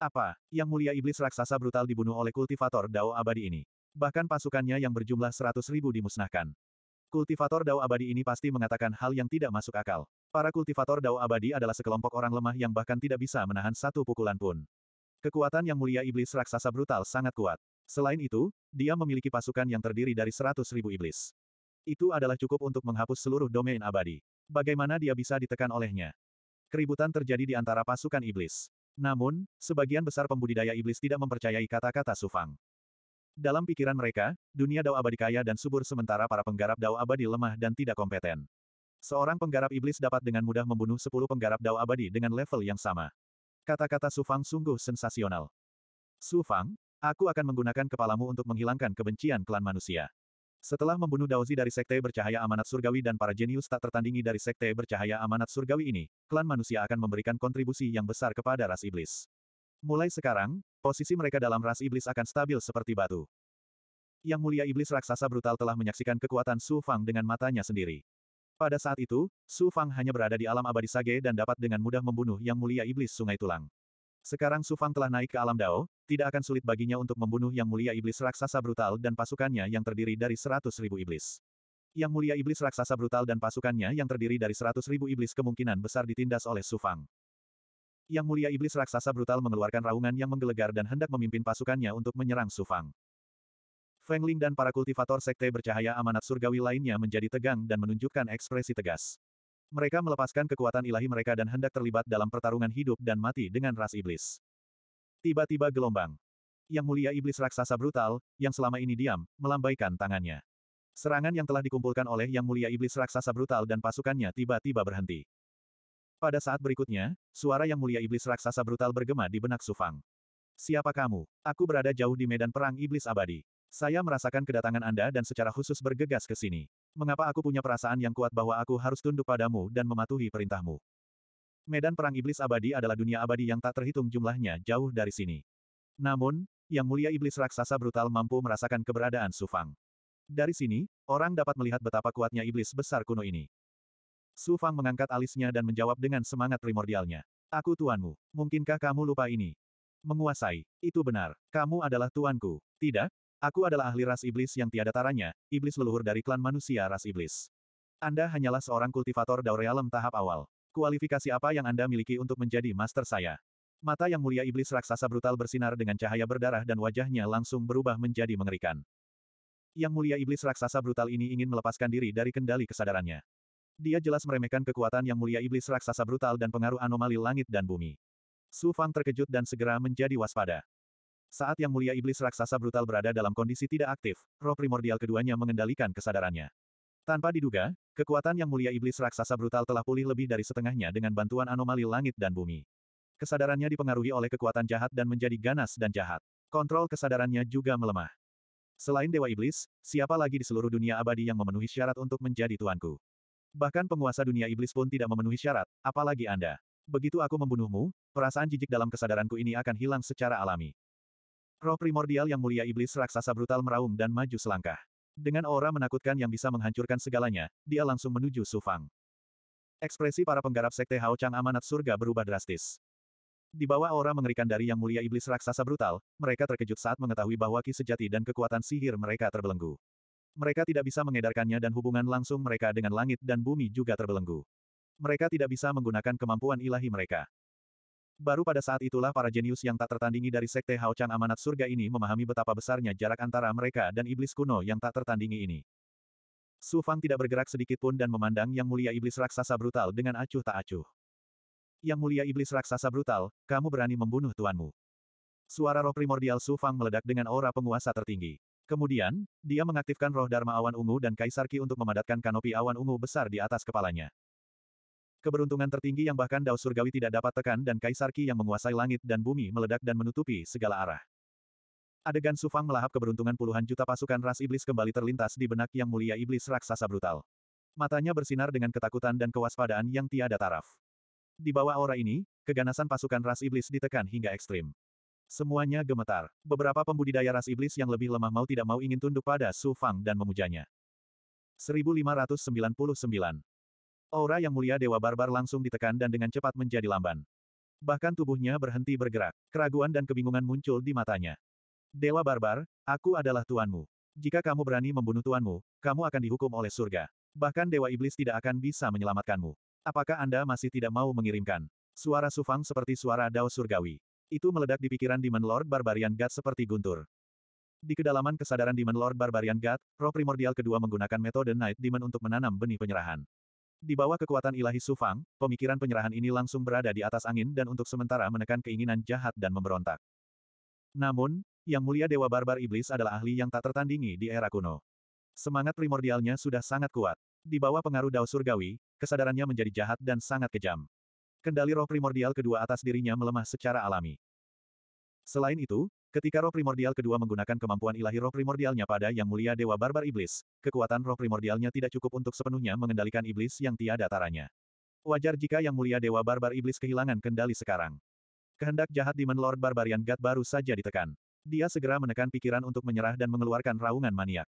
Apa, yang mulia iblis raksasa brutal dibunuh oleh kultivator Dao abadi ini? Bahkan pasukannya yang berjumlah seratus ribu dimusnahkan. Kultivator Dao abadi ini pasti mengatakan hal yang tidak masuk akal. Para kultivator Dao Abadi adalah sekelompok orang lemah yang bahkan tidak bisa menahan satu pukulan pun. Kekuatan yang mulia iblis raksasa brutal sangat kuat. Selain itu, dia memiliki pasukan yang terdiri dari seratus ribu iblis. Itu adalah cukup untuk menghapus seluruh domain abadi. Bagaimana dia bisa ditekan olehnya? Keributan terjadi di antara pasukan iblis. Namun, sebagian besar pembudidaya iblis tidak mempercayai kata-kata Sufang. Dalam pikiran mereka, dunia Dao abadi kaya dan subur sementara para penggarap Dao abadi lemah dan tidak kompeten. Seorang penggarap iblis dapat dengan mudah membunuh sepuluh penggarap dao abadi dengan level yang sama. Kata-kata Su Fang sungguh sensasional. Su Fang, aku akan menggunakan kepalamu untuk menghilangkan kebencian klan manusia. Setelah membunuh Daozi dari Sekte Bercahaya Amanat Surgawi dan para jenius tak tertandingi dari Sekte Bercahaya Amanat Surgawi ini, klan manusia akan memberikan kontribusi yang besar kepada ras iblis. Mulai sekarang, posisi mereka dalam ras iblis akan stabil seperti batu. Yang mulia iblis raksasa brutal telah menyaksikan kekuatan Su Fang dengan matanya sendiri. Pada saat itu, Su Fang hanya berada di alam abadi Sage dan dapat dengan mudah membunuh yang mulia iblis sungai tulang. Sekarang Su Fang telah naik ke alam Dao, tidak akan sulit baginya untuk membunuh yang mulia iblis raksasa brutal dan pasukannya yang terdiri dari seratus ribu iblis. Yang mulia iblis raksasa brutal dan pasukannya yang terdiri dari seratus ribu iblis kemungkinan besar ditindas oleh Su Fang. Yang mulia iblis raksasa brutal mengeluarkan raungan yang menggelegar dan hendak memimpin pasukannya untuk menyerang Su Fang. Feng Ling dan para kultivator sekte bercahaya amanat surgawi lainnya menjadi tegang dan menunjukkan ekspresi tegas. Mereka melepaskan kekuatan ilahi mereka dan hendak terlibat dalam pertarungan hidup dan mati dengan ras iblis. Tiba-tiba gelombang. Yang mulia iblis raksasa brutal, yang selama ini diam, melambaikan tangannya. Serangan yang telah dikumpulkan oleh yang mulia iblis raksasa brutal dan pasukannya tiba-tiba berhenti. Pada saat berikutnya, suara yang mulia iblis raksasa brutal bergema di benak Sufang. Siapa kamu? Aku berada jauh di medan perang iblis abadi. Saya merasakan kedatangan Anda dan secara khusus bergegas ke sini. Mengapa aku punya perasaan yang kuat bahwa aku harus tunduk padamu dan mematuhi perintahmu? Medan Perang Iblis Abadi adalah dunia abadi yang tak terhitung jumlahnya jauh dari sini. Namun, Yang Mulia Iblis Raksasa Brutal mampu merasakan keberadaan Sufang. Dari sini, orang dapat melihat betapa kuatnya iblis besar kuno ini. Sufang mengangkat alisnya dan menjawab dengan semangat primordialnya. Aku tuanmu. Mungkinkah kamu lupa ini? Menguasai. Itu benar. Kamu adalah tuanku. Tidak, Aku adalah ahli ras iblis yang tiada taranya, iblis leluhur dari klan manusia ras iblis. Anda hanyalah seorang kultivator daurealem tahap awal. Kualifikasi apa yang Anda miliki untuk menjadi master saya? Mata yang mulia iblis raksasa brutal bersinar dengan cahaya berdarah dan wajahnya langsung berubah menjadi mengerikan. Yang mulia iblis raksasa brutal ini ingin melepaskan diri dari kendali kesadarannya. Dia jelas meremehkan kekuatan yang mulia iblis raksasa brutal dan pengaruh anomali langit dan bumi. Su Fang terkejut dan segera menjadi waspada. Saat yang mulia iblis raksasa brutal berada dalam kondisi tidak aktif, roh primordial keduanya mengendalikan kesadarannya. Tanpa diduga, kekuatan yang mulia iblis raksasa brutal telah pulih lebih dari setengahnya dengan bantuan anomali langit dan bumi. Kesadarannya dipengaruhi oleh kekuatan jahat dan menjadi ganas dan jahat. Kontrol kesadarannya juga melemah. Selain Dewa Iblis, siapa lagi di seluruh dunia abadi yang memenuhi syarat untuk menjadi tuanku? Bahkan penguasa dunia iblis pun tidak memenuhi syarat, apalagi Anda. Begitu aku membunuhmu, perasaan jijik dalam kesadaranku ini akan hilang secara alami. Roh primordial yang mulia iblis raksasa brutal meraung dan maju selangkah. Dengan aura menakutkan yang bisa menghancurkan segalanya, dia langsung menuju Sufang. Ekspresi para penggarap sekte Hao Chang amanat surga berubah drastis. Di bawah aura mengerikan dari yang mulia iblis raksasa brutal, mereka terkejut saat mengetahui bahwa ki sejati dan kekuatan sihir mereka terbelenggu. Mereka tidak bisa mengedarkannya dan hubungan langsung mereka dengan langit dan bumi juga terbelenggu. Mereka tidak bisa menggunakan kemampuan ilahi mereka. Baru pada saat itulah para jenius yang tak tertandingi dari Sekte Hao Chang Amanat Surga ini memahami betapa besarnya jarak antara mereka dan iblis kuno yang tak tertandingi ini. Su Fang tidak bergerak sedikit pun dan memandang Yang Mulia Iblis Raksasa Brutal dengan acuh tak acuh. Yang Mulia Iblis Raksasa Brutal, kamu berani membunuh tuanmu. Suara roh primordial Su Fang meledak dengan aura penguasa tertinggi. Kemudian, dia mengaktifkan roh Dharma Awan Ungu dan Kaisar Ki untuk memadatkan kanopi awan ungu besar di atas kepalanya. Keberuntungan tertinggi yang bahkan Dao Surgawi tidak dapat tekan dan Kaisar Qi yang menguasai langit dan bumi meledak dan menutupi segala arah. Adegan Sufang melahap keberuntungan puluhan juta pasukan ras iblis kembali terlintas di benak yang mulia iblis raksasa brutal. Matanya bersinar dengan ketakutan dan kewaspadaan yang tiada taraf. Di bawah aura ini, keganasan pasukan ras iblis ditekan hingga ekstrim. Semuanya gemetar. Beberapa pembudidaya ras iblis yang lebih lemah mau tidak mau ingin tunduk pada Sufang dan memujanya. 1599 Aura yang mulia Dewa Barbar langsung ditekan dan dengan cepat menjadi lamban. Bahkan tubuhnya berhenti bergerak. Keraguan dan kebingungan muncul di matanya. Dewa Barbar, aku adalah tuanmu. Jika kamu berani membunuh tuanmu, kamu akan dihukum oleh surga. Bahkan Dewa Iblis tidak akan bisa menyelamatkanmu. Apakah Anda masih tidak mau mengirimkan? Suara Sufang seperti suara Dao Surgawi. Itu meledak di pikiran Demon Lord Barbarian God seperti guntur. Di kedalaman kesadaran Demon Lord Barbarian God, roh primordial kedua menggunakan metode Night Demon untuk menanam benih penyerahan. Di bawah kekuatan ilahi Sufang, pemikiran penyerahan ini langsung berada di atas angin dan untuk sementara menekan keinginan jahat dan memberontak. Namun, Yang Mulia Dewa Barbar Iblis adalah ahli yang tak tertandingi di era kuno. Semangat primordialnya sudah sangat kuat. Di bawah pengaruh Dao Surgawi, kesadarannya menjadi jahat dan sangat kejam. Kendali roh primordial kedua atas dirinya melemah secara alami. Selain itu, Ketika roh primordial kedua menggunakan kemampuan ilahi roh primordialnya pada yang mulia Dewa Barbar Iblis, kekuatan roh primordialnya tidak cukup untuk sepenuhnya mengendalikan iblis yang tiada taranya. Wajar jika yang mulia Dewa Barbar Iblis kehilangan kendali sekarang. Kehendak jahat Demon Lord Barbarian God baru saja ditekan. Dia segera menekan pikiran untuk menyerah dan mengeluarkan raungan maniak.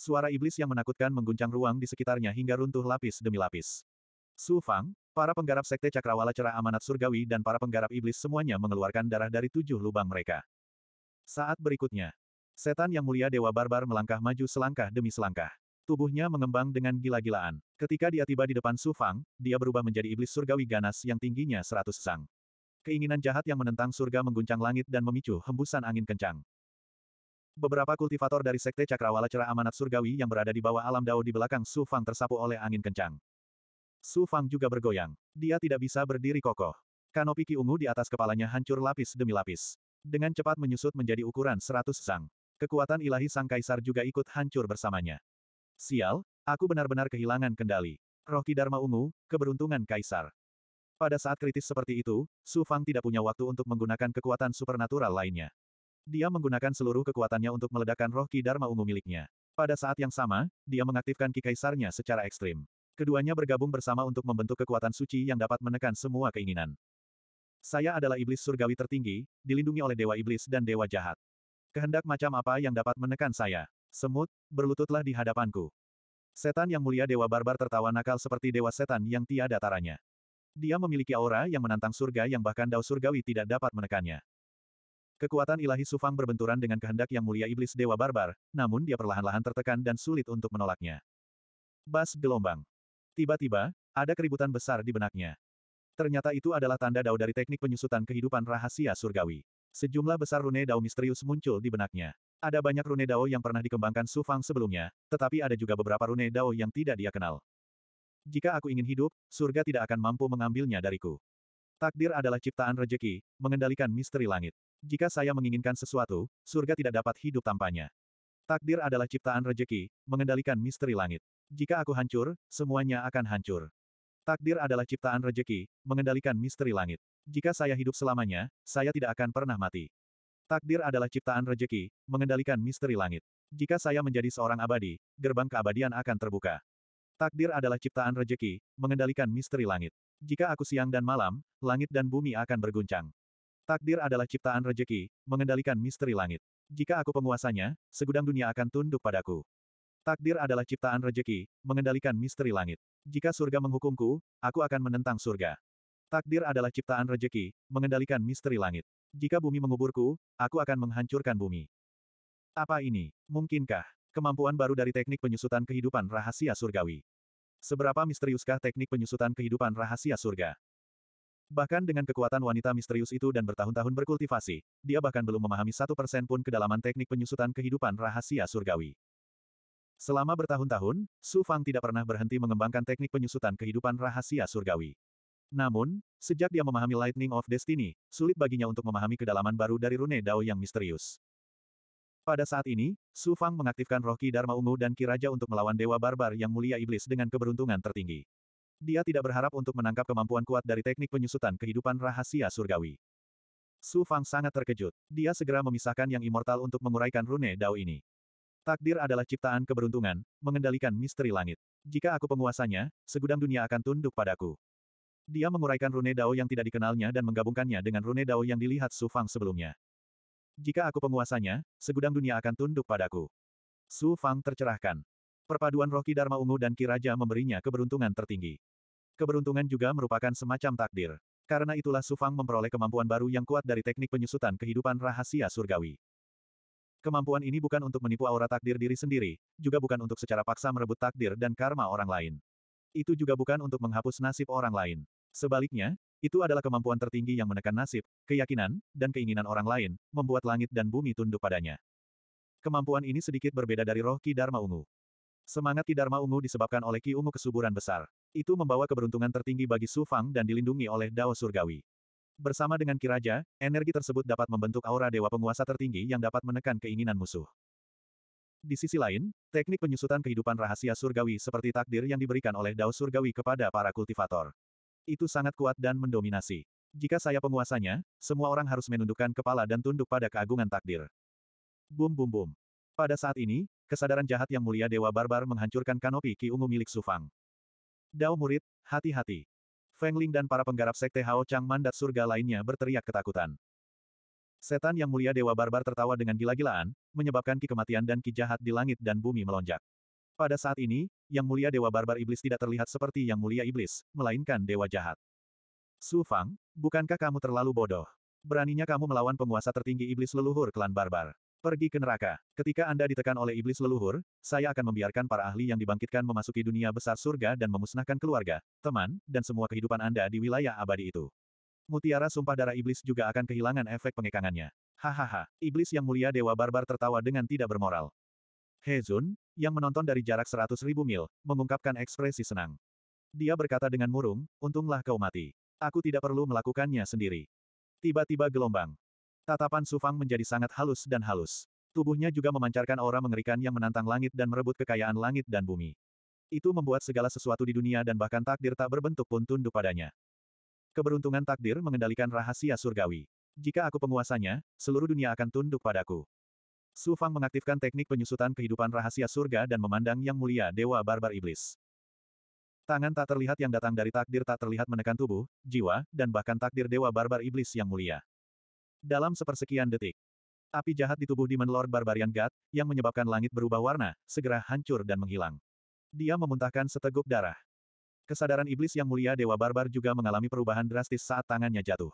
Suara iblis yang menakutkan mengguncang ruang di sekitarnya hingga runtuh lapis demi lapis. Su Fang, para penggarap sekte cakrawala cerah amanat surgawi dan para penggarap iblis semuanya mengeluarkan darah dari tujuh lubang mereka. Saat berikutnya, setan yang mulia Dewa Barbar melangkah maju selangkah demi selangkah. Tubuhnya mengembang dengan gila-gilaan. Ketika dia tiba di depan Su Fang, dia berubah menjadi iblis surgawi ganas yang tingginya seratus sang. Keinginan jahat yang menentang surga mengguncang langit dan memicu hembusan angin kencang. Beberapa kultivator dari Sekte Cakrawala Cerah Amanat Surgawi yang berada di bawah alam dao di belakang Su Fang tersapu oleh angin kencang. Su Fang juga bergoyang. Dia tidak bisa berdiri kokoh. Kanopi ki ungu di atas kepalanya hancur lapis demi lapis dengan cepat menyusut menjadi ukuran seratus sang. Kekuatan ilahi sang kaisar juga ikut hancur bersamanya. Sial, aku benar-benar kehilangan kendali. Roh Dharma Ungu, keberuntungan kaisar. Pada saat kritis seperti itu, Su Fang tidak punya waktu untuk menggunakan kekuatan supernatural lainnya. Dia menggunakan seluruh kekuatannya untuk meledakkan roh Dharma Ungu miliknya. Pada saat yang sama, dia mengaktifkan Ki Kaisarnya secara ekstrim. Keduanya bergabung bersama untuk membentuk kekuatan suci yang dapat menekan semua keinginan. Saya adalah iblis surgawi tertinggi, dilindungi oleh dewa iblis dan dewa jahat. Kehendak macam apa yang dapat menekan saya? Semut, berlututlah di hadapanku. Setan yang mulia dewa barbar tertawa nakal seperti dewa setan yang tiada taranya. Dia memiliki aura yang menantang surga yang bahkan dao surgawi tidak dapat menekannya. Kekuatan ilahi Sufang berbenturan dengan kehendak yang mulia iblis dewa barbar, namun dia perlahan-lahan tertekan dan sulit untuk menolaknya. Bas gelombang. Tiba-tiba, ada keributan besar di benaknya. Ternyata itu adalah tanda dao dari teknik penyusutan kehidupan rahasia surgawi. Sejumlah besar rune dao misterius muncul di benaknya. Ada banyak rune dao yang pernah dikembangkan Su Fang sebelumnya, tetapi ada juga beberapa rune dao yang tidak dia kenal. Jika aku ingin hidup, surga tidak akan mampu mengambilnya dariku. Takdir adalah ciptaan rejeki, mengendalikan misteri langit. Jika saya menginginkan sesuatu, surga tidak dapat hidup tanpanya. Takdir adalah ciptaan rejeki, mengendalikan misteri langit. Jika aku hancur, semuanya akan hancur. Takdir adalah ciptaan rejeki, mengendalikan misteri langit. Jika saya hidup selamanya, saya tidak akan pernah mati. Takdir adalah ciptaan rejeki, mengendalikan misteri langit. Jika saya menjadi seorang abadi, gerbang keabadian akan terbuka. Takdir adalah ciptaan rejeki, mengendalikan misteri langit. Jika aku siang dan malam, langit dan bumi akan berguncang. Takdir adalah ciptaan rejeki, mengendalikan misteri langit. Jika aku penguasanya, segudang dunia akan tunduk padaku. Takdir adalah ciptaan rejeki, mengendalikan misteri langit. Jika surga menghukumku, aku akan menentang surga. Takdir adalah ciptaan rejeki, mengendalikan misteri langit. Jika bumi menguburku, aku akan menghancurkan bumi. Apa ini? Mungkinkah? Kemampuan baru dari teknik penyusutan kehidupan rahasia surgawi. Seberapa misteriuskah teknik penyusutan kehidupan rahasia surga? Bahkan dengan kekuatan wanita misterius itu dan bertahun-tahun berkultivasi, dia bahkan belum memahami satu persen pun kedalaman teknik penyusutan kehidupan rahasia surgawi. Selama bertahun-tahun, Su Fang tidak pernah berhenti mengembangkan teknik penyusutan kehidupan rahasia surgawi. Namun, sejak dia memahami Lightning of Destiny, sulit baginya untuk memahami kedalaman baru dari rune Dao yang misterius. Pada saat ini, Su Fang mengaktifkan roh Ki Dharma Ungu dan Kiraja untuk melawan Dewa Barbar yang mulia iblis dengan keberuntungan tertinggi. Dia tidak berharap untuk menangkap kemampuan kuat dari teknik penyusutan kehidupan rahasia surgawi. Su Fang sangat terkejut. Dia segera memisahkan yang immortal untuk menguraikan rune Dao ini. Takdir adalah ciptaan keberuntungan, mengendalikan misteri langit. Jika aku penguasanya, segudang dunia akan tunduk padaku. Dia menguraikan rune Dao yang tidak dikenalnya dan menggabungkannya dengan rune Dao yang dilihat Su Fang sebelumnya. Jika aku penguasanya, segudang dunia akan tunduk padaku. Su Fang tercerahkan. Perpaduan roh Kidarma Dharma Ungu dan kiraja memberinya keberuntungan tertinggi. Keberuntungan juga merupakan semacam takdir. Karena itulah Su Fang memperoleh kemampuan baru yang kuat dari teknik penyusutan kehidupan rahasia surgawi. Kemampuan ini bukan untuk menipu aura takdir diri sendiri, juga bukan untuk secara paksa merebut takdir dan karma orang lain. Itu juga bukan untuk menghapus nasib orang lain. Sebaliknya, itu adalah kemampuan tertinggi yang menekan nasib, keyakinan, dan keinginan orang lain, membuat langit dan bumi tunduk padanya. Kemampuan ini sedikit berbeda dari roh Ki Dharma Ungu. Semangat Ki Dharma Ungu disebabkan oleh Ki Ungu kesuburan besar. Itu membawa keberuntungan tertinggi bagi Su Fang dan dilindungi oleh Dao Surgawi. Bersama dengan Kiraja, energi tersebut dapat membentuk aura dewa penguasa tertinggi yang dapat menekan keinginan musuh. Di sisi lain, teknik penyusutan kehidupan rahasia surgawi seperti takdir yang diberikan oleh dao surgawi kepada para kultivator. Itu sangat kuat dan mendominasi. Jika saya penguasanya, semua orang harus menundukkan kepala dan tunduk pada keagungan takdir. Bum bum bum. Pada saat ini, kesadaran jahat yang mulia Dewa Barbar menghancurkan kanopi Ki Ungu milik Sufang. Dao murid, hati-hati. Feng Ling dan para penggarap sekte Hao Chang mandat surga lainnya berteriak ketakutan. Setan yang mulia Dewa Barbar tertawa dengan gila-gilaan, menyebabkan ki kematian dan ki jahat di langit dan bumi melonjak. Pada saat ini, yang mulia Dewa Barbar Iblis tidak terlihat seperti yang mulia Iblis, melainkan Dewa Jahat. Su Fang, bukankah kamu terlalu bodoh? Beraninya kamu melawan penguasa tertinggi Iblis leluhur klan Barbar. Pergi ke neraka. Ketika Anda ditekan oleh iblis leluhur, saya akan membiarkan para ahli yang dibangkitkan memasuki dunia besar surga dan memusnahkan keluarga, teman, dan semua kehidupan Anda di wilayah abadi itu. Mutiara sumpah darah iblis juga akan kehilangan efek pengekangannya. Hahaha, iblis yang mulia Dewa Barbar tertawa dengan tidak bermoral. Hezun, yang menonton dari jarak seratus ribu mil, mengungkapkan ekspresi senang. Dia berkata dengan murung, untunglah kau mati. Aku tidak perlu melakukannya sendiri. Tiba-tiba gelombang. Tatapan Sufang menjadi sangat halus dan halus. Tubuhnya juga memancarkan aura mengerikan yang menantang langit dan merebut kekayaan langit dan bumi. Itu membuat segala sesuatu di dunia dan bahkan takdir tak berbentuk pun tunduk padanya. Keberuntungan takdir mengendalikan rahasia surgawi. Jika aku penguasanya, seluruh dunia akan tunduk padaku. Sufang mengaktifkan teknik penyusutan kehidupan rahasia surga dan memandang Yang Mulia Dewa Barbar Iblis. Tangan tak terlihat yang datang dari takdir tak terlihat menekan tubuh, jiwa, dan bahkan takdir Dewa Barbar Iblis Yang Mulia. Dalam sepersekian detik, api jahat di tubuh Demon Lord Barbarian God, yang menyebabkan langit berubah warna, segera hancur dan menghilang. Dia memuntahkan seteguk darah. Kesadaran iblis yang mulia Dewa Barbar juga mengalami perubahan drastis saat tangannya jatuh.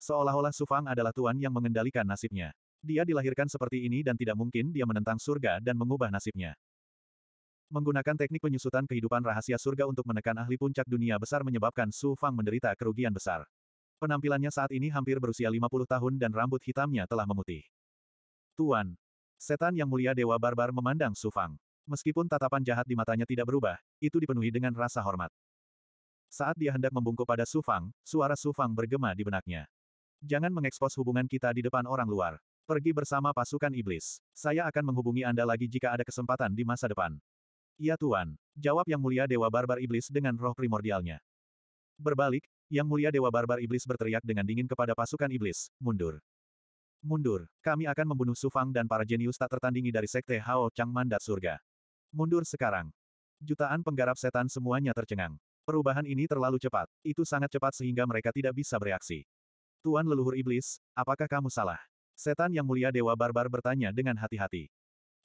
Seolah-olah Sufang adalah tuan yang mengendalikan nasibnya. Dia dilahirkan seperti ini dan tidak mungkin dia menentang surga dan mengubah nasibnya. Menggunakan teknik penyusutan kehidupan rahasia surga untuk menekan ahli puncak dunia besar menyebabkan Su Fang menderita kerugian besar. Penampilannya saat ini hampir berusia 50 tahun dan rambut hitamnya telah memutih. Tuan, setan yang mulia Dewa Barbar memandang Sufang. Meskipun tatapan jahat di matanya tidak berubah, itu dipenuhi dengan rasa hormat. Saat dia hendak membungkuk pada Sufang, suara Sufang bergema di benaknya. Jangan mengekspos hubungan kita di depan orang luar. Pergi bersama pasukan iblis. Saya akan menghubungi Anda lagi jika ada kesempatan di masa depan. Iya Tuan, jawab yang mulia Dewa Barbar Iblis dengan roh primordialnya. Berbalik, yang mulia Dewa Barbar Iblis berteriak dengan dingin kepada pasukan Iblis, mundur. Mundur, kami akan membunuh Sufang dan para jenius tak tertandingi dari Sekte Hao Chang Mandat Surga. Mundur sekarang. Jutaan penggarap setan semuanya tercengang. Perubahan ini terlalu cepat, itu sangat cepat sehingga mereka tidak bisa bereaksi. Tuan leluhur iblis, apakah kamu salah? Setan yang mulia Dewa Barbar bertanya dengan hati-hati.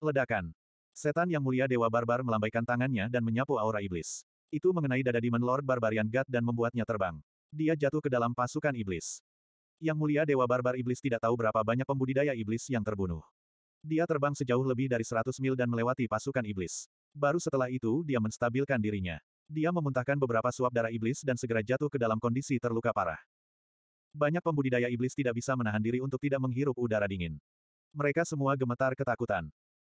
Ledakan. Setan yang mulia Dewa Barbar melambaikan tangannya dan menyapu aura iblis. Itu mengenai dada Demon Lord Barbarian God dan membuatnya terbang. Dia jatuh ke dalam pasukan iblis. Yang mulia Dewa Barbar Iblis tidak tahu berapa banyak pembudidaya iblis yang terbunuh. Dia terbang sejauh lebih dari 100 mil dan melewati pasukan iblis. Baru setelah itu dia menstabilkan dirinya. Dia memuntahkan beberapa suap darah iblis dan segera jatuh ke dalam kondisi terluka parah. Banyak pembudidaya iblis tidak bisa menahan diri untuk tidak menghirup udara dingin. Mereka semua gemetar ketakutan.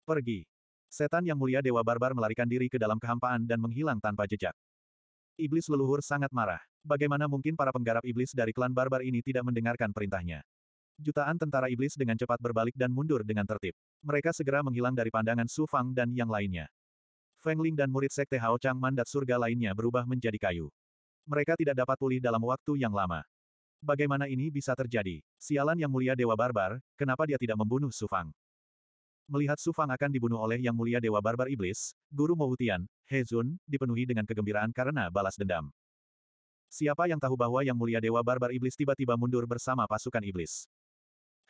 Pergi. Setan yang mulia Dewa Barbar melarikan diri ke dalam kehampaan dan menghilang tanpa jejak. Iblis leluhur sangat marah. Bagaimana mungkin para penggarap iblis dari klan barbar ini tidak mendengarkan perintahnya? Jutaan tentara iblis dengan cepat berbalik dan mundur dengan tertib. Mereka segera menghilang dari pandangan Su Fang dan yang lainnya. Feng Ling dan murid sekte Hao Chang mandat surga lainnya berubah menjadi kayu. Mereka tidak dapat pulih dalam waktu yang lama. Bagaimana ini bisa terjadi? Sialan yang mulia Dewa Barbar, kenapa dia tidak membunuh Su Fang? Melihat Su Fang akan dibunuh oleh Yang Mulia Dewa Barbar Iblis, Guru Moutian, He Zun, dipenuhi dengan kegembiraan karena balas dendam. Siapa yang tahu bahwa Yang Mulia Dewa Barbar Iblis tiba-tiba mundur bersama pasukan Iblis?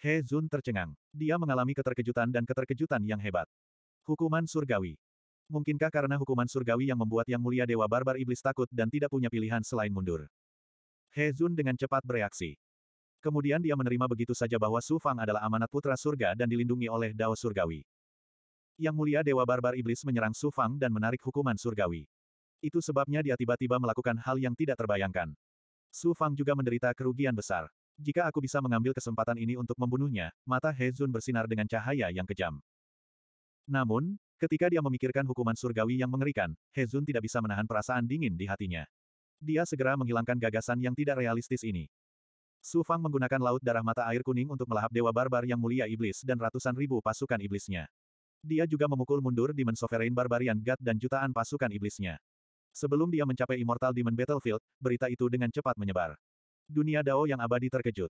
He Zun tercengang. Dia mengalami keterkejutan dan keterkejutan yang hebat. Hukuman Surgawi. Mungkinkah karena hukuman surgawi yang membuat Yang Mulia Dewa Barbar Iblis takut dan tidak punya pilihan selain mundur? He Zun dengan cepat bereaksi. Kemudian dia menerima begitu saja bahwa Su Fang adalah amanat putra surga dan dilindungi oleh Dao Surgawi. Yang mulia Dewa Barbar Iblis menyerang Su Fang dan menarik hukuman surgawi. Itu sebabnya dia tiba-tiba melakukan hal yang tidak terbayangkan. Su Fang juga menderita kerugian besar. Jika aku bisa mengambil kesempatan ini untuk membunuhnya, mata He Zun bersinar dengan cahaya yang kejam. Namun, ketika dia memikirkan hukuman surgawi yang mengerikan, He Zun tidak bisa menahan perasaan dingin di hatinya. Dia segera menghilangkan gagasan yang tidak realistis ini. Su Fang menggunakan laut darah mata air kuning untuk melahap dewa barbar yang mulia iblis dan ratusan ribu pasukan iblisnya. Dia juga memukul mundur di Sovereign Barbarian God dan jutaan pasukan iblisnya. Sebelum dia mencapai Immortal Demon Battlefield, berita itu dengan cepat menyebar. Dunia Dao yang abadi terkejut.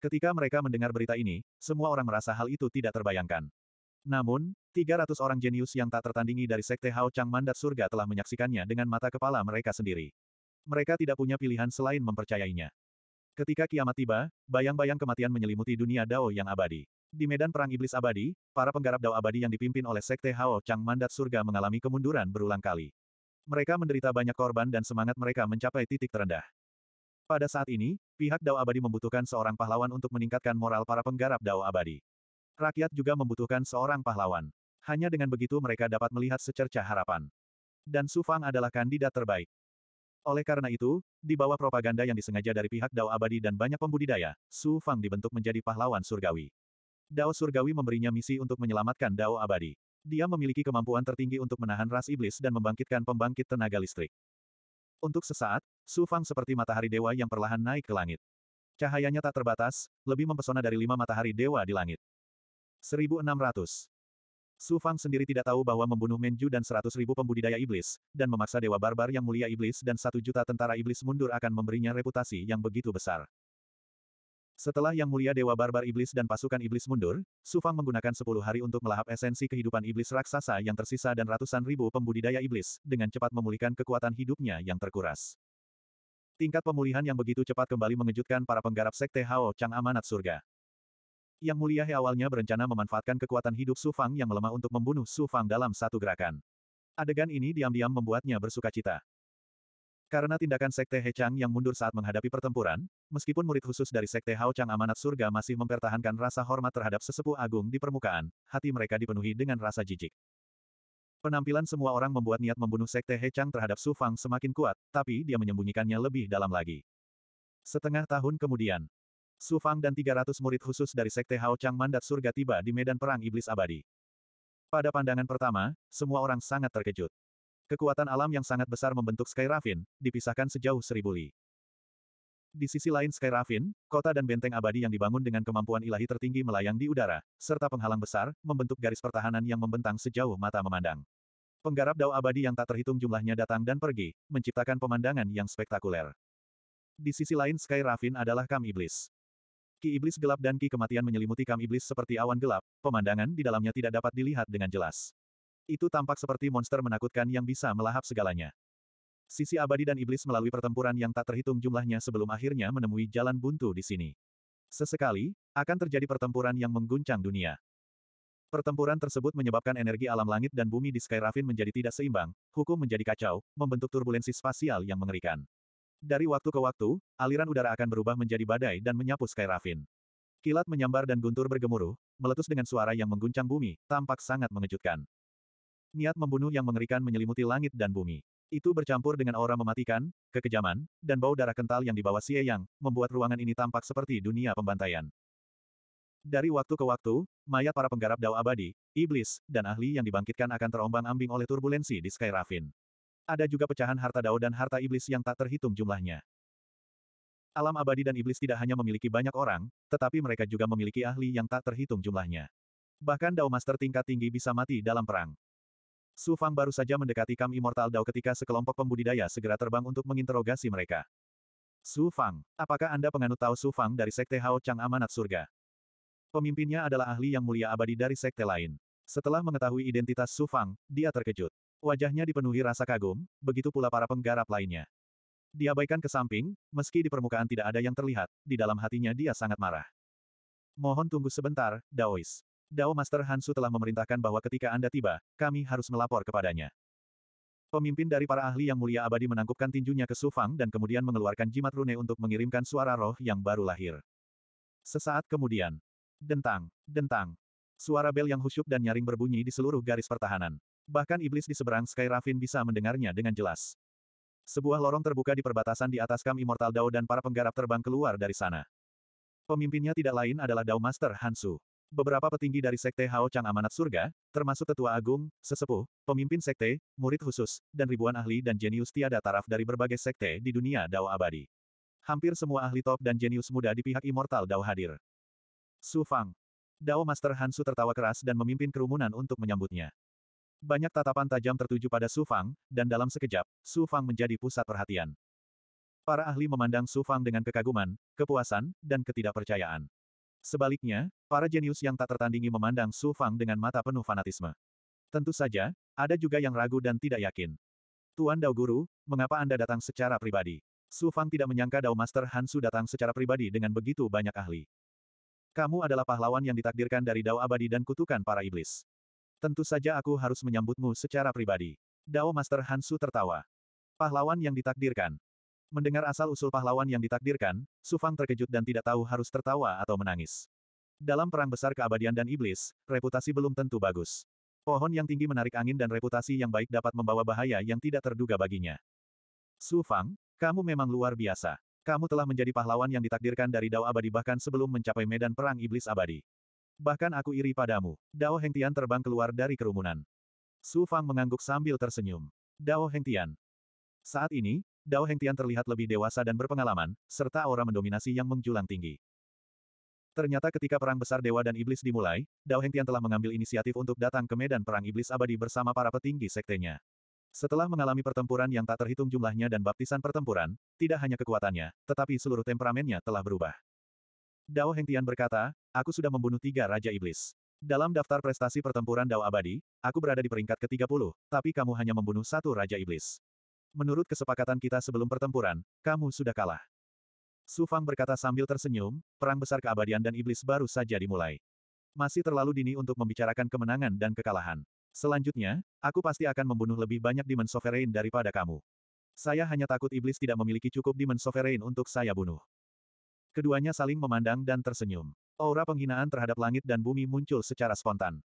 Ketika mereka mendengar berita ini, semua orang merasa hal itu tidak terbayangkan. Namun, 300 orang jenius yang tak tertandingi dari Sekte Hao Chang Mandat Surga telah menyaksikannya dengan mata kepala mereka sendiri. Mereka tidak punya pilihan selain mempercayainya. Ketika kiamat tiba, bayang-bayang kematian menyelimuti dunia Dao yang abadi. Di medan perang iblis abadi, para penggarap Dao abadi yang dipimpin oleh Sekte Hao Chang Mandat Surga mengalami kemunduran berulang kali. Mereka menderita banyak korban dan semangat mereka mencapai titik terendah. Pada saat ini, pihak Dao abadi membutuhkan seorang pahlawan untuk meningkatkan moral para penggarap Dao abadi. Rakyat juga membutuhkan seorang pahlawan. Hanya dengan begitu mereka dapat melihat secerca harapan. Dan Su Fang adalah kandidat terbaik. Oleh karena itu, di bawah propaganda yang disengaja dari pihak Dao Abadi dan banyak pembudidaya, Su Fang dibentuk menjadi pahlawan surgawi. Dao surgawi memberinya misi untuk menyelamatkan Dao Abadi. Dia memiliki kemampuan tertinggi untuk menahan ras iblis dan membangkitkan pembangkit tenaga listrik. Untuk sesaat, Su Fang seperti matahari dewa yang perlahan naik ke langit. Cahayanya tak terbatas, lebih mempesona dari lima matahari dewa di langit. 1600. Su Fang sendiri tidak tahu bahwa membunuh Menju dan seratus ribu pembudidaya iblis, dan memaksa Dewa Barbar yang mulia iblis dan satu juta tentara iblis mundur akan memberinya reputasi yang begitu besar. Setelah yang mulia Dewa Barbar Iblis dan pasukan iblis mundur, Su Fang menggunakan sepuluh hari untuk melahap esensi kehidupan iblis raksasa yang tersisa dan ratusan ribu pembudidaya iblis, dengan cepat memulihkan kekuatan hidupnya yang terkuras. Tingkat pemulihan yang begitu cepat kembali mengejutkan para penggarap Sekte Hao Chang Amanat Surga. Yang Mulia He awalnya berencana memanfaatkan kekuatan hidup Su Fang yang melemah untuk membunuh Su Fang dalam satu gerakan. Adegan ini diam-diam membuatnya bersuka cita. Karena tindakan Sekte He Chang yang mundur saat menghadapi pertempuran, meskipun murid khusus dari Sekte Hao Chang Amanat Surga masih mempertahankan rasa hormat terhadap sesepuh agung di permukaan, hati mereka dipenuhi dengan rasa jijik. Penampilan semua orang membuat niat membunuh Sekte He Chang terhadap Su Fang semakin kuat, tapi dia menyembunyikannya lebih dalam lagi. Setengah tahun kemudian, Su Fang dan 300 murid khusus dari Sekte Hao Chang Mandat Surga tiba di medan perang iblis abadi. Pada pandangan pertama, semua orang sangat terkejut. Kekuatan alam yang sangat besar membentuk Sky Ravine, dipisahkan sejauh seribu li. Di sisi lain Sky Ravine, kota dan benteng abadi yang dibangun dengan kemampuan ilahi tertinggi melayang di udara, serta penghalang besar, membentuk garis pertahanan yang membentang sejauh mata memandang. Penggarap dao abadi yang tak terhitung jumlahnya datang dan pergi, menciptakan pemandangan yang spektakuler. Di sisi lain Sky Ravine adalah Kam Iblis. Ki iblis gelap dan ki kematian menyelimuti kam iblis seperti awan gelap, pemandangan di dalamnya tidak dapat dilihat dengan jelas. Itu tampak seperti monster menakutkan yang bisa melahap segalanya. Sisi abadi dan iblis melalui pertempuran yang tak terhitung jumlahnya sebelum akhirnya menemui jalan buntu di sini. Sesekali, akan terjadi pertempuran yang mengguncang dunia. Pertempuran tersebut menyebabkan energi alam langit dan bumi di Skyravin menjadi tidak seimbang, hukum menjadi kacau, membentuk turbulensi spasial yang mengerikan. Dari waktu ke waktu, aliran udara akan berubah menjadi badai dan menyapu Skyravin. Kilat menyambar dan guntur bergemuruh, meletus dengan suara yang mengguncang bumi, tampak sangat mengejutkan. Niat membunuh yang mengerikan menyelimuti langit dan bumi. Itu bercampur dengan aura mematikan, kekejaman, dan bau darah kental yang dibawa Xie Yang, membuat ruangan ini tampak seperti dunia pembantaian. Dari waktu ke waktu, mayat para penggarap dao abadi, iblis, dan ahli yang dibangkitkan akan terombang-ambing oleh turbulensi di Skyravin. Ada juga pecahan harta dao dan harta iblis yang tak terhitung jumlahnya. Alam abadi dan iblis tidak hanya memiliki banyak orang, tetapi mereka juga memiliki ahli yang tak terhitung jumlahnya. Bahkan Dao Master tingkat tinggi bisa mati dalam perang. Su Fang baru saja mendekati Kam Immortal Dao ketika sekelompok pembudidaya segera terbang untuk menginterogasi mereka. Su Fang, apakah Anda penganut Tao Su Fang dari Sekte Hao Chang Amanat Surga? Pemimpinnya adalah ahli yang mulia abadi dari sekte lain. Setelah mengetahui identitas Su Fang, dia terkejut. Wajahnya dipenuhi rasa kagum, begitu pula para penggarap lainnya. Diabaikan ke samping, meski di permukaan tidak ada yang terlihat, di dalam hatinya dia sangat marah. Mohon tunggu sebentar, Daois. Dao Master Hansu telah memerintahkan bahwa ketika Anda tiba, kami harus melapor kepadanya. Pemimpin dari para ahli yang mulia abadi menangkupkan tinjunya ke Sufang dan kemudian mengeluarkan jimat rune untuk mengirimkan suara roh yang baru lahir. Sesaat kemudian, dentang, dentang, suara bel yang husyuk dan nyaring berbunyi di seluruh garis pertahanan. Bahkan iblis di seberang Sky Raffin bisa mendengarnya dengan jelas. Sebuah lorong terbuka di perbatasan di atas Kam Immortal Dao dan para penggarap terbang keluar dari sana. Pemimpinnya tidak lain adalah Dao Master Hansu. Beberapa petinggi dari Sekte Hao Chang Amanat Surga, termasuk Tetua Agung, Sesepuh, Pemimpin Sekte, Murid Khusus, dan ribuan ahli dan jenius tiada taraf dari berbagai sekte di dunia Dao Abadi. Hampir semua ahli top dan jenius muda di pihak Immortal Dao hadir. Su Fang. Dao Master Hansu tertawa keras dan memimpin kerumunan untuk menyambutnya. Banyak tatapan tajam tertuju pada Su Fang, dan dalam sekejap, Su Fang menjadi pusat perhatian. Para ahli memandang Su Fang dengan kekaguman, kepuasan, dan ketidakpercayaan. Sebaliknya, para jenius yang tak tertandingi memandang Su Fang dengan mata penuh fanatisme. Tentu saja, ada juga yang ragu dan tidak yakin. Tuan Dao Guru, mengapa Anda datang secara pribadi? Su Fang tidak menyangka Dao Master Hansu datang secara pribadi dengan begitu banyak ahli. Kamu adalah pahlawan yang ditakdirkan dari Dao Abadi dan kutukan para iblis. Tentu saja aku harus menyambutmu secara pribadi. Dao Master Hansu tertawa. Pahlawan yang ditakdirkan. Mendengar asal-usul pahlawan yang ditakdirkan, Sufang terkejut dan tidak tahu harus tertawa atau menangis. Dalam perang besar keabadian dan iblis, reputasi belum tentu bagus. Pohon yang tinggi menarik angin dan reputasi yang baik dapat membawa bahaya yang tidak terduga baginya. Sufang, kamu memang luar biasa. Kamu telah menjadi pahlawan yang ditakdirkan dari Dao Abadi bahkan sebelum mencapai medan perang iblis abadi. Bahkan aku iri padamu. Dao Hengtian terbang keluar dari kerumunan. Su Fang mengangguk sambil tersenyum. Dao Hengtian. Saat ini, Dao Hengtian terlihat lebih dewasa dan berpengalaman, serta aura mendominasi yang menjulang tinggi. Ternyata ketika Perang Besar Dewa dan Iblis dimulai, Dao Hengtian telah mengambil inisiatif untuk datang ke medan Perang Iblis Abadi bersama para petinggi sektenya. Setelah mengalami pertempuran yang tak terhitung jumlahnya dan baptisan pertempuran, tidak hanya kekuatannya, tetapi seluruh temperamennya telah berubah. Dao Hengtian berkata, aku sudah membunuh tiga Raja Iblis. Dalam daftar prestasi pertempuran Dao Abadi, aku berada di peringkat ke-30, tapi kamu hanya membunuh satu Raja Iblis. Menurut kesepakatan kita sebelum pertempuran, kamu sudah kalah. Su Fang berkata sambil tersenyum, perang besar keabadian dan iblis baru saja dimulai. Masih terlalu dini untuk membicarakan kemenangan dan kekalahan. Selanjutnya, aku pasti akan membunuh lebih banyak Demon Sovereign daripada kamu. Saya hanya takut iblis tidak memiliki cukup Demon Sovereign untuk saya bunuh. Keduanya saling memandang dan tersenyum. Aura penghinaan terhadap langit dan bumi muncul secara spontan.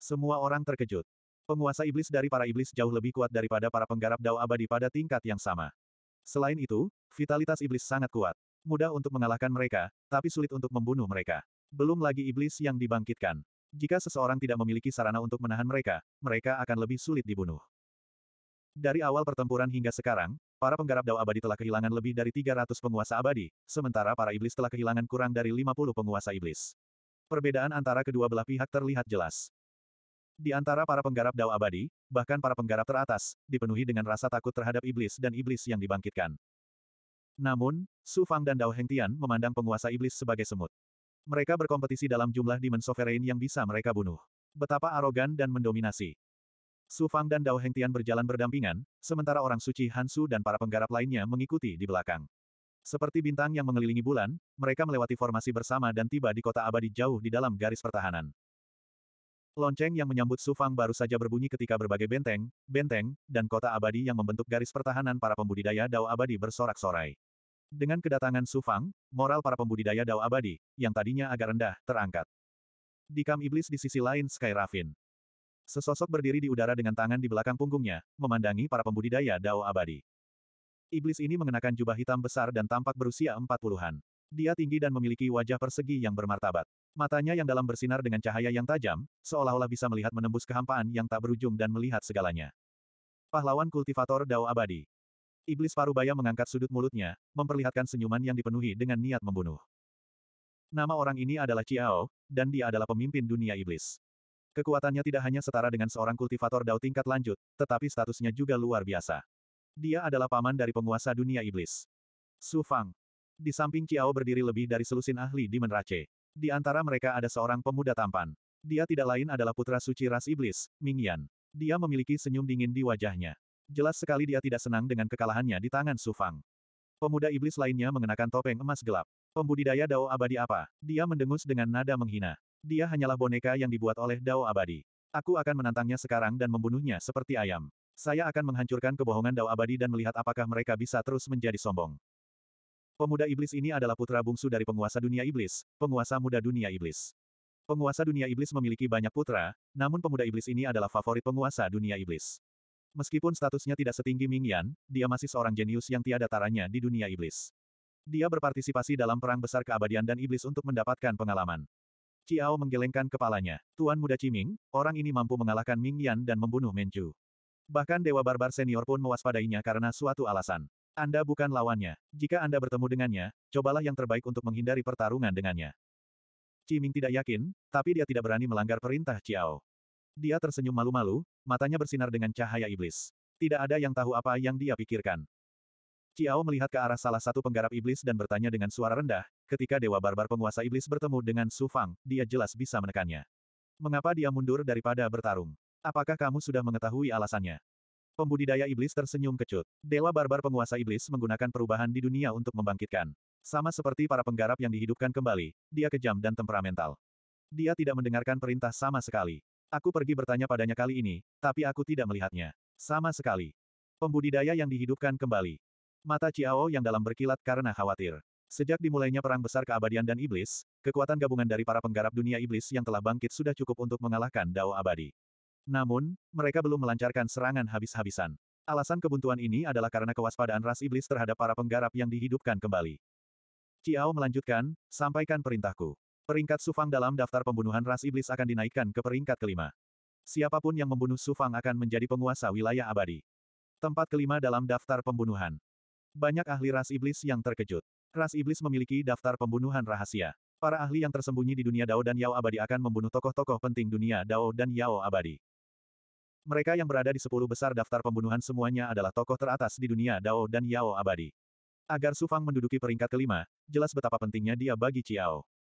Semua orang terkejut. Penguasa iblis dari para iblis jauh lebih kuat daripada para penggarap dao abadi pada tingkat yang sama. Selain itu, vitalitas iblis sangat kuat. Mudah untuk mengalahkan mereka, tapi sulit untuk membunuh mereka. Belum lagi iblis yang dibangkitkan. Jika seseorang tidak memiliki sarana untuk menahan mereka, mereka akan lebih sulit dibunuh. Dari awal pertempuran hingga sekarang, para penggarap Dao abadi telah kehilangan lebih dari 300 penguasa abadi, sementara para iblis telah kehilangan kurang dari 50 penguasa iblis. Perbedaan antara kedua belah pihak terlihat jelas. Di antara para penggarap Dao abadi, bahkan para penggarap teratas, dipenuhi dengan rasa takut terhadap iblis dan iblis yang dibangkitkan. Namun, Su Fang dan Dao Hengtian memandang penguasa iblis sebagai semut. Mereka berkompetisi dalam jumlah Demon sovereign yang bisa mereka bunuh. Betapa arogan dan mendominasi. Su Fang dan Dao Hengtian berjalan berdampingan, sementara orang suci Hansu dan para penggarap lainnya mengikuti di belakang. Seperti bintang yang mengelilingi bulan, mereka melewati formasi bersama dan tiba di kota abadi jauh di dalam garis pertahanan. Lonceng yang menyambut Su Fang baru saja berbunyi ketika berbagai benteng, benteng, dan kota abadi yang membentuk garis pertahanan para pembudidaya Dao abadi bersorak-sorai. Dengan kedatangan Su Fang, moral para pembudidaya Dao abadi, yang tadinya agak rendah, terangkat. Dikam iblis di sisi lain Sky Raffin. Sesosok berdiri di udara dengan tangan di belakang punggungnya, memandangi para pembudidaya Dao abadi. Iblis ini mengenakan jubah hitam besar dan tampak berusia empat puluhan. Dia tinggi dan memiliki wajah persegi yang bermartabat. Matanya yang dalam bersinar dengan cahaya yang tajam, seolah-olah bisa melihat menembus kehampaan yang tak berujung dan melihat segalanya. Pahlawan kultivator Dao abadi. Iblis parubaya mengangkat sudut mulutnya, memperlihatkan senyuman yang dipenuhi dengan niat membunuh. Nama orang ini adalah Ciao, dan dia adalah pemimpin dunia iblis. Kekuatannya tidak hanya setara dengan seorang kultivator dao tingkat lanjut, tetapi statusnya juga luar biasa. Dia adalah paman dari penguasa dunia iblis. Su Fang. Di samping Ciao berdiri lebih dari selusin ahli di Menrace. Di antara mereka ada seorang pemuda tampan. Dia tidak lain adalah putra suci ras iblis, Ming Yan. Dia memiliki senyum dingin di wajahnya. Jelas sekali dia tidak senang dengan kekalahannya di tangan Su Fang. Pemuda iblis lainnya mengenakan topeng emas gelap. Pembudidaya dao abadi apa? Dia mendengus dengan nada menghina. Dia hanyalah boneka yang dibuat oleh Dao Abadi. Aku akan menantangnya sekarang dan membunuhnya seperti ayam. Saya akan menghancurkan kebohongan Dao Abadi dan melihat apakah mereka bisa terus menjadi sombong. Pemuda iblis ini adalah putra bungsu dari penguasa dunia iblis, penguasa muda dunia iblis. Penguasa dunia iblis memiliki banyak putra, namun pemuda iblis ini adalah favorit penguasa dunia iblis. Meskipun statusnya tidak setinggi Ming Yan, dia masih seorang jenius yang tiada taranya di dunia iblis. Dia berpartisipasi dalam perang besar keabadian dan iblis untuk mendapatkan pengalaman. Ciao menggelengkan kepalanya. Tuan muda Ciming, orang ini mampu mengalahkan Ming Yan dan membunuh Menchu. Bahkan Dewa Barbar senior pun mewaspadainya karena suatu alasan. Anda bukan lawannya. Jika Anda bertemu dengannya, cobalah yang terbaik untuk menghindari pertarungan dengannya. Ciming tidak yakin, tapi dia tidak berani melanggar perintah Ciao. Dia tersenyum malu-malu, matanya bersinar dengan cahaya iblis. Tidak ada yang tahu apa yang dia pikirkan. Ciao melihat ke arah salah satu penggarap iblis dan bertanya dengan suara rendah, ketika Dewa Barbar penguasa iblis bertemu dengan Su Fang, dia jelas bisa menekannya. Mengapa dia mundur daripada bertarung? Apakah kamu sudah mengetahui alasannya? Pembudidaya iblis tersenyum kecut. Dewa Barbar penguasa iblis menggunakan perubahan di dunia untuk membangkitkan. Sama seperti para penggarap yang dihidupkan kembali, dia kejam dan temperamental. Dia tidak mendengarkan perintah sama sekali. Aku pergi bertanya padanya kali ini, tapi aku tidak melihatnya. Sama sekali. Pembudidaya yang dihidupkan kembali. Mata Ciao yang dalam berkilat karena khawatir. Sejak dimulainya Perang Besar Keabadian dan Iblis, kekuatan gabungan dari para penggarap dunia iblis yang telah bangkit sudah cukup untuk mengalahkan Dao Abadi. Namun, mereka belum melancarkan serangan habis-habisan. Alasan kebuntuan ini adalah karena kewaspadaan ras iblis terhadap para penggarap yang dihidupkan kembali. Ciao melanjutkan, sampaikan perintahku. Peringkat Sufang dalam daftar pembunuhan ras iblis akan dinaikkan ke peringkat kelima. Siapapun yang membunuh Sufang akan menjadi penguasa wilayah abadi. Tempat kelima dalam daftar pembunuhan. Banyak ahli ras iblis yang terkejut. Ras iblis memiliki daftar pembunuhan rahasia. Para ahli yang tersembunyi di dunia Dao dan Yao abadi akan membunuh tokoh-tokoh penting dunia Dao dan Yao abadi. Mereka yang berada di sepuluh besar daftar pembunuhan semuanya adalah tokoh teratas di dunia Dao dan Yao abadi. Agar sufang menduduki peringkat kelima, jelas betapa pentingnya dia bagi Ciao.